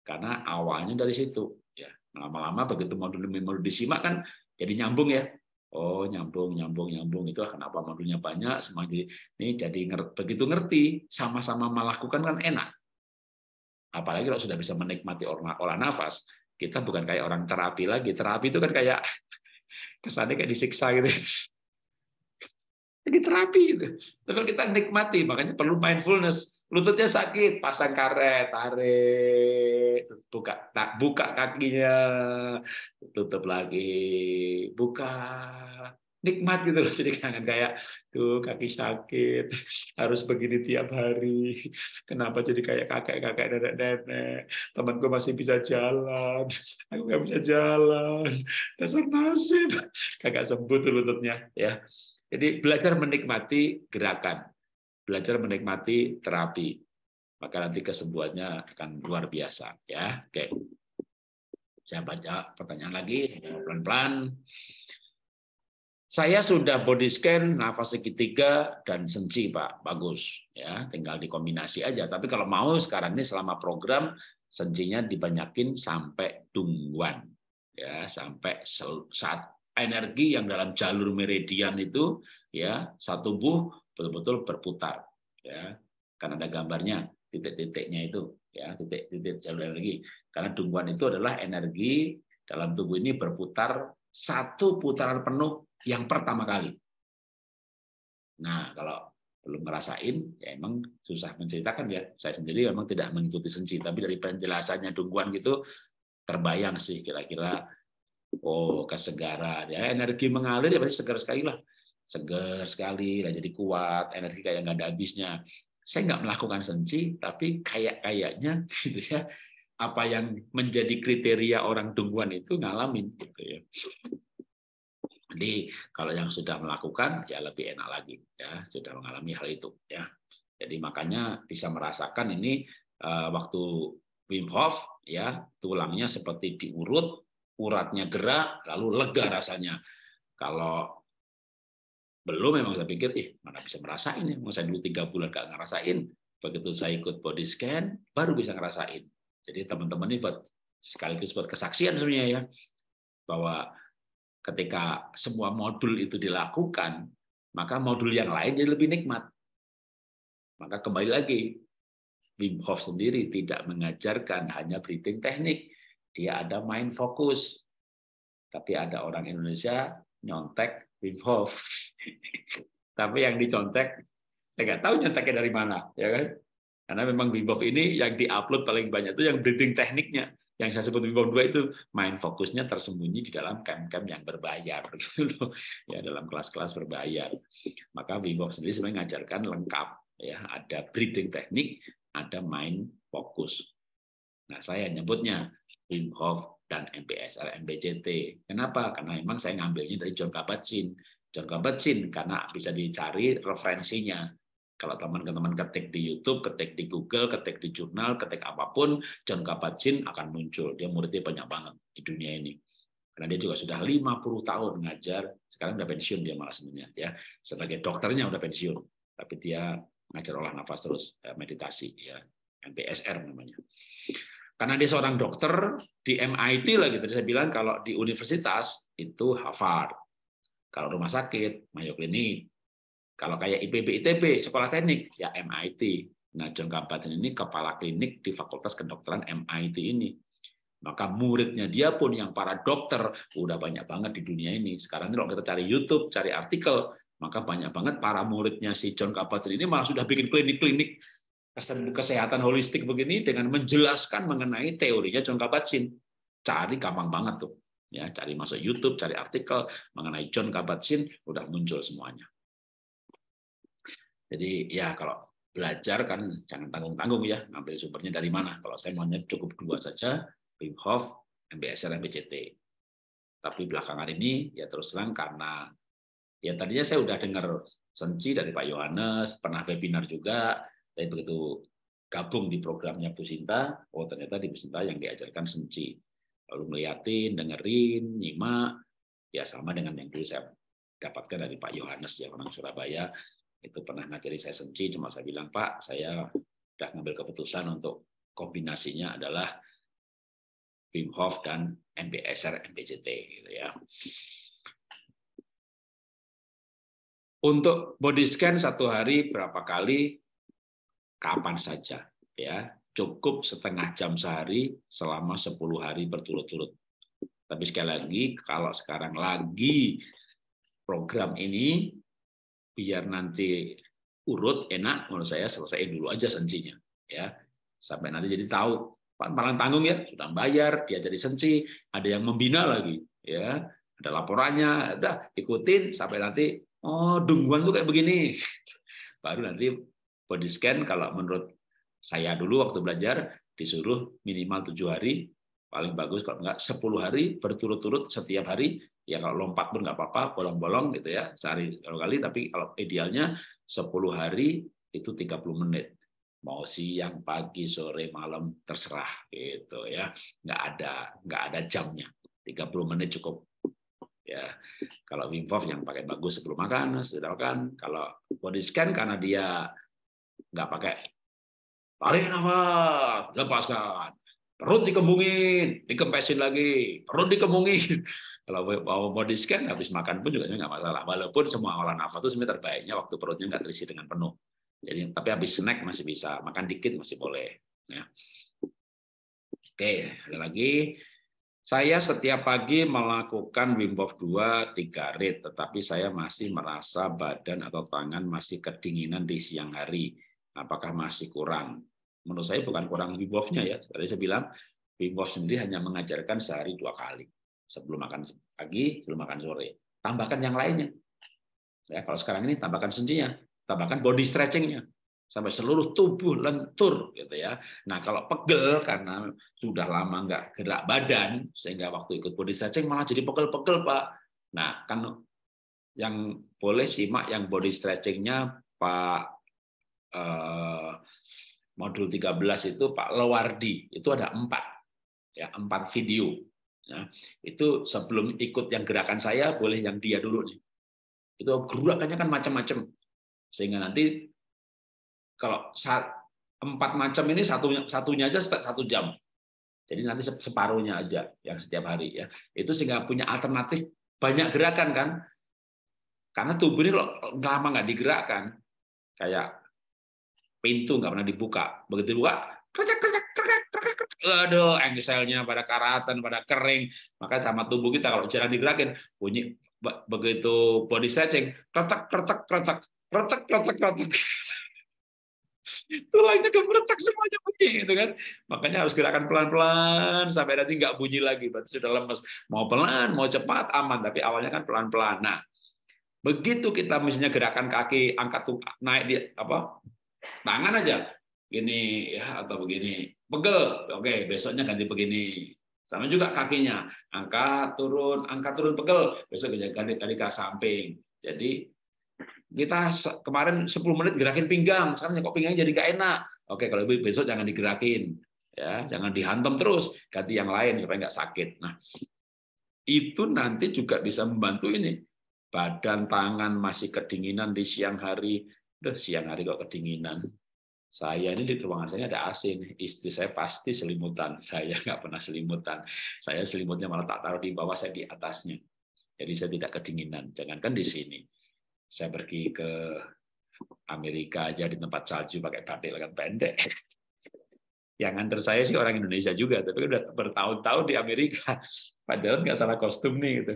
karena awalnya dari situ. Ya lama-lama begitu modul-modul disimak kan jadi nyambung ya Oh, nyambung, nyambung, nyambung. itu kenapa modulnya banyak. Semua ini jadi ngerti, begitu ngerti, sama-sama melakukan kan enak. Apalagi kalau sudah bisa menikmati olah nafas, kita bukan kayak orang terapi lagi. Terapi itu kan kayak kesannya kayak disiksa gitu. Jadi terapi itu Tapi kita nikmati, makanya perlu mindfulness lututnya sakit, pasang karet, tarik, buka, tak, buka kakinya, tutup lagi, buka, nikmat gitu loh jadi kangen kayak tuh kaki sakit harus begini tiap hari kenapa jadi kayak kakek kakek nenek nenek temanku masih bisa jalan aku nggak bisa jalan dasar nasib kakak sembuh tuh lututnya ya jadi belajar menikmati gerakan belajar menikmati terapi. Maka nanti kesembuhannya akan luar biasa. Ya, oke. Saya baca pertanyaan lagi pelan-pelan. Saya sudah body scan nafas segitiga dan senci, Pak. Bagus. Ya, tinggal dikombinasi aja. Tapi kalau mau sekarang ini selama program sencinya dibanyakin sampai tungguan Ya, sampai saat energi yang dalam jalur meridian itu ya, satu buh betul-betul berputar ya karena ada gambarnya titik-titiknya itu ya titik-titik jalur energi karena tumbuhan itu adalah energi dalam tubuh ini berputar satu putaran penuh yang pertama kali nah kalau belum ngerasain ya emang susah menceritakan ya saya sendiri memang tidak mengikuti sensi tapi dari penjelasannya tumbuhan gitu terbayang sih kira-kira oh kesegaran ya energi mengalir ya pasti segar sekali lah seger sekali, dan jadi kuat, energi kayak nggak ada habisnya. Saya nggak melakukan senci, tapi kayak kayaknya gitu ya apa yang menjadi kriteria orang tungguan itu ngalamin gitu ya. Jadi kalau yang sudah melakukan ya lebih enak lagi ya sudah mengalami hal itu ya. Jadi makanya bisa merasakan ini uh, waktu Wim Hof ya tulangnya seperti diurut, uratnya gerak lalu lega rasanya. Kalau belum memang saya pikir, ih eh, mana bisa merasain ya, mau saya dulu tiga bulan gak ngerasain, begitu saya ikut body scan, baru bisa ngerasain. Jadi teman-teman ini buat sekaligus buat kesaksian sebenarnya ya, bahwa ketika semua modul itu dilakukan, maka modul yang lain jadi lebih nikmat. Maka kembali lagi, Wim Hof sendiri tidak mengajarkan hanya breathing teknik. Dia ada mind focus Tapi ada orang Indonesia nyontek Wim Tapi yang dicontek, saya nggak tahu nyonteknya dari mana, ya kan? Karena memang Wim ini yang diupload paling banyak itu yang breathing tekniknya. Yang saya sebut Wim Hof 2 itu main fokusnya tersembunyi di dalam camp-camp yang berbayar gitu loh. Ya dalam kelas-kelas berbayar. Maka Wim sendiri sebenarnya mengajarkan lengkap ya, ada breathing teknik, ada main fokus. Nah, saya nyebutnya Wim Hof dan MBSR, MBJT. Kenapa? Karena memang saya ngambilnya dari John Kabat-Zinn. John Kabat-Zinn karena bisa dicari referensinya. Kalau teman-teman ketik di YouTube, ketik di Google, ketik di jurnal, ketik apapun, John Kabat-Zinn akan muncul. Dia muridnya banyak banget di dunia ini. Karena dia juga sudah 50 tahun ngajar, sekarang udah pensiun dia malah sebenarnya ya. Sebagai dokternya udah pensiun, tapi dia ngajar olah nafas terus eh, meditasi ya, MBSR namanya. Karena dia seorang dokter di MIT lah gitu. Saya bilang kalau di universitas itu Harvard. Kalau rumah sakit, Mayo Clinic. Kalau kayak IPB ITB, sekolah teknik, ya MIT. Nah, John Kabat ini kepala klinik di Fakultas Kedokteran MIT ini. Maka muridnya dia pun yang para dokter udah banyak banget di dunia ini. Sekarang ini kalau kita cari YouTube, cari artikel, maka banyak banget para muridnya si John Kabat ini malah sudah bikin klinik-klinik kesehatan holistik begini dengan menjelaskan mengenai teorinya John Kabat-Zinn. Cari gampang banget tuh. Ya, cari masuk YouTube, cari artikel mengenai John Kabat-Zinn, udah muncul semuanya. Jadi ya kalau belajar kan jangan tanggung-tanggung ya, ngambil sumbernya dari mana. Kalau saya maunya cukup dua saja, Wim Hof, MBSR, MBCT. Tapi belakangan ini ya terus terang karena ya tadinya saya udah dengar Senci dari Pak Yohanes, pernah webinar juga, tapi begitu gabung di programnya Bu Sinta, oh ternyata di Bu Sinta yang diajarkan senci. Lalu ngeliatin, dengerin, nyimak, ya sama dengan yang dulu saya dapatkan dari Pak Yohanes ya orang Surabaya itu pernah ngajari saya senci cuma saya bilang Pak saya sudah ngambil keputusan untuk kombinasinya adalah Wim Hof dan MBSR MBCT gitu ya. Untuk body scan satu hari berapa kali kapan saja ya cukup setengah jam sehari selama 10 hari berturut-turut. Tapi sekali lagi kalau sekarang lagi program ini biar nanti urut enak menurut saya selesai dulu aja sensinya ya sampai nanti jadi tahu paling tanggung ya sudah bayar dia jadi sensi ada yang membina lagi ya ada laporannya udah ikutin sampai nanti oh dungguan tuh kayak begini baru nanti Body scan kalau menurut saya dulu waktu belajar disuruh minimal tujuh hari, paling bagus kalau enggak sepuluh hari berturut-turut setiap hari ya kalau lompat pun nggak apa-apa bolong-bolong gitu ya sehari kalau kali tapi kalau idealnya sepuluh hari itu 30 menit mau siang pagi sore malam terserah gitu ya nggak ada nggak ada jamnya 30 menit cukup ya kalau Wim Hof yang pakai bagus sebelum makan sudah kan kalau body scan karena dia nggak pakai. Tarik nafas, lepaskan. Perut dikembungin, dikempesin lagi, perut dikembungin. Kalau mau body scan, habis makan pun juga nggak masalah. Walaupun semua olah nafas itu sebenarnya terbaiknya waktu perutnya nggak terisi dengan penuh. Jadi tapi habis snack masih bisa, makan dikit masih boleh. Ya. Oke, ada lagi. Saya setiap pagi melakukan Wim Hof 2 3 rit, tetapi saya masih merasa badan atau tangan masih kedinginan di siang hari apakah masih kurang. Menurut saya bukan kurang Wibovnya ya. Tadi saya bilang Wibov sendiri hanya mengajarkan sehari dua kali. Sebelum makan pagi, sebelum makan sore. Tambahkan yang lainnya. Ya, kalau sekarang ini tambahkan sendinya, tambahkan body stretchingnya sampai seluruh tubuh lentur gitu ya. Nah kalau pegel karena sudah lama nggak gerak badan sehingga waktu ikut body stretching malah jadi pegel-pegel pak. Nah kan yang boleh simak yang body stretchingnya Pak Eh, modul 13 itu Pak Lewardi itu ada empat ya empat video ya, itu sebelum ikut yang gerakan saya boleh yang dia dulu nih itu gerakannya kan macam-macam sehingga nanti kalau saat empat macam ini satu satunya aja satu jam jadi nanti separuhnya aja yang setiap hari ya itu sehingga punya alternatif banyak gerakan kan karena tubuh ini kalau lama nggak digerakkan kayak pintu nggak pernah dibuka. Begitu dibuka, aduh engselnya pada karatan, pada kering. Maka sama tubuh kita kalau jalan digerakin, bunyi begitu body stretching, kretek, kretek, kretek, kretek, kretek, kretek. Tulangnya gemeretak semuanya bunyi, gitu kan? Makanya harus gerakan pelan-pelan sampai nanti nggak bunyi lagi, berarti sudah lemes. Mau pelan, mau cepat, aman, tapi awalnya kan pelan-pelan. Nah, begitu kita misalnya gerakan kaki angkat naik di apa tangan aja gini ya atau begini pegel oke besoknya ganti begini sama juga kakinya angkat turun angkat turun pegel besok ganti ganti ke samping jadi kita kemarin 10 menit gerakin pinggang sekarang kok pinggangnya jadi gak enak oke kalau besok jangan digerakin ya jangan dihantam terus ganti yang lain supaya nggak sakit nah itu nanti juga bisa membantu ini badan tangan masih kedinginan di siang hari Udah siang hari kok kedinginan. Saya ini di ruangan saya ada AC nih. Istri saya pasti selimutan. Saya nggak pernah selimutan. Saya selimutnya malah tak taruh di bawah, saya di atasnya. Jadi saya tidak kedinginan. Jangankan di sini. Saya pergi ke Amerika aja di tempat salju pakai batik lengan pendek. Yang nganter saya sih orang Indonesia juga, tapi udah bertahun-tahun di Amerika. Padahal nggak salah kostum nih gitu.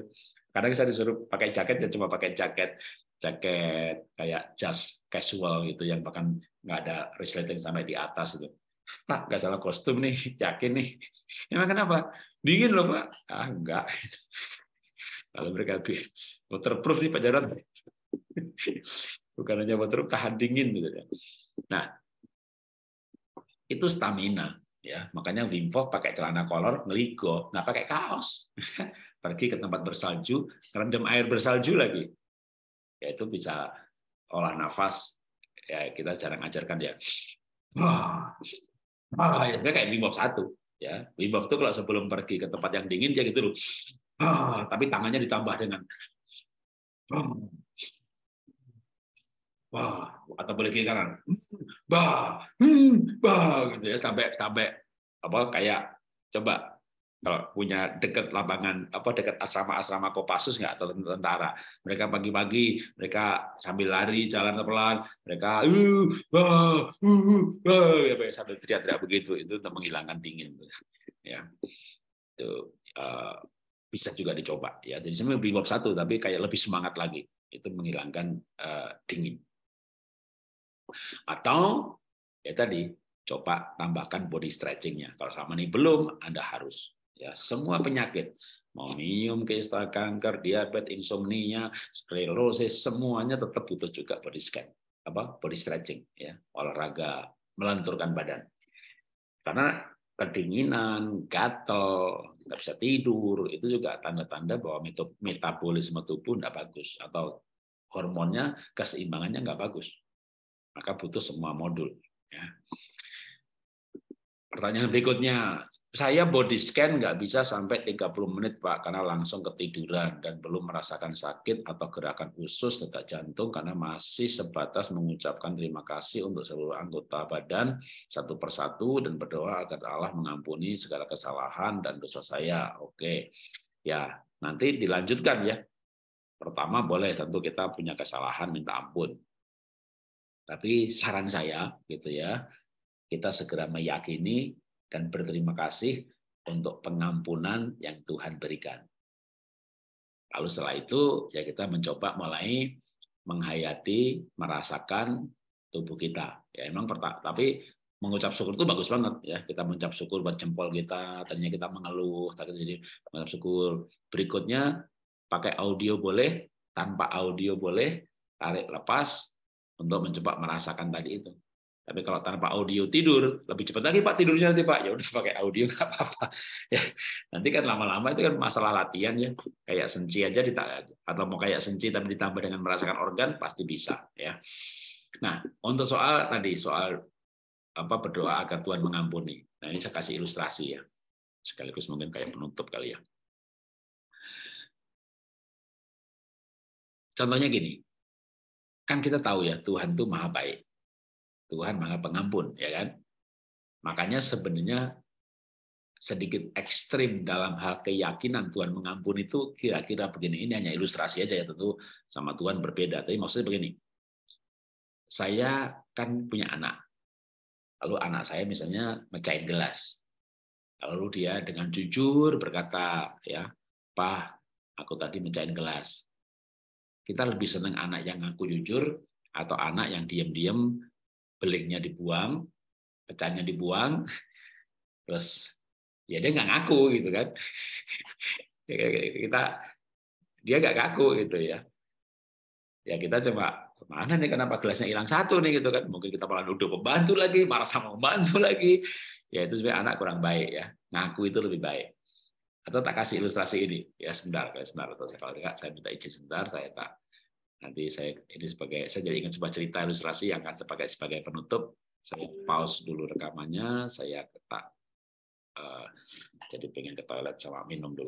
karena saya disuruh pakai jaket, ya cuma pakai jaket jaket kayak jas casual gitu yang bahkan nggak ada resleting sampai di atas itu. Pak, nggak salah kostum nih, yakin nih. Emang kenapa? Dingin loh Pak. Ah, enggak. Lalu mereka waterproof nih Pak Jarod. Bukan hanya waterproof, tahan dingin gitu ya. Nah, itu stamina ya makanya Wim Hof pakai celana kolor ngeligo nggak pakai kaos pergi ke tempat bersalju rendam air bersalju lagi yaitu bisa olah nafas ya kita jarang ajarkan ya ah, ah, ya kayak bimbo satu ya bimbo itu kalau sebelum pergi ke tempat yang dingin dia gitu loh ah, tapi tangannya ditambah dengan ah atau boleh kiri kanan hmm. bah hmm. bah gitu ya sampai sampai apa kayak coba kalau punya dekat lapangan apa dekat asrama-asrama Kopassus nggak tentara. Mereka pagi-pagi mereka sambil lari jalan pelan, mereka uh, ah, uh, uh, uh, ya, sambil teriak-teriak begitu itu untuk menghilangkan dingin. Ya. Itu uh, bisa juga dicoba ya. Jadi sebenarnya brimob satu tapi kayak lebih semangat lagi. Itu menghilangkan uh, dingin. Atau ya tadi coba tambahkan body stretchingnya. Kalau sama ini belum, Anda harus. Ya, semua penyakit mau minum kista kanker, diabetes, insomnia, sklerosis, semuanya tetap butuh juga body scan, apa body stretching, ya olahraga, melenturkan badan. Karena kedinginan, gatel, nggak bisa tidur, itu juga tanda-tanda bahwa metabolisme tubuh tidak bagus atau hormonnya keseimbangannya nggak bagus. Maka butuh semua modul. Ya. Pertanyaan berikutnya, saya body scan nggak bisa sampai 30 menit Pak karena langsung ketiduran dan belum merasakan sakit atau gerakan usus tetap jantung karena masih sebatas mengucapkan terima kasih untuk seluruh anggota badan satu persatu dan berdoa agar Allah mengampuni segala kesalahan dan dosa saya. Oke. Ya, nanti dilanjutkan ya. Pertama boleh tentu kita punya kesalahan minta ampun. Tapi saran saya gitu ya, kita segera meyakini dan berterima kasih untuk pengampunan yang Tuhan berikan. Lalu setelah itu ya kita mencoba mulai menghayati, merasakan tubuh kita. Ya emang pertama, tapi mengucap syukur itu bagus banget ya. Kita mengucap syukur buat jempol kita, tadinya kita mengeluh, tadinya jadi mengucap syukur. Berikutnya pakai audio boleh, tanpa audio boleh, tarik lepas untuk mencoba merasakan tadi itu. Tapi kalau tanpa audio tidur, lebih cepat lagi Pak tidurnya nanti Pak. Ya udah pakai audio nggak apa-apa. Ya, nanti kan lama-lama itu kan masalah latihan ya. Kayak senci aja atau mau kayak senci tapi ditambah dengan merasakan organ pasti bisa ya. Nah, untuk soal tadi soal apa berdoa agar Tuhan mengampuni. Nah, ini saya kasih ilustrasi ya. Sekaligus mungkin kayak penutup kali ya. Contohnya gini. Kan kita tahu ya, Tuhan itu maha baik Tuhan Maha Pengampun, ya kan? Makanya sebenarnya sedikit ekstrim dalam hal keyakinan Tuhan mengampuni itu kira-kira begini. Ini hanya ilustrasi aja ya tentu sama Tuhan berbeda. Tapi maksudnya begini, saya kan punya anak. Lalu anak saya misalnya mecahin gelas. Lalu dia dengan jujur berkata, ya, Pak, aku tadi mecahin gelas. Kita lebih senang anak yang ngaku jujur atau anak yang diam-diam belingnya dibuang, pecahnya dibuang, terus ya dia nggak ngaku gitu kan. Ya gitu, kita dia nggak ngaku gitu ya. Ya kita coba mana nih kenapa gelasnya hilang satu nih gitu kan. Mungkin kita malah duduk pembantu lagi, marah sama membantu lagi. Ya itu sebenarnya anak kurang baik ya. Ngaku itu lebih baik atau tak kasih ilustrasi ini ya sebentar guys sebentar atau kalau tidak saya minta izin sebentar saya tak nanti saya ini sebagai saya jadi ingat sebuah cerita ilustrasi yang akan saya sebagai penutup saya pause dulu rekamannya saya tak uh, jadi pengen ke toilet sama minum dulu